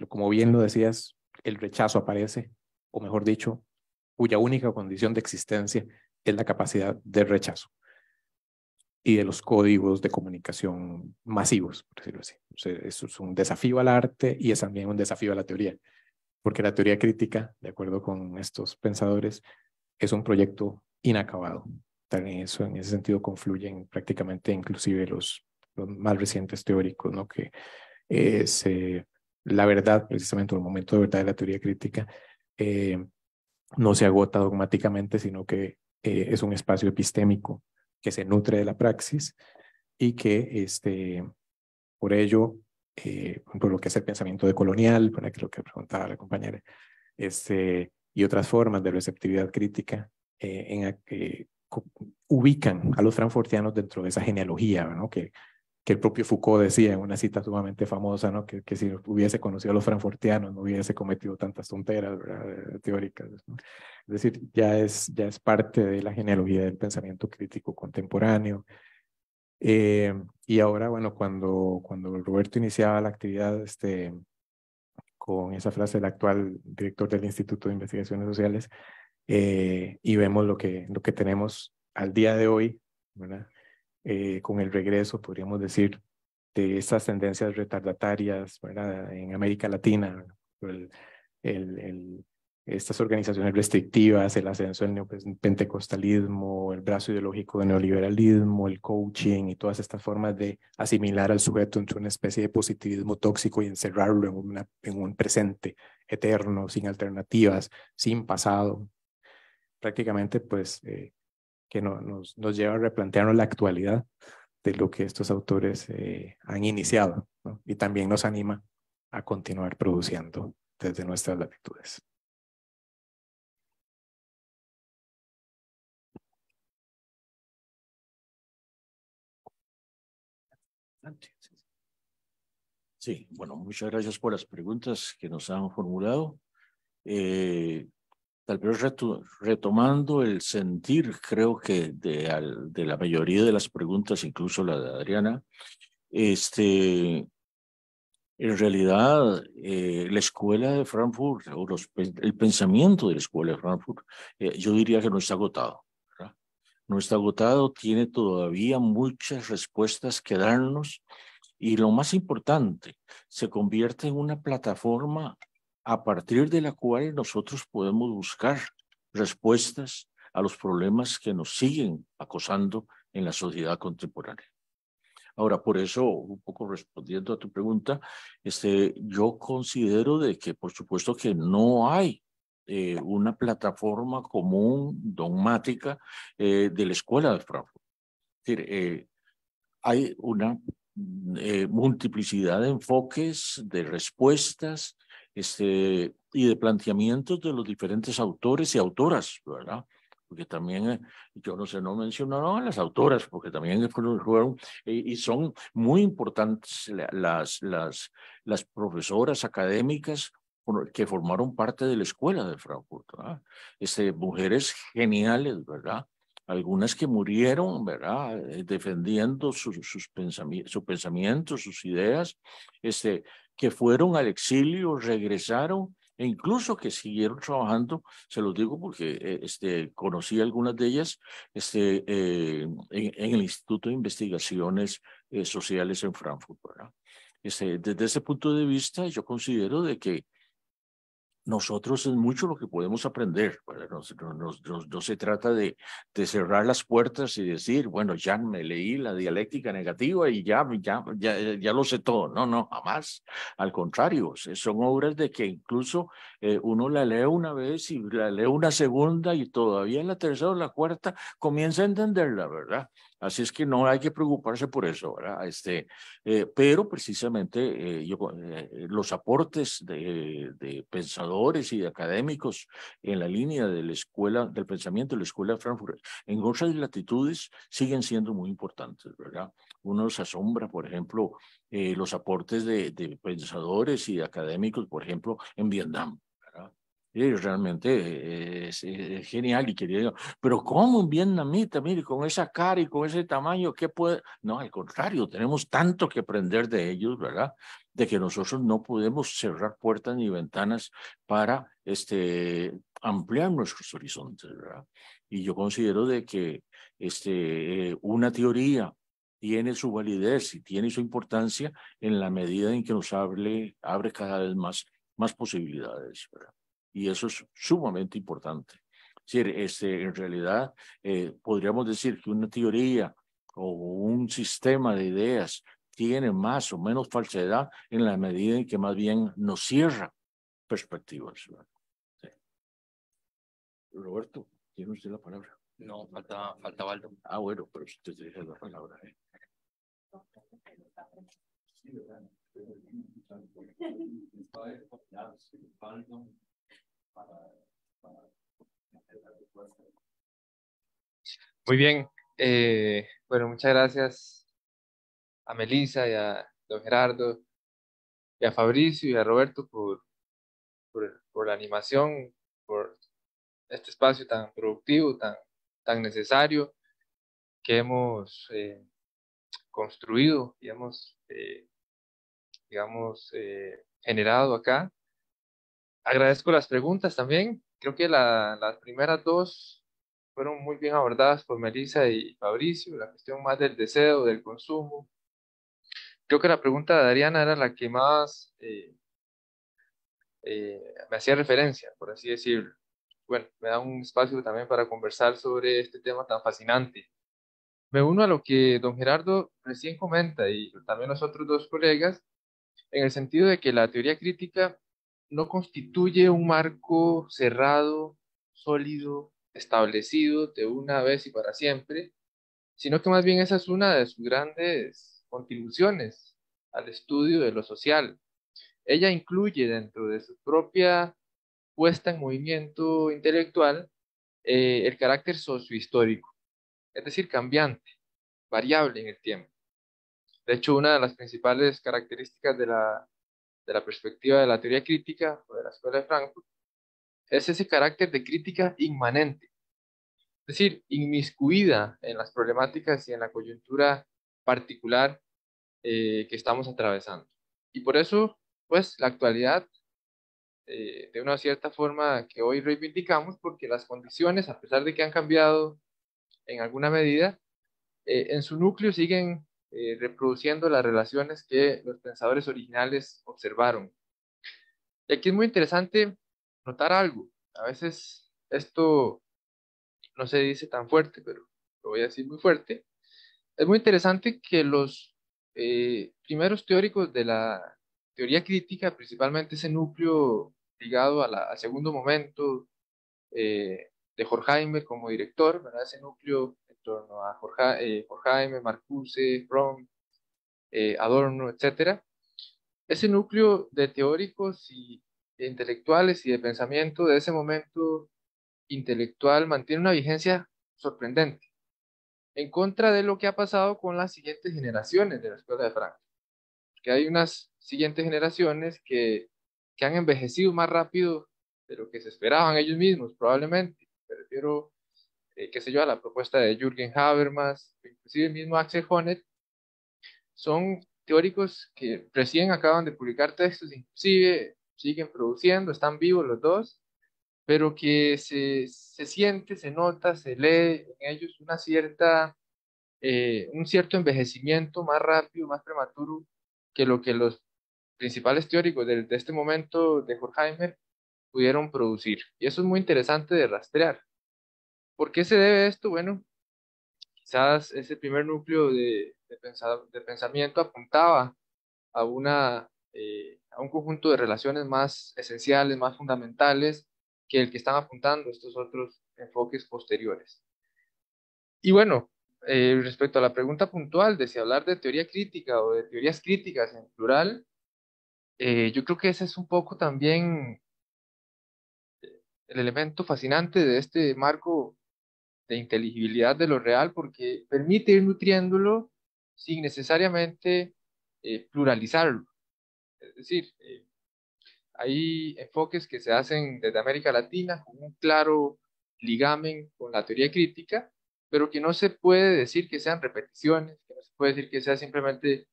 como bien lo decías, el rechazo aparece, o mejor dicho, cuya única condición de existencia es la capacidad de rechazo y de los códigos de comunicación masivos, por decirlo así. eso es un desafío al arte y es también un desafío a la teoría, porque la teoría crítica, de acuerdo con estos pensadores, es un proyecto inacabado. También en, eso, en ese sentido confluyen prácticamente inclusive los, más recientes teóricos, ¿no? que eh, la verdad, precisamente el momento de verdad de la teoría crítica, eh, no se agota dogmáticamente, sino que eh, es un espacio epistémico que se nutre de la praxis y que este, por ello, eh, por lo que es el pensamiento decolonial, por lo que preguntaba la compañera, este, y otras formas de receptividad crítica, eh, en, que ubican a los frankfurtianos dentro de esa genealogía ¿no? que, que el propio Foucault decía en una cita sumamente famosa, ¿no? que, que si hubiese conocido a los franfortianos no hubiese cometido tantas tonteras ¿verdad? Eh, teóricas. Es decir, ya es, ya es parte de la genealogía del pensamiento crítico contemporáneo. Eh, y ahora, bueno, cuando, cuando Roberto iniciaba la actividad este, con esa frase del actual director del Instituto de Investigaciones Sociales, eh, y vemos lo que, lo que tenemos al día de hoy, ¿verdad? Eh, con el regreso, podríamos decir, de estas tendencias retardatarias ¿verdad? en América Latina, estas organizaciones restrictivas, el ascenso del neopentecostalismo, el brazo ideológico del neoliberalismo, el coaching y todas estas formas de asimilar al sujeto entre una especie de positivismo tóxico y encerrarlo en, un presente eterno, sin alternativas, sin pasado. Prácticamente, pues, eh, que nos, nos, lleva a replantearnos la actualidad de lo que estos autores eh, han iniciado y también nos anima a continuar produciendo desde nuestras latitudes. Sí, bueno, muchas gracias por las preguntas que nos han formulado. Eh, tal retomando el sentir, creo que de, la mayoría de las preguntas, incluso la de Adriana, este, en realidad eh, la escuela de Frankfurt o el pensamiento de la escuela de Frankfurt, eh, yo diría que no está agotado. No está agotado, tiene todavía muchas respuestas que darnos y lo más importante, se convierte en una plataforma a partir de la cual nosotros podemos buscar respuestas a los problemas que nos siguen acosando en la sociedad contemporánea. Ahora, por eso, un poco respondiendo a tu pregunta, este, yo considero de que, por supuesto, que no hay eh, una plataforma común, dogmática, eh, de la escuela de Frankfurt. Eh, hay una multiplicidad de enfoques, de respuestas, este, y de planteamientos de los diferentes autores y autoras, ¿verdad? Porque también, eh, yo no sé, no mencionaron a las autoras, porque también fueron, eh, y son muy importantes las, las, las profesoras académicas que formaron parte de la escuela de Frankfurt, ¿verdad? Este, mujeres geniales, ¿verdad? algunas que murieron, ¿verdad? Eh, defendiendo sus, sus pensami pensamientos, sus ideas, este, que fueron al exilio, regresaron e incluso que siguieron trabajando, se los digo porque eh, este, conocí algunas de ellas este, eh, en, el Instituto de Investigaciones eh, Sociales en Frankfurt. ¿verdad? Este, desde ese punto de vista, yo considero de que nosotros es mucho lo que podemos aprender. No, se trata de, cerrar las puertas y decir, bueno, ya me leí la dialéctica negativa y ya, ya, ya, eh, lo sé todo. No, no, jamás. Al contrario, son obras de que incluso eh, uno la lee una vez y la lee una segunda y todavía en la tercera o la cuarta comienza a entenderla, ¿verdad? Así es que no hay que preocuparse por eso, ¿verdad? Este, eh, pero precisamente eh, eh, los aportes de, pensadores y académicos en la línea de la escuela, del pensamiento de la escuela de Frankfurt en otras latitudes siguen siendo muy importantes, ¿verdad? Uno se asombra, por ejemplo, los aportes de, pensadores y académicos, por ejemplo, en Vietnam y realmente eh, eh, es, genial y quería pero ¿cómo un vietnamita, mire, con esa cara y con ese tamaño, qué puede? No, al contrario, tenemos tanto que aprender de ellos, ¿verdad? De que nosotros no podemos cerrar puertas ni ventanas para este, ampliar nuestros horizontes, ¿verdad? Y yo considero de que este, eh, una teoría tiene su validez y tiene su importancia en la medida en que nos abre, abre cada vez más, más posibilidades, ¿verdad? Y eso es sumamente importante. Es decir, este, en realidad eh, podríamos decir que una teoría o un sistema de ideas tiene más o menos falsedad en la medida en que más bien nos cierra perspectivas. Sí. Roberto, tiene usted la palabra. No, falta, falta Ah, bueno, pero usted tiene la palabra. ¿eh? para, Muy bien. Eh, bueno, muchas gracias a Melisa y a don Gerardo y a Fabricio y a Roberto por, por, la animación, por este espacio tan productivo, tan, tan necesario que hemos eh, construido y hemos, eh, digamos, generado acá agradezco las preguntas también. Creo que las primeras dos fueron muy bien abordadas por Melissa y Fabricio, la cuestión más del deseo, del consumo. Creo que la pregunta de Adriana era la que más eh, eh, me hacía referencia, por así decirlo. Bueno, me da un espacio también para conversar sobre este tema tan fascinante. Me uno a lo que don Gerardo recién comenta y también los otros dos colegas, en el sentido de que la teoría crítica no constituye un marco cerrado, sólido, establecido de una vez y para siempre, sino que más bien esa es una de sus grandes contribuciones al estudio de lo social. Ella incluye dentro de su propia puesta en movimiento intelectual eh, el carácter sociohistórico, es decir, cambiante, variable en el tiempo. De hecho, una de las principales características de la de la perspectiva de la teoría crítica o de la Escuela de Frankfurt, es ese carácter de crítica inmanente, es decir, inmiscuida en las problemáticas y en la coyuntura particular eh, que estamos atravesando. Y por eso, pues, la actualidad, eh, de una cierta forma que hoy reivindicamos, porque las condiciones, a pesar de que han cambiado en alguna medida, eh, en su núcleo siguen eh, reproduciendo las relaciones que los pensadores originales observaron. Y aquí es muy interesante notar algo. A veces esto no se dice tan fuerte, pero lo voy a decir muy fuerte. Es muy interesante que los eh, primeros teóricos de la teoría crítica, principalmente ese núcleo ligado al segundo momento, eh, de Jorge como director, ¿verdad? Ese núcleo en torno a eh, Jorge, eh, Marcuse, Fromm, Adorno, etcétera. Ese núcleo de teóricos y intelectuales y de pensamiento de ese momento intelectual mantiene una vigencia sorprendente, en contra de lo que ha pasado con las siguientes generaciones de la Escuela de Francia. Que hay unas siguientes generaciones que, que han envejecido más rápido de lo que se esperaban ellos mismos, probablemente. Me refiero, eh, qué sé yo, a la propuesta de Jürgen Habermas, inclusive el mismo Axel Honneth, son teóricos que recién acaban de publicar textos, inclusive siguen produciendo, están vivos los dos, pero que se, se siente, se nota, se lee en ellos una cierta, eh, un cierto envejecimiento más rápido, más prematuro que lo que los principales teóricos de, de este momento de Horkheimer pudieron producir. Y eso es muy interesante de rastrear. ¿Por qué se debe esto? Bueno, quizás ese primer núcleo de, pensamiento apuntaba a, una, eh, a un conjunto de relaciones más esenciales, más fundamentales, que el que están apuntando estos otros enfoques posteriores. Y bueno, eh, respecto a la pregunta puntual de si hablar de teoría crítica o de teorías críticas en plural, eh, yo creo que ese es un poco también el elemento fascinante de este marco de inteligibilidad de lo real porque permite ir nutriéndolo sin necesariamente eh, pluralizarlo. Es decir, eh, hay enfoques que se hacen desde América Latina con un claro ligamen con la teoría crítica, pero que no se puede decir que sean repeticiones, que no se puede decir que sea simplemente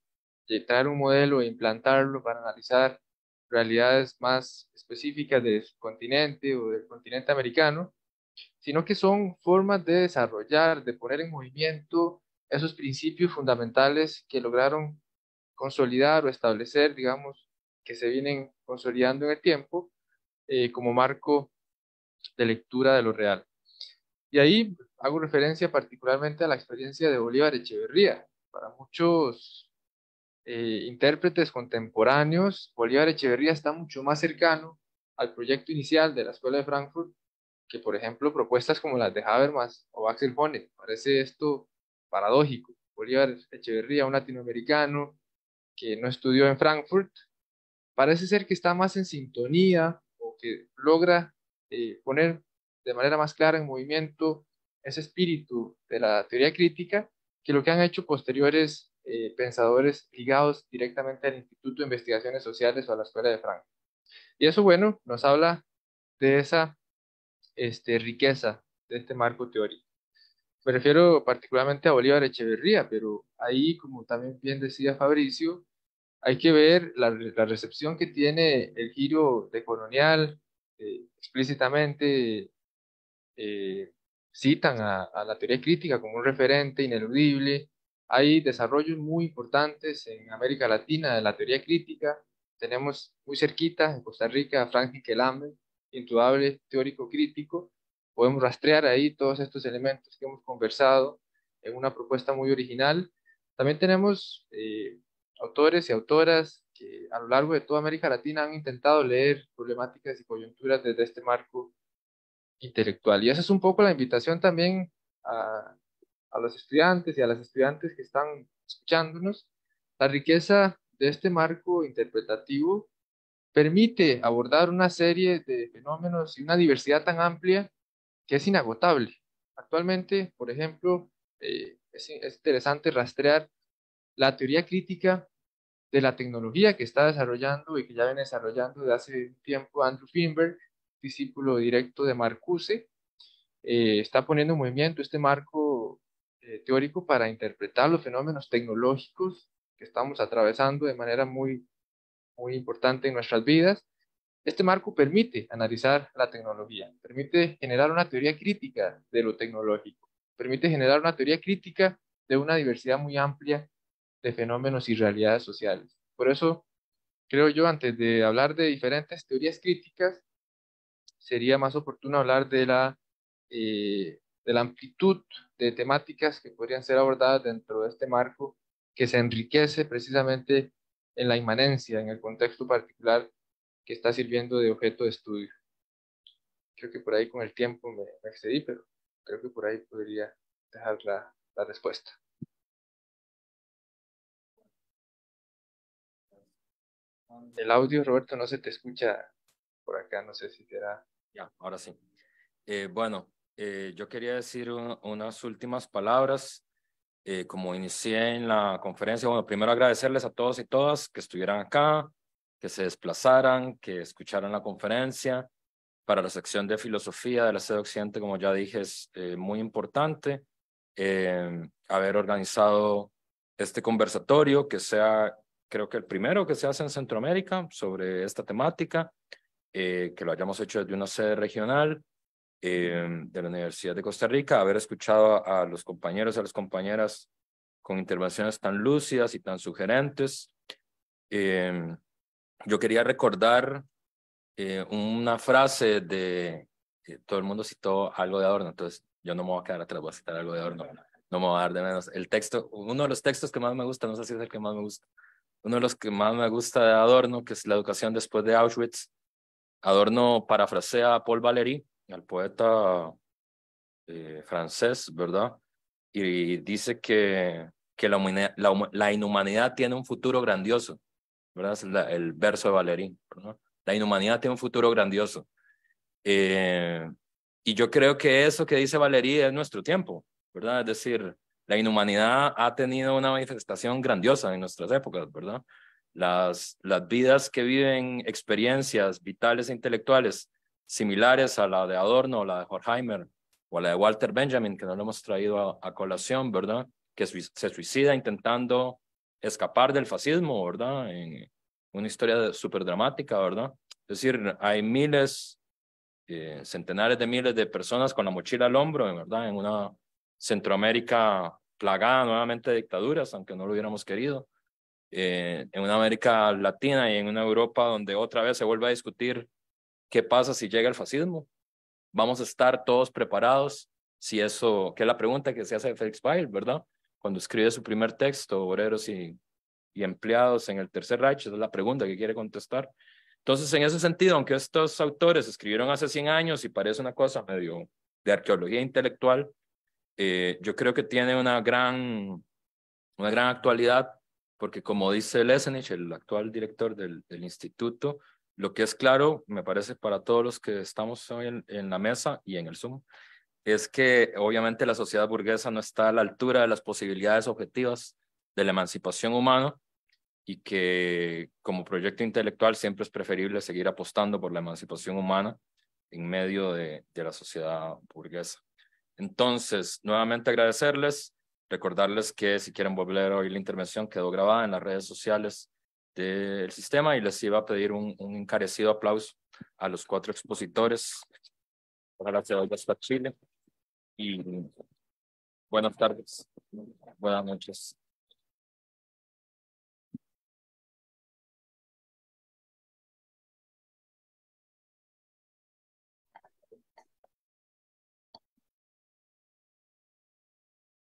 eh, traer un modelo e implantarlo para analizar realidades más específicas del continente o del continente americano, sino que son formas de desarrollar, de poner en movimiento esos principios fundamentales que lograron consolidar o establecer, digamos, que se vienen consolidando en el tiempo eh, como marco de lectura de lo real. Y ahí hago referencia particularmente a la experiencia de Bolívar Echeverría. Para muchos eh, intérpretes contemporáneos, Bolívar Echeverría está mucho más cercano al proyecto inicial de la Escuela de Frankfurt que, por ejemplo, propuestas como las de Habermas o Axel Honneth. Parece esto paradójico. Bolívar Echeverría, un latinoamericano que no estudió en Frankfurt, parece ser que está más en sintonía o que logra eh, poner de manera más clara en movimiento ese espíritu de la teoría crítica que lo que han hecho posteriores eh, pensadores ligados directamente al Instituto de Investigaciones Sociales o a la Escuela de Franco. Y eso, bueno, nos habla de esa este, riqueza de este marco teórico. Me refiero particularmente a Bolívar Echeverría, pero ahí, como también bien decía Fabricio, hay que ver la, recepción que tiene el giro decolonial, eh, explícitamente eh, citan a, la teoría crítica como un referente ineludible, hay desarrollos muy importantes en América Latina de la teoría crítica. Tenemos muy cerquita en Costa Rica a Frank Kelame, indudable teórico crítico. Podemos rastrear ahí todos estos elementos que hemos conversado en una propuesta muy original. También tenemos eh, autores y autoras que a lo largo de toda América Latina han intentado leer problemáticas y coyunturas desde este marco intelectual. Y esa es un poco la invitación también a, a los estudiantes y a las estudiantes que están escuchándonos, la riqueza de este marco interpretativo permite abordar una serie de fenómenos y una diversidad tan amplia que es inagotable. Actualmente, por ejemplo, eh, es, interesante rastrear la teoría crítica de la tecnología que está desarrollando y que ya viene desarrollando desde hace tiempo Andrew Finberg, discípulo directo de Marcuse, eh, está poniendo en movimiento este marco eh, teórico para interpretar los fenómenos tecnológicos que estamos atravesando de manera muy, muy importante en nuestras vidas. Este marco permite analizar la tecnología, permite generar una teoría crítica de lo tecnológico, permite generar una teoría crítica de una diversidad muy amplia de fenómenos y realidades sociales. Por eso, creo yo, antes de hablar de diferentes teorías críticas, sería más oportuno hablar de la eh, de la amplitud de temáticas que podrían ser abordadas dentro de este marco que se enriquece precisamente en la inmanencia, en el contexto particular que está sirviendo de objeto de estudio. Creo que por ahí con el tiempo me, excedí, pero creo que por ahí podría dejar la, respuesta. El audio, Roberto, no se te escucha por acá, no sé si será. Ya, ahora sí. Eh, bueno, eh, yo quería decir unas últimas palabras. Eh, como inicié en la conferencia, bueno, primero agradecerles a todos y todas que estuvieran acá, que se desplazaran, que escucharan la conferencia. Para la sección de filosofía de la sede occidente, como ya dije, es eh, muy importante haber organizado este conversatorio, que sea, creo que el primero que se hace en Centroamérica sobre esta temática, que lo hayamos hecho desde una sede regional eh, de la Universidad de Costa Rica, haber escuchado a los compañeros y a las compañeras con intervenciones tan lúcidas y tan sugerentes. Eh, yo quería recordar eh, una frase de, todo el mundo citó algo de Adorno, entonces yo no me voy a quedar atrás, voy a citar algo de Adorno, no me voy a dar de menos. El texto, uno de los textos que más me gusta, no sé si es el que más me gusta, uno de los que más me gusta de Adorno, que es La educación después de Auschwitz, Adorno parafrasea a Paul Valéry, al poeta eh, francés, ¿verdad? Y dice que, que la, inhumanidad tiene un futuro grandioso, ¿verdad? Es el verso de Valerín, ¿verdad? La inhumanidad tiene un futuro grandioso. Eh, y yo creo que eso que dice Valerí es nuestro tiempo, ¿verdad? Es decir, la inhumanidad ha tenido una manifestación grandiosa en nuestras épocas, ¿verdad? Las, las vidas que viven experiencias vitales e intelectuales similares a la de Adorno, la de Horkheimer o a la de Walter Benjamin, que no lo hemos traído a, colación, ¿verdad? Que se suicida intentando escapar del fascismo, ¿verdad? En una historia súper dramática, ¿verdad? Es decir, hay miles, eh, centenares de miles de personas con la mochila al hombro, ¿verdad? En una Centroamérica plagada nuevamente de dictaduras, aunque no lo hubiéramos querido. Eh, en una América Latina y en una Europa donde otra vez se vuelve a discutir ¿Qué pasa si llega el fascismo? ¿Vamos a estar todos preparados? Si eso, que es la pregunta que se hace de Félix Weil, ¿verdad? Cuando escribe su primer texto, Obreros y, y Empleados en el Tercer Reich, es la pregunta que quiere contestar. Entonces, en ese sentido, aunque estos autores escribieron hace 100 años y parece una cosa medio de arqueología intelectual, eh, yo creo que tiene una gran, una gran actualidad, porque como dice Lesenich, el actual director del, del instituto, lo que es claro, me parece, para todos los que estamos hoy en, la mesa y en el Zoom, es que obviamente la sociedad burguesa no está a la altura de las posibilidades objetivas de la emancipación humana y que como proyecto intelectual siempre es preferible seguir apostando por la emancipación humana en medio de, de la sociedad burguesa. Entonces, nuevamente agradecerles, recordarles que si quieren volver hoy la intervención quedó grabada en las redes sociales del sistema y les iba a pedir un, un encarecido aplauso a los cuatro expositores. Ojalá se vaya hasta Chile. Y buenas tardes, buenas noches.